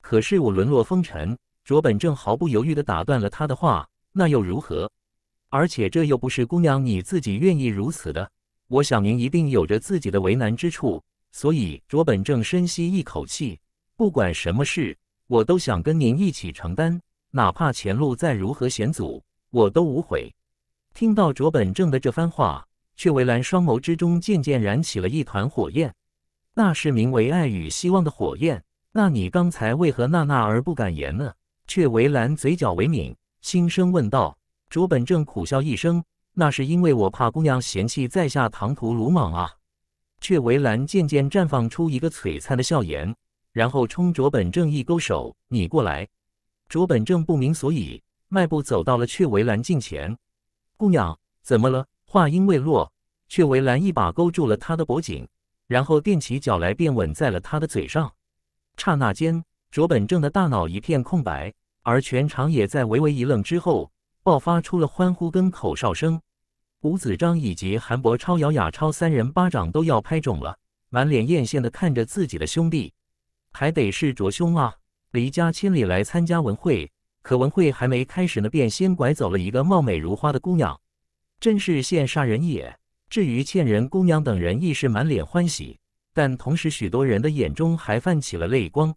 可是我沦落风尘，卓本正毫不犹豫的打断了他的话。那又如何？而且这又不是姑娘你自己愿意如此的。我想您一定有着自己的为难之处，所以卓本正深吸一口气，不管什么事，我都想跟您一起承担，哪怕前路再如何险阻，我都无悔。听到卓本正的这番话，却维兰双眸之中渐渐燃起了一团火焰，那是名为爱与希望的火焰。那你刚才为何纳纳而不敢言呢？却维兰嘴角微抿，轻声问道。卓本正苦笑一声：“那是因为我怕姑娘嫌弃在下唐突鲁莽啊。”却维兰渐渐绽放出一个璀璨的笑颜，然后冲卓本正一勾手：“你过来。”卓本正不明所以，迈步走到了却维兰近前。姑娘，怎么了？话音未落，却围兰一把勾住了他的脖颈，然后垫起脚来便吻在了他的嘴上。刹那间，卓本正的大脑一片空白，而全场也在微微一愣之后，爆发出了欢呼跟口哨声。吴子章以及韩博超、姚雅超三人巴掌都要拍肿了，满脸艳羡的看着自己的兄弟，还得是卓兄啊！离家千里来参加文会。可文慧还没开始呢，便先拐走了一个貌美如花的姑娘，真是羡煞人也。至于欠人姑娘等人，亦是满脸欢喜，但同时许多人的眼中还泛起了泪光，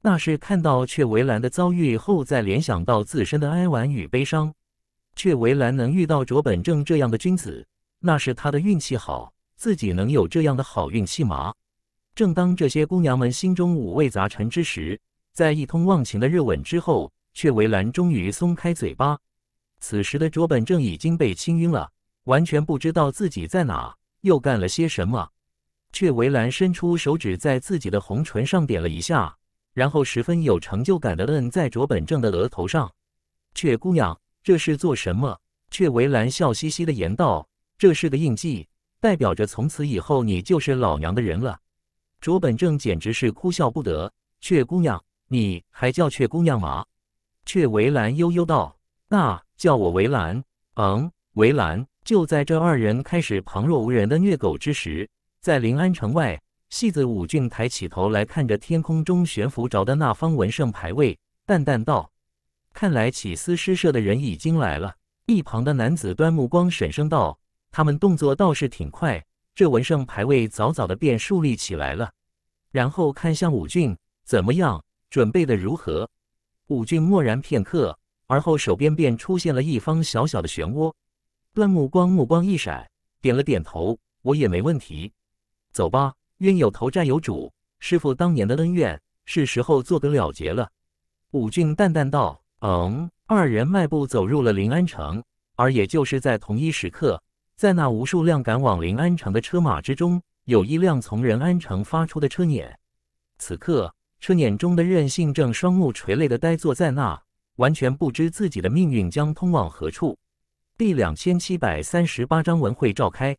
那是看到却为兰的遭遇后，再联想到自身的哀婉与悲伤。却为兰能遇到卓本正这样的君子，那是他的运气好，自己能有这样的好运气吗？正当这些姑娘们心中五味杂陈之时，在一通忘情的热吻之后。却围栏终于松开嘴巴，此时的卓本正已经被亲晕了，完全不知道自己在哪，又干了些什么。却围栏伸出手指在自己的红唇上点了一下，然后十分有成就感的摁在卓本正的额头上。却姑娘，这是做什么？却围栏笑嘻嘻的言道：“这是个印记，代表着从此以后你就是老娘的人了。”卓本正简直是哭笑不得。却姑娘，你还叫却姑娘吗？却围栏悠悠道：“那叫我围栏。”嗯，围栏。就在这二人开始旁若无人的虐狗之时，在临安城外，戏子武俊抬起头来看着天空中悬浮着的那方文圣牌位，淡淡道：“看来起司诗社的人已经来了。”一旁的男子端目光审声道：“他们动作倒是挺快，这文圣牌位早早的便树立起来了。”然后看向武俊：“怎么样，准备的如何？”武俊默然片刻，而后手边便出现了一方小小的漩涡。段目光目光一闪，点了点头：“我也没问题，走吧。冤有头，债有主，师傅当年的恩怨，是时候做个了结了。”武俊淡淡道：“嗯。”二人迈步走入了临安城。而也就是在同一时刻，在那无数辆赶往临安城的车马之中，有一辆从仁安城发出的车辇，此刻。春辇中的任性正双目垂泪的呆坐在那，完全不知自己的命运将通往何处。第两千七百三十八章文会召开。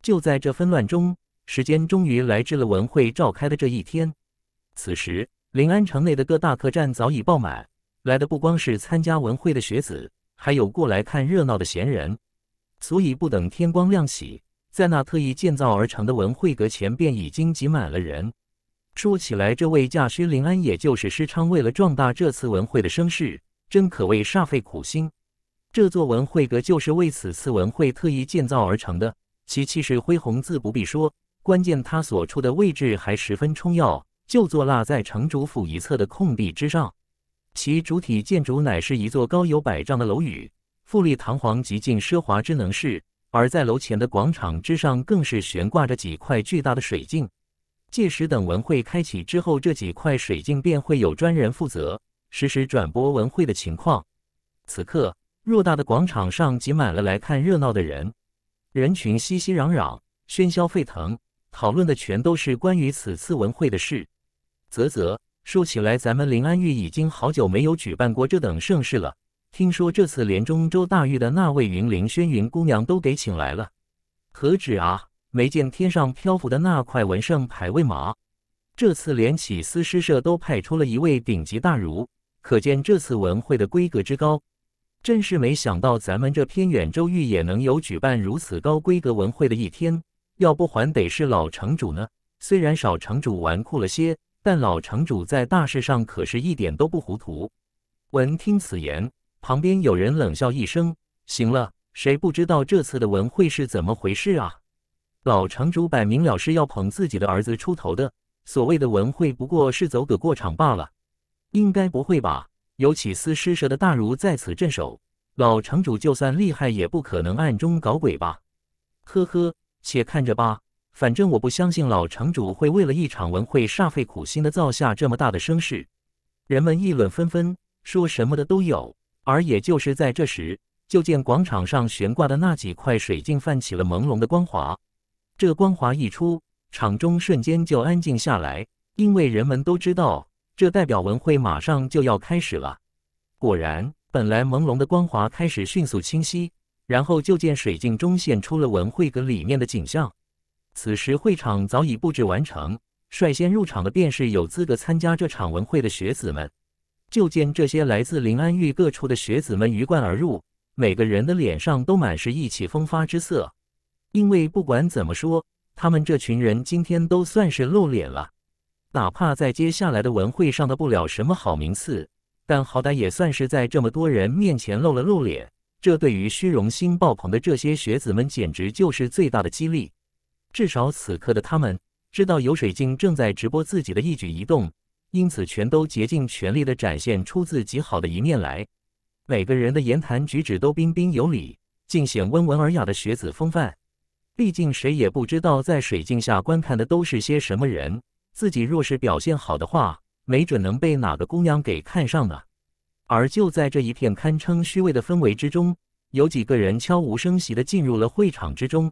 就在这纷乱中，时间终于来至了文会召开的这一天。此时，临安城内的各大客栈早已爆满，来的不光是参加文会的学子，还有过来看热闹的闲人。所以，不等天光亮起，在那特意建造而成的文会阁前便已经挤满了人。说起来，这位驾师临安，也就是师昌，为了壮大这次文会的声势，真可谓煞费苦心。这座文会阁就是为此次文会特意建造而成的，其气势恢宏自不必说。关键它所处的位置还十分重要，就坐落在城主府一侧的空地之上。其主体建筑乃是一座高有百丈的楼宇，富丽堂皇，极尽奢华之能事。而在楼前的广场之上，更是悬挂着几块巨大的水晶。届时等文会开启之后，这几块水镜便会有专人负责实时转播文会的情况。此刻，偌大的广场上挤满了来看热闹的人，人群熙熙攘攘，喧嚣沸腾，讨论的全都是关于此次文会的事。啧啧，说起来，咱们临安玉已经好久没有举办过这等盛事了。听说这次连中州大狱的那位云林轩云姑娘都给请来了，何止啊！没见天上漂浮的那块文圣牌位吗？这次连起司诗社都派出了一位顶级大儒，可见这次文会的规格之高。真是没想到，咱们这偏远州域也能有举办如此高规格文会的一天。要不还得是老城主呢。虽然少城主纨绔了些，但老城主在大事上可是一点都不糊涂。闻听此言，旁边有人冷笑一声：“行了，谁不知道这次的文会是怎么回事啊？”老城主摆明了是要捧自己的儿子出头的，所谓的文会不过是走个过场罢了。应该不会吧？有起司施舍的大儒在此镇守，老城主就算厉害也不可能暗中搞鬼吧？呵呵，且看着吧。反正我不相信老城主会为了一场文会煞费苦心的造下这么大的声势。人们议论纷纷，说什么的都有。而也就是在这时，就见广场上悬挂的那几块水镜泛起了朦胧的光华。这光华一出场，中瞬间就安静下来，因为人们都知道，这代表文会马上就要开始了。果然，本来朦胧的光华开始迅速清晰，然后就见水镜中现出了文会阁里面的景象。此时会场早已布置完成，率先入场的便是有资格参加这场文会的学子们。就见这些来自临安域各处的学子们鱼贯而入，每个人的脸上都满是意气风发之色。因为不管怎么说，他们这群人今天都算是露脸了，哪怕在接下来的文会上的不了什么好名次，但好歹也算是在这么多人面前露了露脸。这对于虚荣心爆棚的这些学子们，简直就是最大的激励。至少此刻的他们知道有水镜正在直播自己的一举一动，因此全都竭尽全力地展现出自己好的一面来。每个人的言谈举止都彬彬有礼，尽显温文尔雅的学子风范。毕竟谁也不知道在水镜下观看的都是些什么人，自己若是表现好的话，没准能被哪个姑娘给看上呢。而就在这一片堪称虚伪的氛围之中，有几个人悄无声息的进入了会场之中。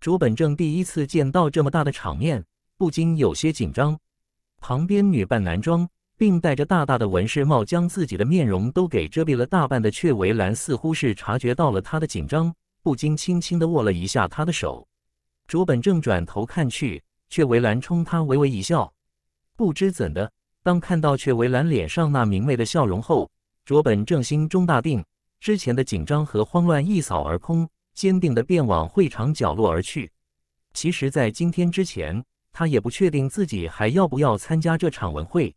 卓本正第一次见到这么大的场面，不禁有些紧张。旁边女扮男装，并戴着大大的文饰帽，将自己的面容都给遮蔽了大半的却围兰，似乎是察觉到了他的紧张。不禁轻轻地握了一下他的手，卓本正转头看去，却为兰冲他微微一笑。不知怎的，当看到却为兰脸上那明媚的笑容后，卓本正心中大定，之前的紧张和慌乱一扫而空，坚定地便往会场角落而去。其实，在今天之前，他也不确定自己还要不要参加这场文会，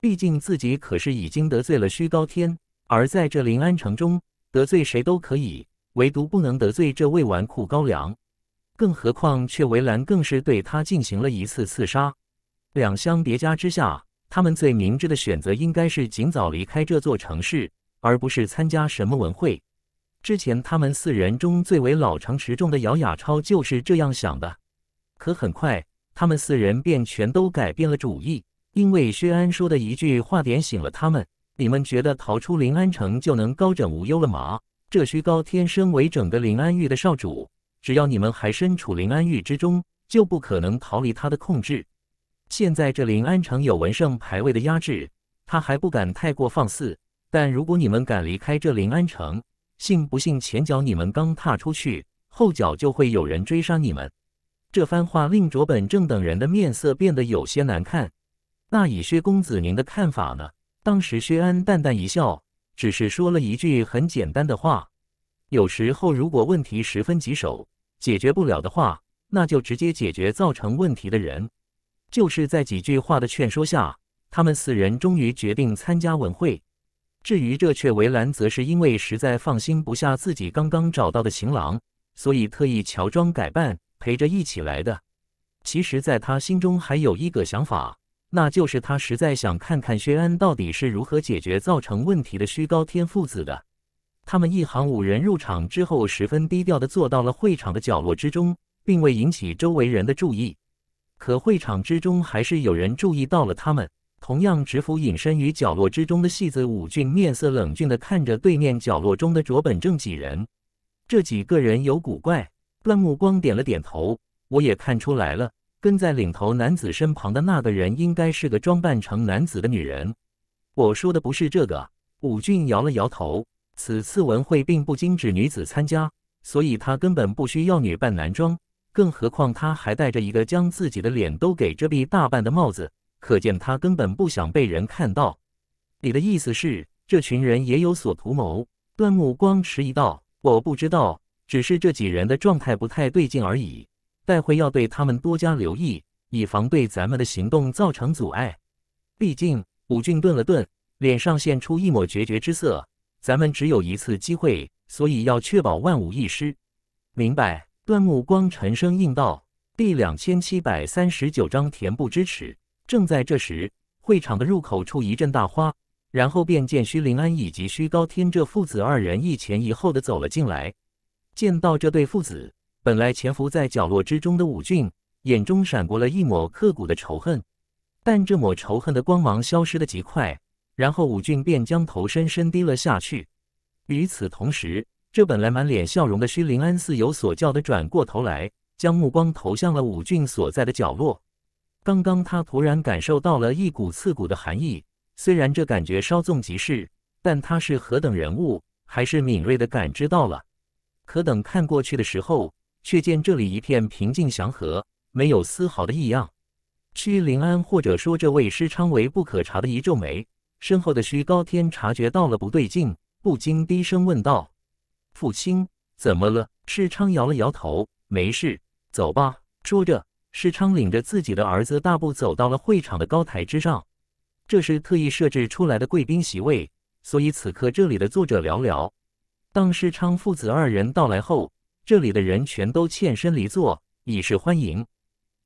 毕竟自己可是已经得罪了虚高天，而在这临安城中，得罪谁都可以。唯独不能得罪这位纨绔高粱，更何况却维兰更是对他进行了一次刺杀，两相叠加之下，他们最明智的选择应该是尽早离开这座城市，而不是参加什么文会。之前他们四人中最为老成持重的姚亚超就是这样想的，可很快他们四人便全都改变了主意，因为薛安说的一句话点醒了他们：你们觉得逃出临安城就能高枕无忧了吗？这虚高天生为整个临安域的少主，只要你们还身处临安域之中，就不可能逃离他的控制。现在这临安城有文圣牌位的压制，他还不敢太过放肆。但如果你们敢离开这临安城，信不信前脚你们刚踏出去，后脚就会有人追杀你们？这番话令卓本正等人的面色变得有些难看。那以薛公子您的看法呢？当时薛安淡淡一笑。只是说了一句很简单的话。有时候，如果问题十分棘手，解决不了的话，那就直接解决造成问题的人。就是在几句话的劝说下，他们四人终于决定参加晚会。至于这却为兰，则是因为实在放心不下自己刚刚找到的情郎，所以特意乔装改扮，陪着一起来的。其实，在他心中还有一个想法。那就是他实在想看看薛安到底是如何解决造成问题的虚高天父子的。他们一行五人入场之后，十分低调的坐到了会场的角落之中，并未引起周围人的注意。可会场之中还是有人注意到了他们。同样，直服隐身于角落之中的戏子武俊面色冷峻的看着对面角落中的卓本正几人。这几个人有古怪。段目光点了点头，我也看出来了。跟在领头男子身旁的那个人应该是个装扮成男子的女人。我说的不是这个。武俊摇了摇头。此次文会并不禁止女子参加，所以他根本不需要女扮男装。更何况他还戴着一个将自己的脸都给遮蔽大半的帽子，可见他根本不想被人看到。你的意思是，这群人也有所图谋？段目光迟疑道：“我不知道，只是这几人的状态不太对劲而已。”待会要对他们多加留意，以防对咱们的行动造成阻碍。毕竟，武俊顿了顿，脸上现出一抹决绝之色。咱们只有一次机会，所以要确保万无一失。明白？段木光沉声应道。第两千七百三十九章恬不知耻。正在这时，会场的入口处一阵大花，然后便见徐灵安以及徐高天这父子二人一前一后的走了进来。见到这对父子。本来潜伏在角落之中的武俊眼中闪过了一抹刻骨的仇恨，但这抹仇恨的光芒消失的极快，然后武俊便将头深深低了下去。与此同时，这本来满脸笑容的薛灵安似有所教的转过头来，将目光投向了武俊所在的角落。刚刚他突然感受到了一股刺骨的寒意，虽然这感觉稍纵即逝，但他是何等人物，还是敏锐的感知到了。可等看过去的时候，却见这里一片平静祥和，没有丝毫的异样。屈临安或者说这位师昌为不可察的一皱眉，身后的虚高天察觉到了不对劲，不禁低声问道：“父亲，怎么了？”师昌摇了摇头：“没事，走吧。”说着，师昌领着自己的儿子大步走到了会场的高台之上。这是特意设置出来的贵宾席位，所以此刻这里的坐着寥寥。当师昌父子二人到来后，这里的人全都欠身离座，以示欢迎。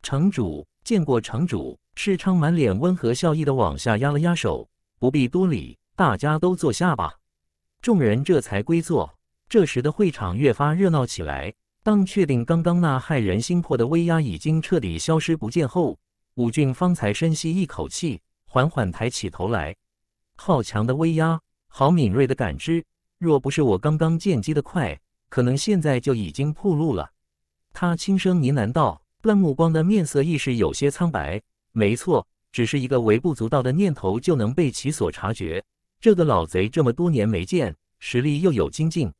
城主见过城主，世昌满脸温和笑意的往下压了压手，不必多礼，大家都坐下吧。众人这才归座。这时的会场越发热闹起来。当确定刚刚那骇人心魄的威压已经彻底消失不见后，武俊方才深吸一口气，缓缓抬起头来。好强的威压，好敏锐的感知。若不是我刚刚见机的快。可能现在就已经暴露了，他轻声呢喃道。端木光的面色意识有些苍白。没错，只是一个微不足道的念头就能被其所察觉。这个老贼这么多年没见，实力又有精进，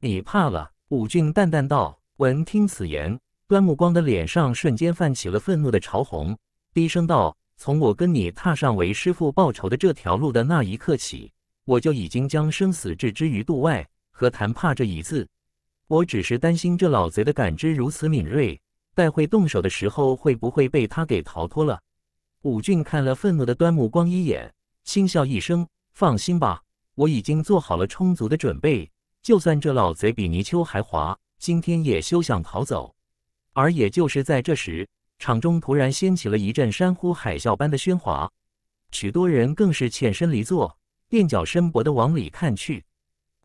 你怕了？武俊淡淡道。闻听此言，端木光的脸上瞬间泛起了愤怒的潮红，低声道：“从我跟你踏上为师父报仇的这条路的那一刻起，我就已经将生死置之于度外，何谈怕这一字？”我只是担心这老贼的感知如此敏锐，待会动手的时候会不会被他给逃脱了？武俊看了愤怒的端木光一眼，轻笑一声：“放心吧，我已经做好了充足的准备，就算这老贼比泥鳅还滑，今天也休想逃走。”而也就是在这时，场中突然掀起了一阵山呼海啸般的喧哗，许多人更是欠身离座，踮脚伸脖的往里看去。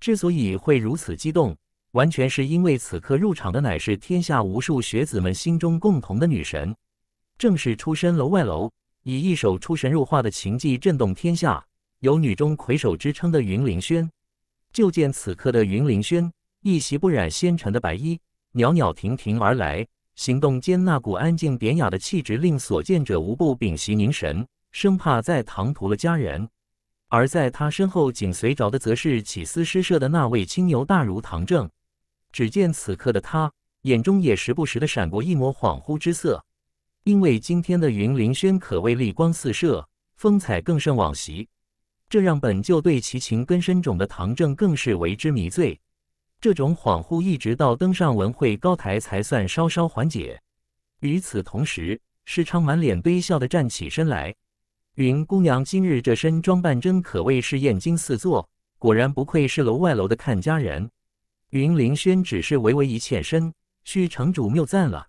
之所以会如此激动。完全是因为此刻入场的乃是天下无数学子们心中共同的女神，正是出身楼外楼，以一首出神入化的琴技震动天下，有女中魁首之称的云凌轩。就见此刻的云凌轩一袭不染纤尘的白衣，袅袅婷婷而来，行动间那股安静典雅的气质令所见者无不屏息凝神，生怕再唐突了佳人。而在他身后紧随着的，则是起司诗社的那位青牛大儒唐正。只见此刻的他眼中也时不时的闪过一抹恍惚之色，因为今天的云林轩可谓丽光四射，风采更胜往昔，这让本就对其情根深种的唐正更是为之迷醉。这种恍惚一直到登上文会高台才算稍稍缓解。与此同时，师昌满脸堆笑的站起身来，云姑娘今日这身装扮真可谓是艳惊四座，果然不愧是楼外楼的看家人。云凌轩只是微微一欠身：“虚城主谬赞了，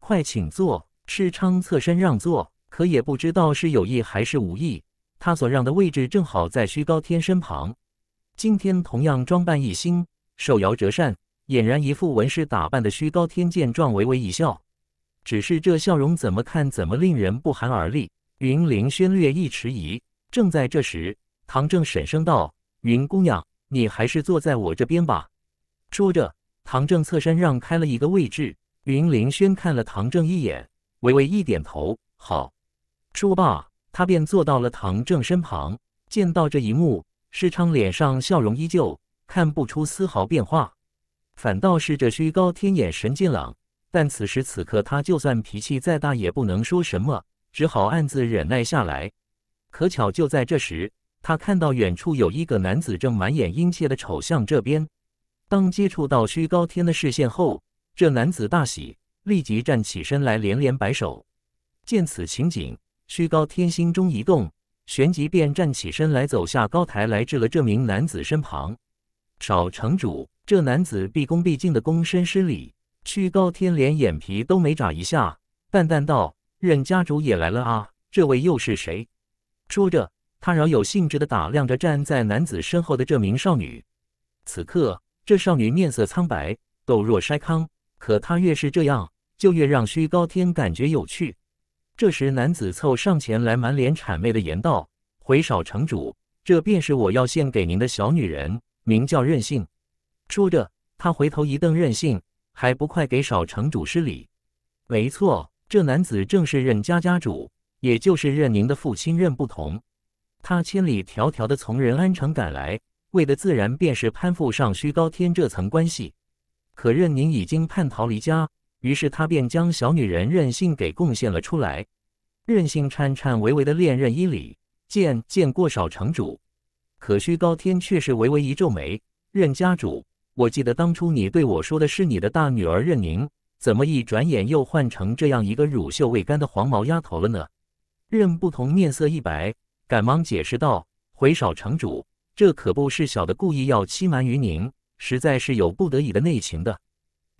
快请坐。”赤昌侧身让座，可也不知道是有意还是无意，他所让的位置正好在虚高天身旁。今天同样装扮一新，手摇折扇，俨然一副文士打扮的虚高天见状，微微一笑，只是这笑容怎么看怎么令人不寒而栗。云凌轩略一迟疑，正在这时，唐正沈声道：“云姑娘，你还是坐在我这边吧。”说着，唐正侧身让开了一个位置。云凌轩看了唐正一眼，微微一点头，好。说罢，他便坐到了唐正身旁。见到这一幕，师昌脸上笑容依旧，看不出丝毫变化，反倒是这虚高天眼神尖冷。但此时此刻，他就算脾气再大，也不能说什么，只好暗自忍耐下来。可巧，就在这时，他看到远处有一个男子正满眼殷切的瞅向这边。当接触到虚高天的视线后，这男子大喜，立即站起身来，连连摆手。见此情景，虚高天心中一动，旋即便站起身来，走下高台，来至了这名男子身旁。少城主，这男子毕恭毕敬的躬身施礼。虚高天连眼皮都没眨一下，淡淡道：“任家主也来了啊，这位又是谁？”说着，他饶有兴致的打量着站在男子身后的这名少女。此刻。这少女面色苍白，抖若筛糠，可她越是这样，就越让虚高天感觉有趣。这时，男子凑上前来，满脸谄媚的言道：“回少城主，这便是我要献给您的小女人，名叫任性。”说着，他回头一瞪任性：“还不快给少城主施礼！”没错，这男子正是任家家主，也就是任宁的父亲任不同。他千里迢迢的从仁安城赶来。为的自然便是攀附上虚高天这层关系，可任宁已经叛逃离家，于是他便将小女人任性给贡献了出来。任性颤颤巍巍的恋任依礼见见过少城主，可虚高天却是微微一皱眉。任家主，我记得当初你对我说的是你的大女儿任宁，怎么一转眼又换成这样一个乳臭未干的黄毛丫头了呢？任不同面色一白，赶忙解释道：“回少城主。”这可不是小的故意要欺瞒于您，实在是有不得已的内情的。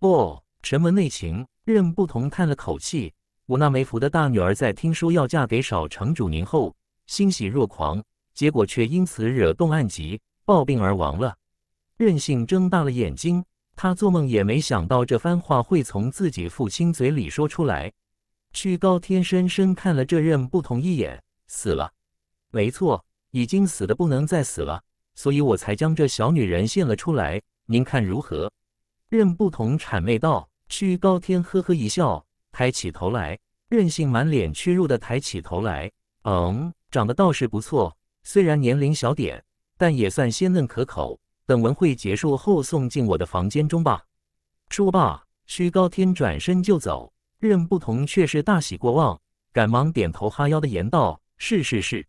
哦，什么内情？任不同叹了口气，我那没福的大女儿在听说要嫁给少城主您后，欣喜若狂，结果却因此惹动暗疾，暴病而亡了。任性睁大了眼睛，他做梦也没想到这番话会从自己父亲嘴里说出来。屈高天深深看了这任不同一眼，死了。没错。已经死的不能再死了，所以我才将这小女人献了出来。您看如何？任不同谄媚道。虚高天呵呵一笑，抬起头来，任性满脸屈辱的抬起头来。嗯，长得倒是不错，虽然年龄小点，但也算鲜嫩可口。等文会结束后，送进我的房间中吧。说罢，虚高天转身就走。任不同却是大喜过望，赶忙点头哈腰的言道：“是是是。”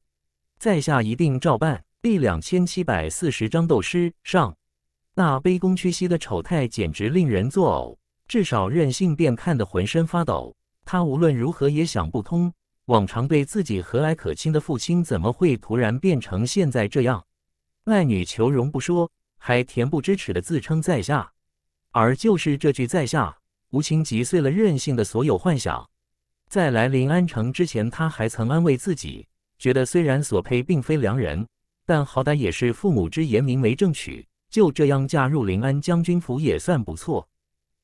在下一定照办。第两千七百四十章斗师上，那卑躬屈膝的丑态简直令人作呕。至少任性便看得浑身发抖。他无论如何也想不通，往常对自己和蔼可亲的父亲怎么会突然变成现在这样，卖女求荣不说，还恬不知耻地自称在下。而就是这句在下，无情击碎了任性的所有幻想。在来临安城之前，他还曾安慰自己。觉得虽然所佩并非良人，但好歹也是父母之言，明媒正娶，就这样嫁入临安将军府也算不错。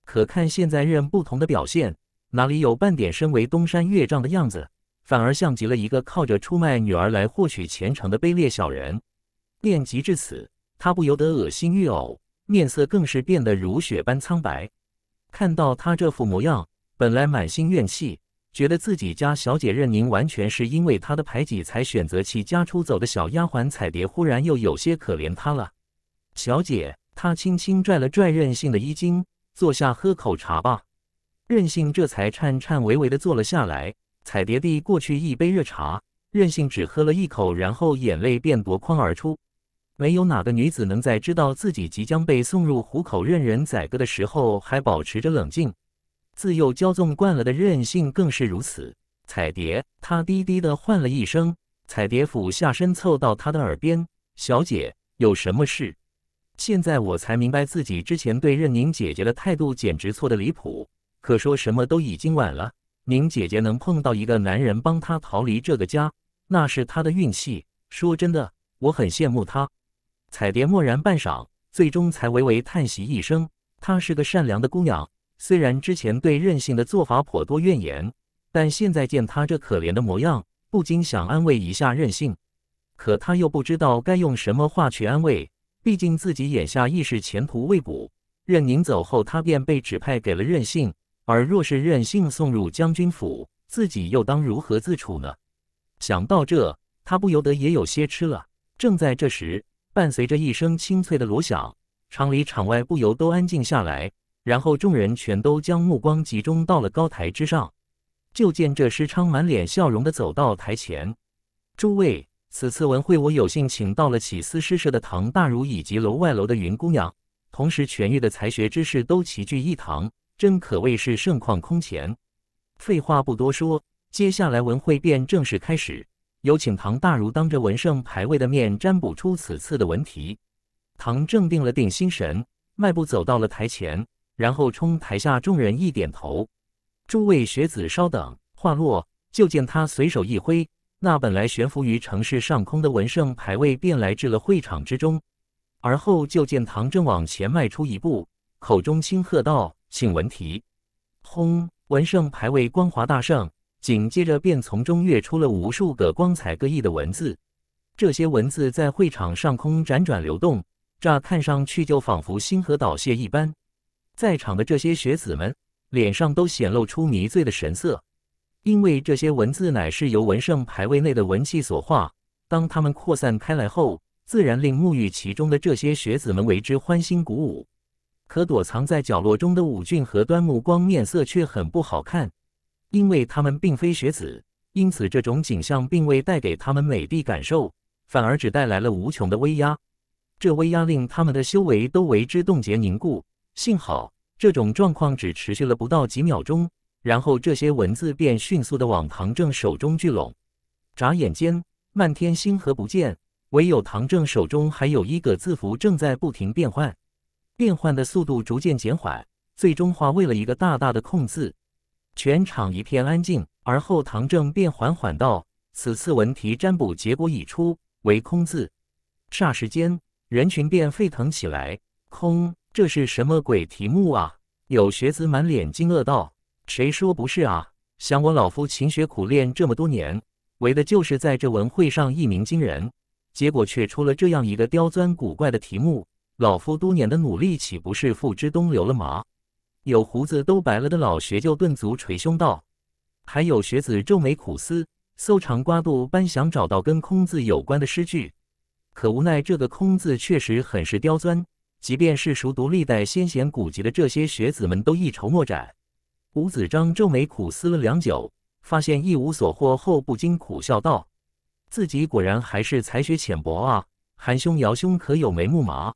可看现在任不同的表现，哪里有半点身为东山岳丈的样子？反而像极了一个靠着出卖女儿来获取前程的卑劣小人。念及至此，他不由得恶心欲呕，面色更是变得如雪般苍白。看到他这副模样，本来满心怨气。觉得自己家小姐任宁完全是因为她的排挤才选择弃家出走的小丫鬟彩蝶，忽然又有些可怜她了。小姐，她轻轻拽了拽任性的衣襟，坐下喝口茶吧。任性这才颤颤巍巍地坐了下来。彩蝶递过去一杯热茶，任性只喝了一口，然后眼泪便夺眶而出。没有哪个女子能在知道自己即将被送入虎口任人宰割的时候，还保持着冷静。自幼骄纵惯了的任性更是如此。彩蝶，她低低的唤了一声。彩蝶俯下身凑到她的耳边：“小姐，有什么事？”现在我才明白自己之前对任宁姐姐的态度简直错得离谱。可说什么都已经晚了。宁姐姐能碰到一个男人帮她逃离这个家，那是她的运气。说真的，我很羡慕她。彩蝶默然半晌，最终才微微叹息一声：“她是个善良的姑娘。”虽然之前对任性的做法颇多怨言，但现在见他这可怜的模样，不禁想安慰一下任性。可他又不知道该用什么话去安慰，毕竟自己眼下亦是前途未卜。任宁走后，他便被指派给了任性，而若是任性送入将军府，自己又当如何自处呢？想到这，他不由得也有些痴了。正在这时，伴随着一声清脆的锣响，厂里场外不由都安静下来。然后众人全都将目光集中到了高台之上，就见这师昌满脸笑容的走到台前。诸位，此次文会我有幸请到了起司诗社的唐大儒以及楼外楼的云姑娘，同时全域的才学之士都齐聚一堂，真可谓是盛况空前。废话不多说，接下来文会便正式开始。有请唐大儒当着文圣牌位的面占卜出此次的文题。唐正定了定心神，迈步走到了台前。然后冲台下众人一点头，诸位学子稍等。话落，就见他随手一挥，那本来悬浮于城市上空的文圣牌位便来至了会场之中。而后就见唐真往前迈出一步，口中轻喝道：“请文题！”轰！文圣牌位光华大盛，紧接着便从中跃出了无数个光彩各异的文字。这些文字在会场上空辗转流动，乍看上去就仿佛星河倒泻一般。在场的这些学子们脸上都显露出迷醉的神色，因为这些文字乃是由文圣牌位内的文气所化。当他们扩散开来后，自然令沐浴其中的这些学子们为之欢欣鼓舞。可躲藏在角落中的武俊和端木光面色却很不好看，因为他们并非学子，因此这种景象并未带给他们美的感受，反而只带来了无穷的威压。这威压令他们的修为都为之冻结凝固。幸好这种状况只持续了不到几秒钟，然后这些文字便迅速的往唐正手中聚拢。眨眼间，漫天星河不见，唯有唐正手中还有一个字符正在不停变换，变换的速度逐渐减缓，最终化为了一个大大的空字。全场一片安静，而后唐正便缓缓道：“此次文题占卜结果已出，为空字。”霎时间，人群便沸腾起来。空。这是什么鬼题目啊！有学子满脸惊愕道：“谁说不是啊？想我老夫勤学苦练这么多年，为的就是在这文会上一鸣惊人，结果却出了这样一个刁钻古怪的题目，老夫多年的努力岂不是付之东流了吗？”有胡子都白了的老学究顿足捶胸道：“还有学子皱眉苦思，搜肠刮肚般想找到跟‘空’字有关的诗句，可无奈这个‘空’字确实很是刁钻。”即便是熟读历代先贤古籍的这些学子们都一筹莫展。吴子章皱眉苦思了良久，发现一无所获后，不禁苦笑道：“自己果然还是才学浅薄啊！”韩兄、姚兄可有眉目吗？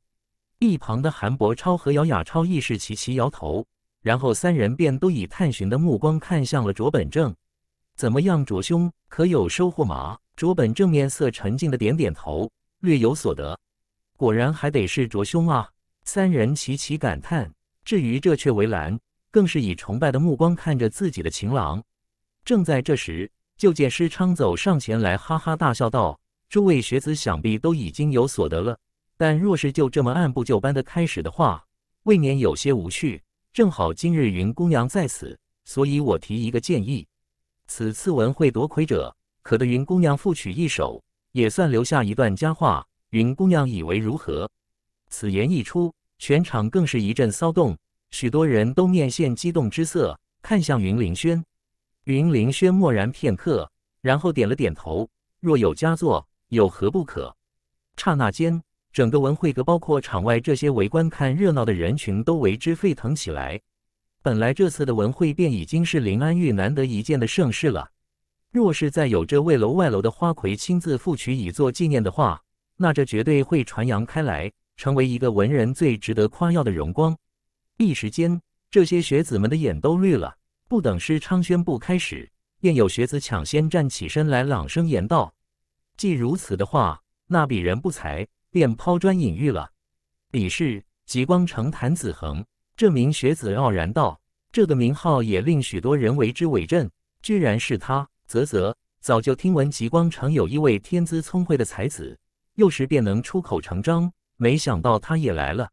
一旁的韩伯超和姚雅超亦是齐齐摇头，然后三人便都以探寻的目光看向了卓本正：“怎么样，卓兄可有收获吗？”卓本正面色沉静的点点头，略有所得。果然还得是卓兄啊！三人齐齐感叹，至于这阙为难，更是以崇拜的目光看着自己的情郎。正在这时，就见师昌走上前来，哈哈大笑道：“诸位学子想必都已经有所得了，但若是就这么按部就班的开始的话，未免有些无趣。正好今日云姑娘在此，所以我提一个建议：此次文会夺魁者，可得云姑娘赋曲一首，也算留下一段佳话。云姑娘以为如何？”此言一出，全场更是一阵骚动，许多人都面现激动之色，看向云凌轩。云凌轩默然片刻，然后点了点头。若有佳作，有何不可？刹那间，整个文会阁，包括场外这些围观看热闹的人群，都为之沸腾起来。本来这次的文会便已经是林安玉难得一见的盛事了，若是再有这位楼外楼的花魁亲自赋曲以作纪念的话，那这绝对会传扬开来。成为一个文人最值得夸耀的荣光，一时间，这些学子们的眼都绿了。不等师昌宣布开始，便有学子抢先站起身来，朗声言道：“既如此的话，那鄙人不才，便抛砖引玉了。”李氏吉光城谭子恒这名学子傲然道：“这个名号也令许多人为之伟震，居然是他！啧啧，早就听闻吉光城有一位天资聪慧的才子，幼时便能出口成章。”没想到他也来了，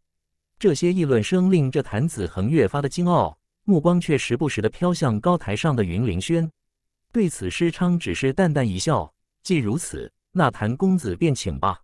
这些议论声令这谭子恒越发的骄傲，目光却时不时的飘向高台上的云凌轩。对此，师昌只是淡淡一笑：“既如此，那谭公子便请吧。”